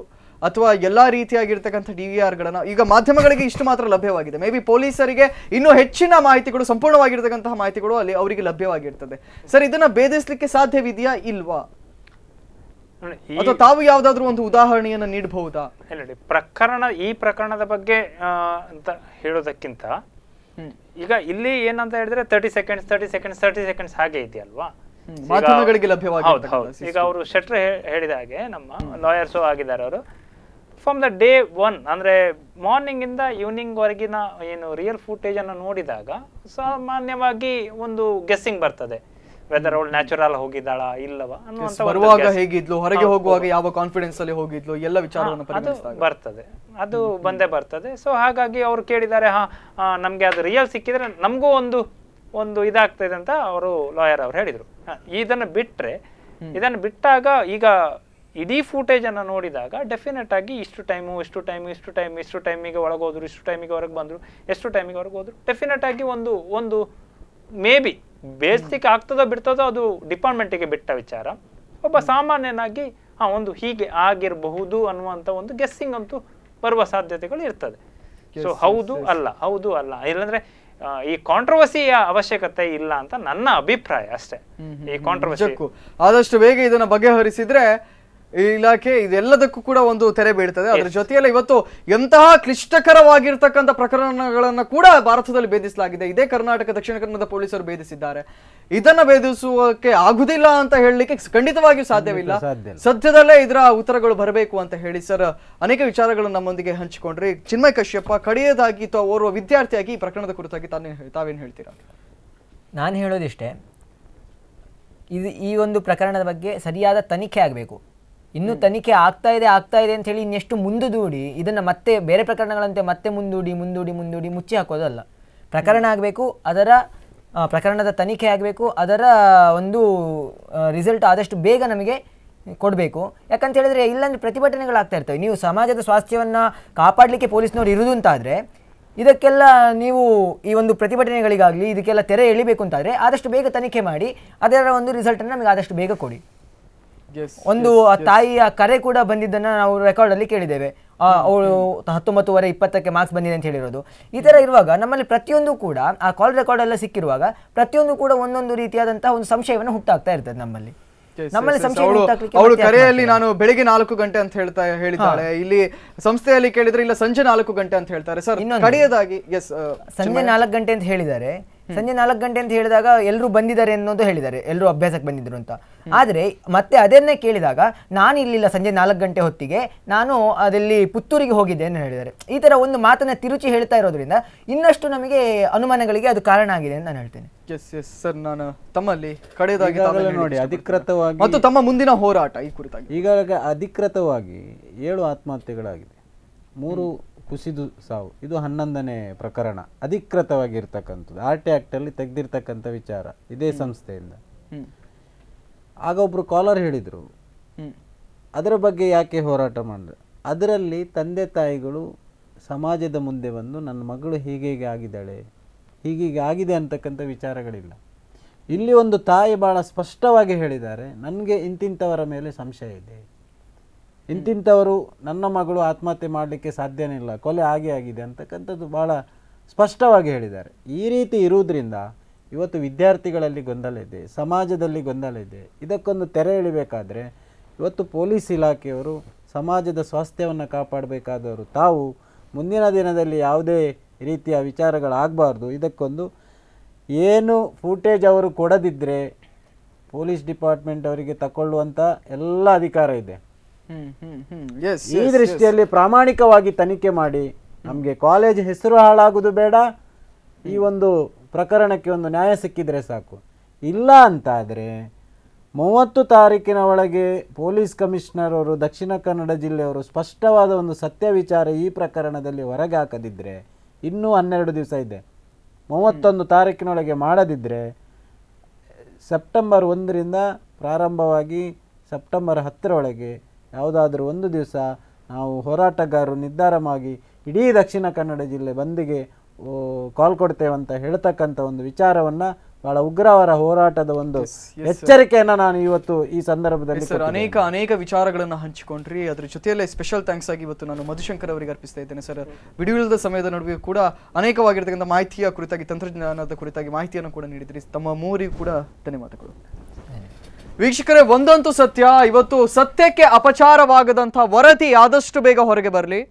ಅಥವಾ ಎಲ್ಲ ರೀತಿಯಾಗಿರ್ತಕ್ಕಂಥ ಡಿ ವಿ ಗಳನ್ನ ಈಗ ಮಾಧ್ಯಮಗಳಿಗೆ ಇಷ್ಟು ಮಾತ್ರ ಲಭ್ಯವಾಗಿದೆ ಮೇ ಬಿ ಪೊಲೀಸರಿಗೆ ಇನ್ನೂ ಹೆಚ್ಚಿನ ಮಾಹಿತಿಗಳು ಸಂಪೂರ್ಣವಾಗಿರ್ತಕ್ಕಂತಹ ಮಾಹಿತಿಗಳು ಅಲ್ಲಿ ಅವರಿಗೆ ಲಭ್ಯವಾಗಿರ್ತದೆ ಸರ್ ಇದನ್ನ ಭೇದಿಸಲಿಕ್ಕೆ ಸಾಧ್ಯವಿದೆಯಾ ಇಲ್ವಾ ಅಥವಾ ತಾವು ಯಾವ್ದಾದ್ರು ಒಂದು ಉದಾಹರಣೆಯನ್ನು ನೀಡಬಹುದಾ ಪ್ರಕರಣ ಈ ಪ್ರಕರಣದ ಬಗ್ಗೆ ಅಂತ ಹೇಳೋದಕ್ಕಿಂತ ಈಗ ಇಲ್ಲಿ ಏನಂತ ಹೇಳಿದ್ರೆ thirty seconds thirty seconds thirty seconds ಹಾಗೆ ಅಲ್ವಾ ಹೌದು ಹೌದು ಈಗ ಅವರು ಶೆಟ್ರ್ ಹೇಳಿದ ಹಾಗೆ ನಮ್ಮ ಲಾಯರ್ಸು ಆಗಿದ್ದಾರೆ ಅವರು ಫ್ರಮ್ ದ ಡೇ ಒನ್ ಅಂದ್ರೆ ಮಾರ್ನಿಂಗ್ ಇಂದ ಈವ್ನಿಂಗ್ ವರೆಗಿನ ಏನು ರಿಯಲ್ ಅನ್ನು ನೋಡಿದಾಗ ಸಾಮಾನ್ಯವಾಗಿ ಒಂದು ಗೆಸ್ಸಿಂಗ್ ಬರ್ತದೆ ವೆದರ್ ಅವಳು ನ್ಯಾಚುರಲ್ ಹೋಗಿದ್ದಾಳ ಇಲ್ಲವಾ ಹೇಗಿದ್ಲು ಹೊರಗೆ ಹೋಗುವಾಗ ಯಾವ ಕಾನ್ಫಿಡೆನ್ಸ್ ಅಲ್ಲಿ ಹೋಗಿದ್ಲು ಎಲ್ಲ ವಿಚಾರವನ್ನು ಬರ್ತದೆ ಅದು ಬಂದೇ ಬರ್ತದೆ ಸೊ ಹಾಗಾಗಿ ಅವ್ರು ಕೇಳಿದ್ದಾರೆ ಹಾ ನಮ್ಗೆ ಅದು ರಿಯಲ್ ಸಿಕ್ಕಿದ್ರೆ ನಮಗೂ ಒಂದು ಒಂದು ಇದಾಗ್ತದೆ ಅಂತ ಅವರು ಲಾಯರ್ ಅವ್ರು ಹೇಳಿದ್ರು ಇದನ್ನು ಬಿಟ್ಟರೆ ಇದನ್ನು ಬಿಟ್ಟಾಗ ಈಗ ಇಡೀ ಫೂಟೇಜನ್ನು ನೋಡಿದಾಗ ಡೆಫಿನೆಟ್ ಆಗಿ ಇಷ್ಟು ಟೈಮು ಇಷ್ಟು ಟೈಮು ಇಷ್ಟು ಟೈಮ್ ಇಷ್ಟು ಟೈಮಿಗೆ ಒಳಗೆ ಹೋದ್ರು ಇಷ್ಟು ಟೈಮಿಗೆ ಹೊರಗೆ ಬಂದರು ಎಷ್ಟು ಟೈಮಿಗೆ ಹೊರಗೆ ಹೋದರು ಡೆಫಿನೆಟ್ ಆಗಿ ಒಂದು ಒಂದು ಮೇ ಬಿ ಬೇಸಿಕ್ ಆಗ್ತದೋ ಬಿಡ್ತದೋ ಅದು ಡಿಪಾರ್ಟ್ಮೆಂಟಿಗೆ ಬಿಟ್ಟ ವಿಚಾರ ಒಬ್ಬ ಸಾಮಾನ್ಯನಾಗಿ ಆ ಒಂದು ಹೀಗೆ ಆಗಿರಬಹುದು ಅನ್ನುವಂಥ ಒಂದು ಗೆಸ್ಸಿಂಗ್ ಅಂತೂ ಬರುವ ಸಾಧ್ಯತೆಗಳು ಇರ್ತದೆ ಸೊ ಹೌದು ಅಲ್ಲ ಹೌದು ಅಲ್ಲ ಇಲ್ಲಾಂದ್ರೆ ಈ ಕಾಂಟ್ರವರ್ಸಿಯ ಅವಶ್ಯಕತೆ ಇಲ್ಲ ಅಂತ ನನ್ನ ಅಭಿಪ್ರಾಯ ಅಷ್ಟೇ ಈ ಕಾಂಟ್ರವರ್ಸಿ ಆದಷ್ಟು ಬೇಗ ಇದನ್ನ ಬಗೆಹರಿಸಿದ್ರೆ ಇಲಾಖೆ ಇದೆಲ್ಲದಕ್ಕೂ ಕೂಡ ಒಂದು ತೆರೆ ಬೀಳ್ತದೆ ಅದರ ಜೊತೆಯಲ್ಲಿ ಇವತ್ತು ಎಂತಹ ಕ್ಲಿಷ್ಟಕರವಾಗಿರ್ತಕ್ಕಂಥ ಪ್ರಕರಣಗಳನ್ನ ಕೂಡ ಭಾರತದಲ್ಲಿ ಭೇದಿಸಲಾಗಿದೆ ಇದೇ ಕರ್ನಾಟಕ ದಕ್ಷಿಣ ಕನ್ನಡ ಪೊಲೀಸರು ಭೇದಿಸಿದ್ದಾರೆ ಇದನ್ನ ಭೇದಿಸುವಕ್ಕೆ ಆಗುದಿಲ್ಲ ಅಂತ ಹೇಳಲಿಕ್ಕೆ ಖಂಡಿತವಾಗಿಯೂ ಸಾಧ್ಯವಿಲ್ಲ ಸದ್ಯದಲ್ಲೇ ಇದರ ಉತ್ತರಗಳು ಬರಬೇಕು ಅಂತ ಹೇಳಿ ಸರ್ ಅನೇಕ ವಿಚಾರಗಳನ್ನು ನಮ್ಮೊಂದಿಗೆ ಹಂಚಿಕೊಂಡ್ರಿ ಚಿನ್ಮಯ ಕಶ್ಯಪ್ಪ ಕಡೆಯದಾಗಿ ಓರ್ವ ವಿದ್ಯಾರ್ಥಿಯಾಗಿ ಈ ಪ್ರಕರಣದ ಕುರಿತಾಗಿ ತಾನೇ ತಾವೇನು ಹೇಳ್ತೀರಾ ನಾನು ಹೇಳೋದಿಷ್ಟೇ ಇದು ಈ ಒಂದು ಪ್ರಕರಣದ ಬಗ್ಗೆ ಸರಿಯಾದ ತನಿಖೆ ಆಗಬೇಕು ಇನ್ನು ತನಿಖೆ ಆಗ್ತಾ ಇದೆ ಆಗ್ತಾ ಇದೆ ಅಂತ ಹೇಳಿ ಇನ್ನೆಷ್ಟು ಮುಂದೂಡಿ ಇದನ್ನು ಮತ್ತೆ ಬೇರೆ ಪ್ರಕರಣಗಳಂತೆ ಮತ್ತೆ ಮುಂದೂಡಿ ಮುಂದೂಡಿ ಮುಂದೂಡಿ ಮುಚ್ಚಿ ಹಾಕೋದಲ್ಲ ಪ್ರಕರಣ ಆಗಬೇಕು ಅದರ ಪ್ರಕರಣದ ತನಿಖೆ ಆಗಬೇಕು ಅದರ ಒಂದು ರಿಸಲ್ಟ್ ಆದಷ್ಟು ಬೇಗ ನಮಗೆ ಕೊಡಬೇಕು ಯಾಕಂತ ಹೇಳಿದ್ರೆ ಇಲ್ಲಾಂದರೆ ಪ್ರತಿಭಟನೆಗಳಾಗ್ತಾ ಇರ್ತವೆ ನೀವು ಸಮಾಜದ ಸ್ವಾಸ್ಥ್ಯವನ್ನು ಕಾಪಾಡಲಿಕ್ಕೆ ಪೊಲೀಸ್ನವ್ರು ಇರುವುದು ಅಂತಾದರೆ ಇದಕ್ಕೆಲ್ಲ ನೀವು ಈ ಒಂದು ಪ್ರತಿಭಟನೆಗಳಿಗಾಗಲಿ ಇದಕ್ಕೆಲ್ಲ ತೆರೆ ಎಳಿಬೇಕು ಅಂತಾದರೆ ಆದಷ್ಟು ಬೇಗ ತನಿಖೆ ಮಾಡಿ ಅದರ ಒಂದು ರಿಸಲ್ಟನ್ನು ನಮಗೆ ಆದಷ್ಟು ಬೇಗ ಕೊಡಿ ಒಂದು ಆ ತಾಯಿಯ ಕರೆ ಕೂಡ ಬಂದಿದ್ದನ್ನ ನಾವು ರೆಕಾರ್ಡ್ ಅಲ್ಲಿ ಕೇಳಿದ್ದೇವೆ ಅವಳು ಹತ್ತೊಂಬತ್ತುವರೆ ಇಪ್ಪತ್ತಕ್ಕೆ ಮಾರ್ಕ್ಸ್ ಬಂದಿದೆ ಅಂತ ಹೇಳಿರೋದು ಈ ತರ ಇರುವಾಗ ನಮ್ಮಲ್ಲಿ ಪ್ರತಿಯೊಂದು ಕೂಡ ಆ ಕಾಲ್ ರೆಕಾರ್ಡ್ ಎಲ್ಲ ಸಿಕ್ಕಿರುವಾಗ ಪ್ರತಿಯೊಂದು ಕೂಡ ಒಂದೊಂದು ರೀತಿಯಾದಂತಹ ಒಂದು ಸಂಶಯವನ್ನು ಹುಟ್ಟಾಗ್ತಾ ಇರ್ತದೆ ನಮ್ಮಲ್ಲಿ ನಮ್ಮಲ್ಲಿ ಸಂಶಯ ಅವಳು ಕರೆಯಲ್ಲಿ ನಾನು ಬೆಳಿಗ್ಗೆ ನಾಲ್ಕು ಗಂಟೆ ಅಂತ ಹೇಳ್ತಾ ಹೇಳಿದ್ದಾಳೆ ಇಲ್ಲಿ ಸಂಸ್ಥೆಯಲ್ಲಿ ಕೇಳಿದ್ರೆ ಇಲ್ಲ ಸಂಜೆ ನಾಲ್ಕು ಗಂಟೆ ಅಂತ ಹೇಳ್ತಾರೆ ಸರ್ ಕಡೆಯದಾಗಿ ಎಸ್ ಸಂಜೆ ನಾಲ್ಕು ಗಂಟೆ ಅಂತ ಹೇಳಿದ್ದಾರೆ ಸಂಜೆ ನಾಲ್ಕು ಗಂಟೆ ಅಂತ ಹೇಳಿದಾಗ ಎಲ್ಲರೂ ಬಂದಿದ್ದಾರೆ ಅನ್ನೋದು ಹೇಳಿದ್ದಾರೆ ಎಲ್ಲರೂ ಅಭ್ಯಾಸಕ್ಕೆ ಬಂದಿದ್ರು ಅಂತ ಆದರೆ ಮತ್ತೆ ಅದನ್ನೇ ಕೇಳಿದಾಗ ನಾನು ಇಲ್ಲಿಲ್ಲ ಸಂಜೆ ನಾಲ್ಕು ಗಂಟೆ ಹೊತ್ತಿಗೆ ನಾನು ಅದಲ್ಲಿ ಪುತ್ತೂರಿಗೆ ಹೋಗಿದ್ದೆ ಅಂತ ಹೇಳಿದ್ದಾರೆ ಈ ತರ ಒಂದು ಮಾತನ್ನು ತಿರುಚಿ ಹೇಳ್ತಾ ಇರೋದ್ರಿಂದ ಇನ್ನಷ್ಟು ನಮಗೆ ಅನುಮಾನಗಳಿಗೆ ಅದು ಕಾರಣ ಆಗಿದೆ ಅಂತ ನಾನು ಹೇಳ್ತೇನೆ ಎಸ್ ಎಸ್ ಸರ್ ನಾನು ತಮ್ಮಲ್ಲಿ ಕಡೆಯದಾಗಿ ನೋಡಿ ಅಧಿಕೃತವಾಗಿ ಮತ್ತು ತಮ್ಮ ಮುಂದಿನ ಹೋರಾಟ ಈ ಕುರಿತಾಗಿ ಈಗಾಗಲೇ ಅಧಿಕೃತವಾಗಿ ಏಳು ಆತ್ಮಹತ್ಯೆಗಳಾಗಿದೆ ಮೂರು ಕುಸಿದು ಸಾವು ಇದು ಹನ್ನೊಂದನೇ ಪ್ರಕರಣ ಅಧಿಕೃತವಾಗಿರ್ತಕ್ಕಂಥದ್ದು ಆರ್ ಟಿ ಆ್ಯಕ್ಟಲ್ಲಿ ತೆಗೆದಿರ್ತಕ್ಕಂಥ ವಿಚಾರ ಇದೇ ಸಂಸ್ಥೆಯಿಂದ ಆಗ ಒಬ್ಬರು ಕಾಲರ್ ಹೇಳಿದರು ಅದರ ಬಗ್ಗೆ ಯಾಕೆ ಹೋರಾಟ ಮಾಡಿದ್ರು ಅದರಲ್ಲಿ ತಂದೆ ತಾಯಿಗಳು ಸಮಾಜದ ಮುಂದೆ ಬಂದು ನನ್ನ ಮಗಳು ಹೀಗೆ ಹೀಗೆ ಆಗಿದ್ದಾಳೆ ಹೀಗೀಗೆ ಆಗಿದೆ ಅಂತಕ್ಕಂಥ ವಿಚಾರಗಳಿಲ್ಲ ಇಲ್ಲಿ ಒಂದು ತಾಯಿ ಭಾಳ ಸ್ಪಷ್ಟವಾಗಿ ಹೇಳಿದ್ದಾರೆ ನನಗೆ ಇಂತಿಂಥವರ ಮೇಲೆ ಸಂಶಯ ಇದೆ ಇಂತಿಂಥವರು ನನ್ನ ಮಗಳು ಆತ್ಮಹತ್ಯೆ ಮಾಡಲಿಕ್ಕೆ ಸಾಧ್ಯನೇ ಇಲ್ಲ ಕೊಲೆ ಹಾಗೆ ಆಗಿದೆ ಅಂತಕ್ಕಂಥದ್ದು ಭಾಳ ಸ್ಪಷ್ಟವಾಗಿ ಹೇಳಿದ್ದಾರೆ ಈ ರೀತಿ ಇರುವುದರಿಂದ ಇವತ್ತು ವಿದ್ಯಾರ್ಥಿಗಳಲ್ಲಿ ಗೊಂದಲ ಇದೆ ಸಮಾಜದಲ್ಲಿ ಗೊಂದಲ ಇದೆ ಇದಕ್ಕೊಂದು ತೆರೆ ಇಳಿಬೇಕಾದರೆ ಇವತ್ತು ಪೊಲೀಸ್ ಇಲಾಖೆಯವರು ಸಮಾಜದ ಸ್ವಾಸ್ಥ್ಯವನ್ನು ಕಾಪಾಡಬೇಕಾದವರು ತಾವು ಮುಂದಿನ ದಿನದಲ್ಲಿ ಯಾವುದೇ ರೀತಿಯ ವಿಚಾರಗಳಾಗಬಾರ್ದು ಇದಕ್ಕೊಂದು ಏನು ಫೂಟೇಜ್ ಅವರು ಕೊಡದಿದ್ದರೆ ಪೊಲೀಸ್ ಡಿಪಾರ್ಟ್ಮೆಂಟ್ ಅವರಿಗೆ ತಗೊಳ್ಳುವಂಥ ಎಲ್ಲ ಅಧಿಕಾರ ಇದೆ ಈ ದೃಷ್ಟಿಯಲ್ಲಿ ಪ್ರಾಮಾಣಿಕವಾಗಿ ತನಿಖೆ ಮಾಡಿ ನಮಗೆ ಕಾಲೇಜ್ ಹೆಸರು ಹಾಳಾಗೋದು ಬೇಡ ಈ ಒಂದು ಪ್ರಕರಣಕ್ಕೆ ಒಂದು ನ್ಯಾಯ ಸಿಕ್ಕಿದರೆ ಸಾಕು ಇಲ್ಲ ಅಂತಾದರೆ ಮೂವತ್ತು ತಾರೀಕಿನ ಒಳಗೆ ಪೊಲೀಸ್ ಕಮಿಷನರ್ ಅವರು ದಕ್ಷಿಣ ಕನ್ನಡ ಜಿಲ್ಲೆಯವರು ಸ್ಪಷ್ಟವಾದ ಒಂದು ಸತ್ಯ ವಿಚಾರ ಈ ಪ್ರಕರಣದಲ್ಲಿ ಹೊರಗೆ ಹಾಕದಿದ್ದರೆ ಇನ್ನೂ ಹನ್ನೆರಡು ದಿವಸ ಇದೆ ಮೂವತ್ತೊಂದು ತಾರೀಕಿನೊಳಗೆ ಮಾಡದಿದ್ದರೆ ಸೆಪ್ಟೆಂಬರ್ ಒಂದರಿಂದ ಪ್ರಾರಂಭವಾಗಿ ಸೆಪ್ಟೆಂಬರ್ ಹತ್ತರೊಳಗೆ ಯಾವುದಾದ್ರೂ ಒಂದು ದಿವಸ ನಾವು ಹೋರಾಟಗಾರರು ನಿರ್ಧಾರವಾಗಿ ಇಡೀ ದಕ್ಷಿಣ ಕನ್ನಡ ಜಿಲ್ಲೆ ಬಂದಿಗೆ ಕಾಲ್ ಕೊಡ್ತೇವೆ ಅಂತ ಹೇಳ್ತಕ್ಕಂಥ ಒಂದು ವಿಚಾರವನ್ನು ಬಹಳ ಉಗ್ರವರ ಹೋರಾಟದ ಒಂದು ಎಚ್ಚರಿಕೆಯನ್ನು ನಾನು ಇವತ್ತು ಈ ಸಂದರ್ಭದಲ್ಲಿ ಸರ್ ಅನೇಕ ಅನೇಕ ವಿಚಾರಗಳನ್ನು ಹಂಚಿಕೊಂಡ್ರಿ ಅದ್ರ ಜೊತೆಯಲ್ಲೇ ಸ್ಪೆಷಲ್ ಥ್ಯಾಂಕ್ಸ್ ಆಗಿ ಇವತ್ತು ನಾನು ಮಧುಶಂಕರ್ ಅವರಿಗೆ ಅರ್ಪಿಸ್ತಾ ಇದ್ದೇನೆ ಸರ್ ವಿಡಿಯೋದ ಸಮಯದ ನಡುವೆ ಕೂಡ ಅನೇಕವಾಗಿರ್ತಕ್ಕಂಥ ಮಾಹಿತಿಯ ಕುರಿತಾಗಿ ತಂತ್ರಜ್ಞಾನದ ಕುರಿತಾಗಿ ಮಾಹಿತಿಯನ್ನು ಕೂಡ ನೀಡಿದ್ರಿ ತಮ್ಮ ಮೂರಿಗೂ ಕೂಡ ಧನ್ಯವಾದಗಳು ವೀಕ್ಷಕರೇ ಒಂದಂತೂ ಸತ್ಯ ಇವತ್ತು ಸತ್ಯಕ್ಕೆ ಅಪಚಾರವಾಗದಂತಹ ವರದಿ ಆದಷ್ಟು ಬೇಗ ಹೊರಗೆ ಬರಲಿ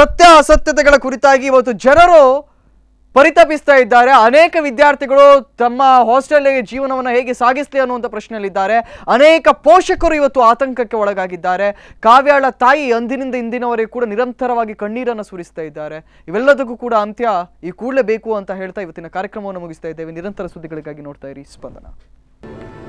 ಸತ್ಯ ಅಸತ್ಯತೆಗಳ ಕುರಿತಾಗಿ ಇವತ್ತು ಜನರು ಪರಿತಪಿಸ್ತಾ ಇದ್ದಾರೆ ಅನೇಕ ವಿದ್ಯಾರ್ಥಿಗಳು ತಮ್ಮ ಹಾಸ್ಟೆಲ್ಗೆ ಜೀವನವನ್ನು ಹೇಗೆ ಸಾಗಿಸ್ಲಿ ಅನ್ನುವಂಥ ಪ್ರಶ್ನೆಯಲ್ಲಿದ್ದಾರೆ ಅನೇಕ ಪೋಷಕರು ಇವತ್ತು ಆತಂಕಕ್ಕೆ ಒಳಗಾಗಿದ್ದಾರೆ ಕಾವ್ಯಾಳ ತಾಯಿ ಅಂದಿನಿಂದ ಇಂದಿನವರೆಗೆ ಕೂಡ ನಿರಂತರವಾಗಿ ಕಣ್ಣೀರನ್ನು ಸುರಿಸ್ತಾ ಇದ್ದಾರೆ ಇವೆಲ್ಲದಕ್ಕೂ ಕೂಡ ಅಂತ್ಯ ಈ ಕೂಡಲೇ ಬೇಕು ಅಂತ ಹೇಳ್ತಾ ಇವತ್ತಿನ ಕಾರ್ಯಕ್ರಮವನ್ನು ಮುಗಿಸ್ತಾ ಇದ್ದೇವೆ ನಿರಂತರ ಸುದ್ದಿಗಳಿಗಾಗಿ ನೋಡ್ತಾ ಇರಿ ಸ್ಪಂದನ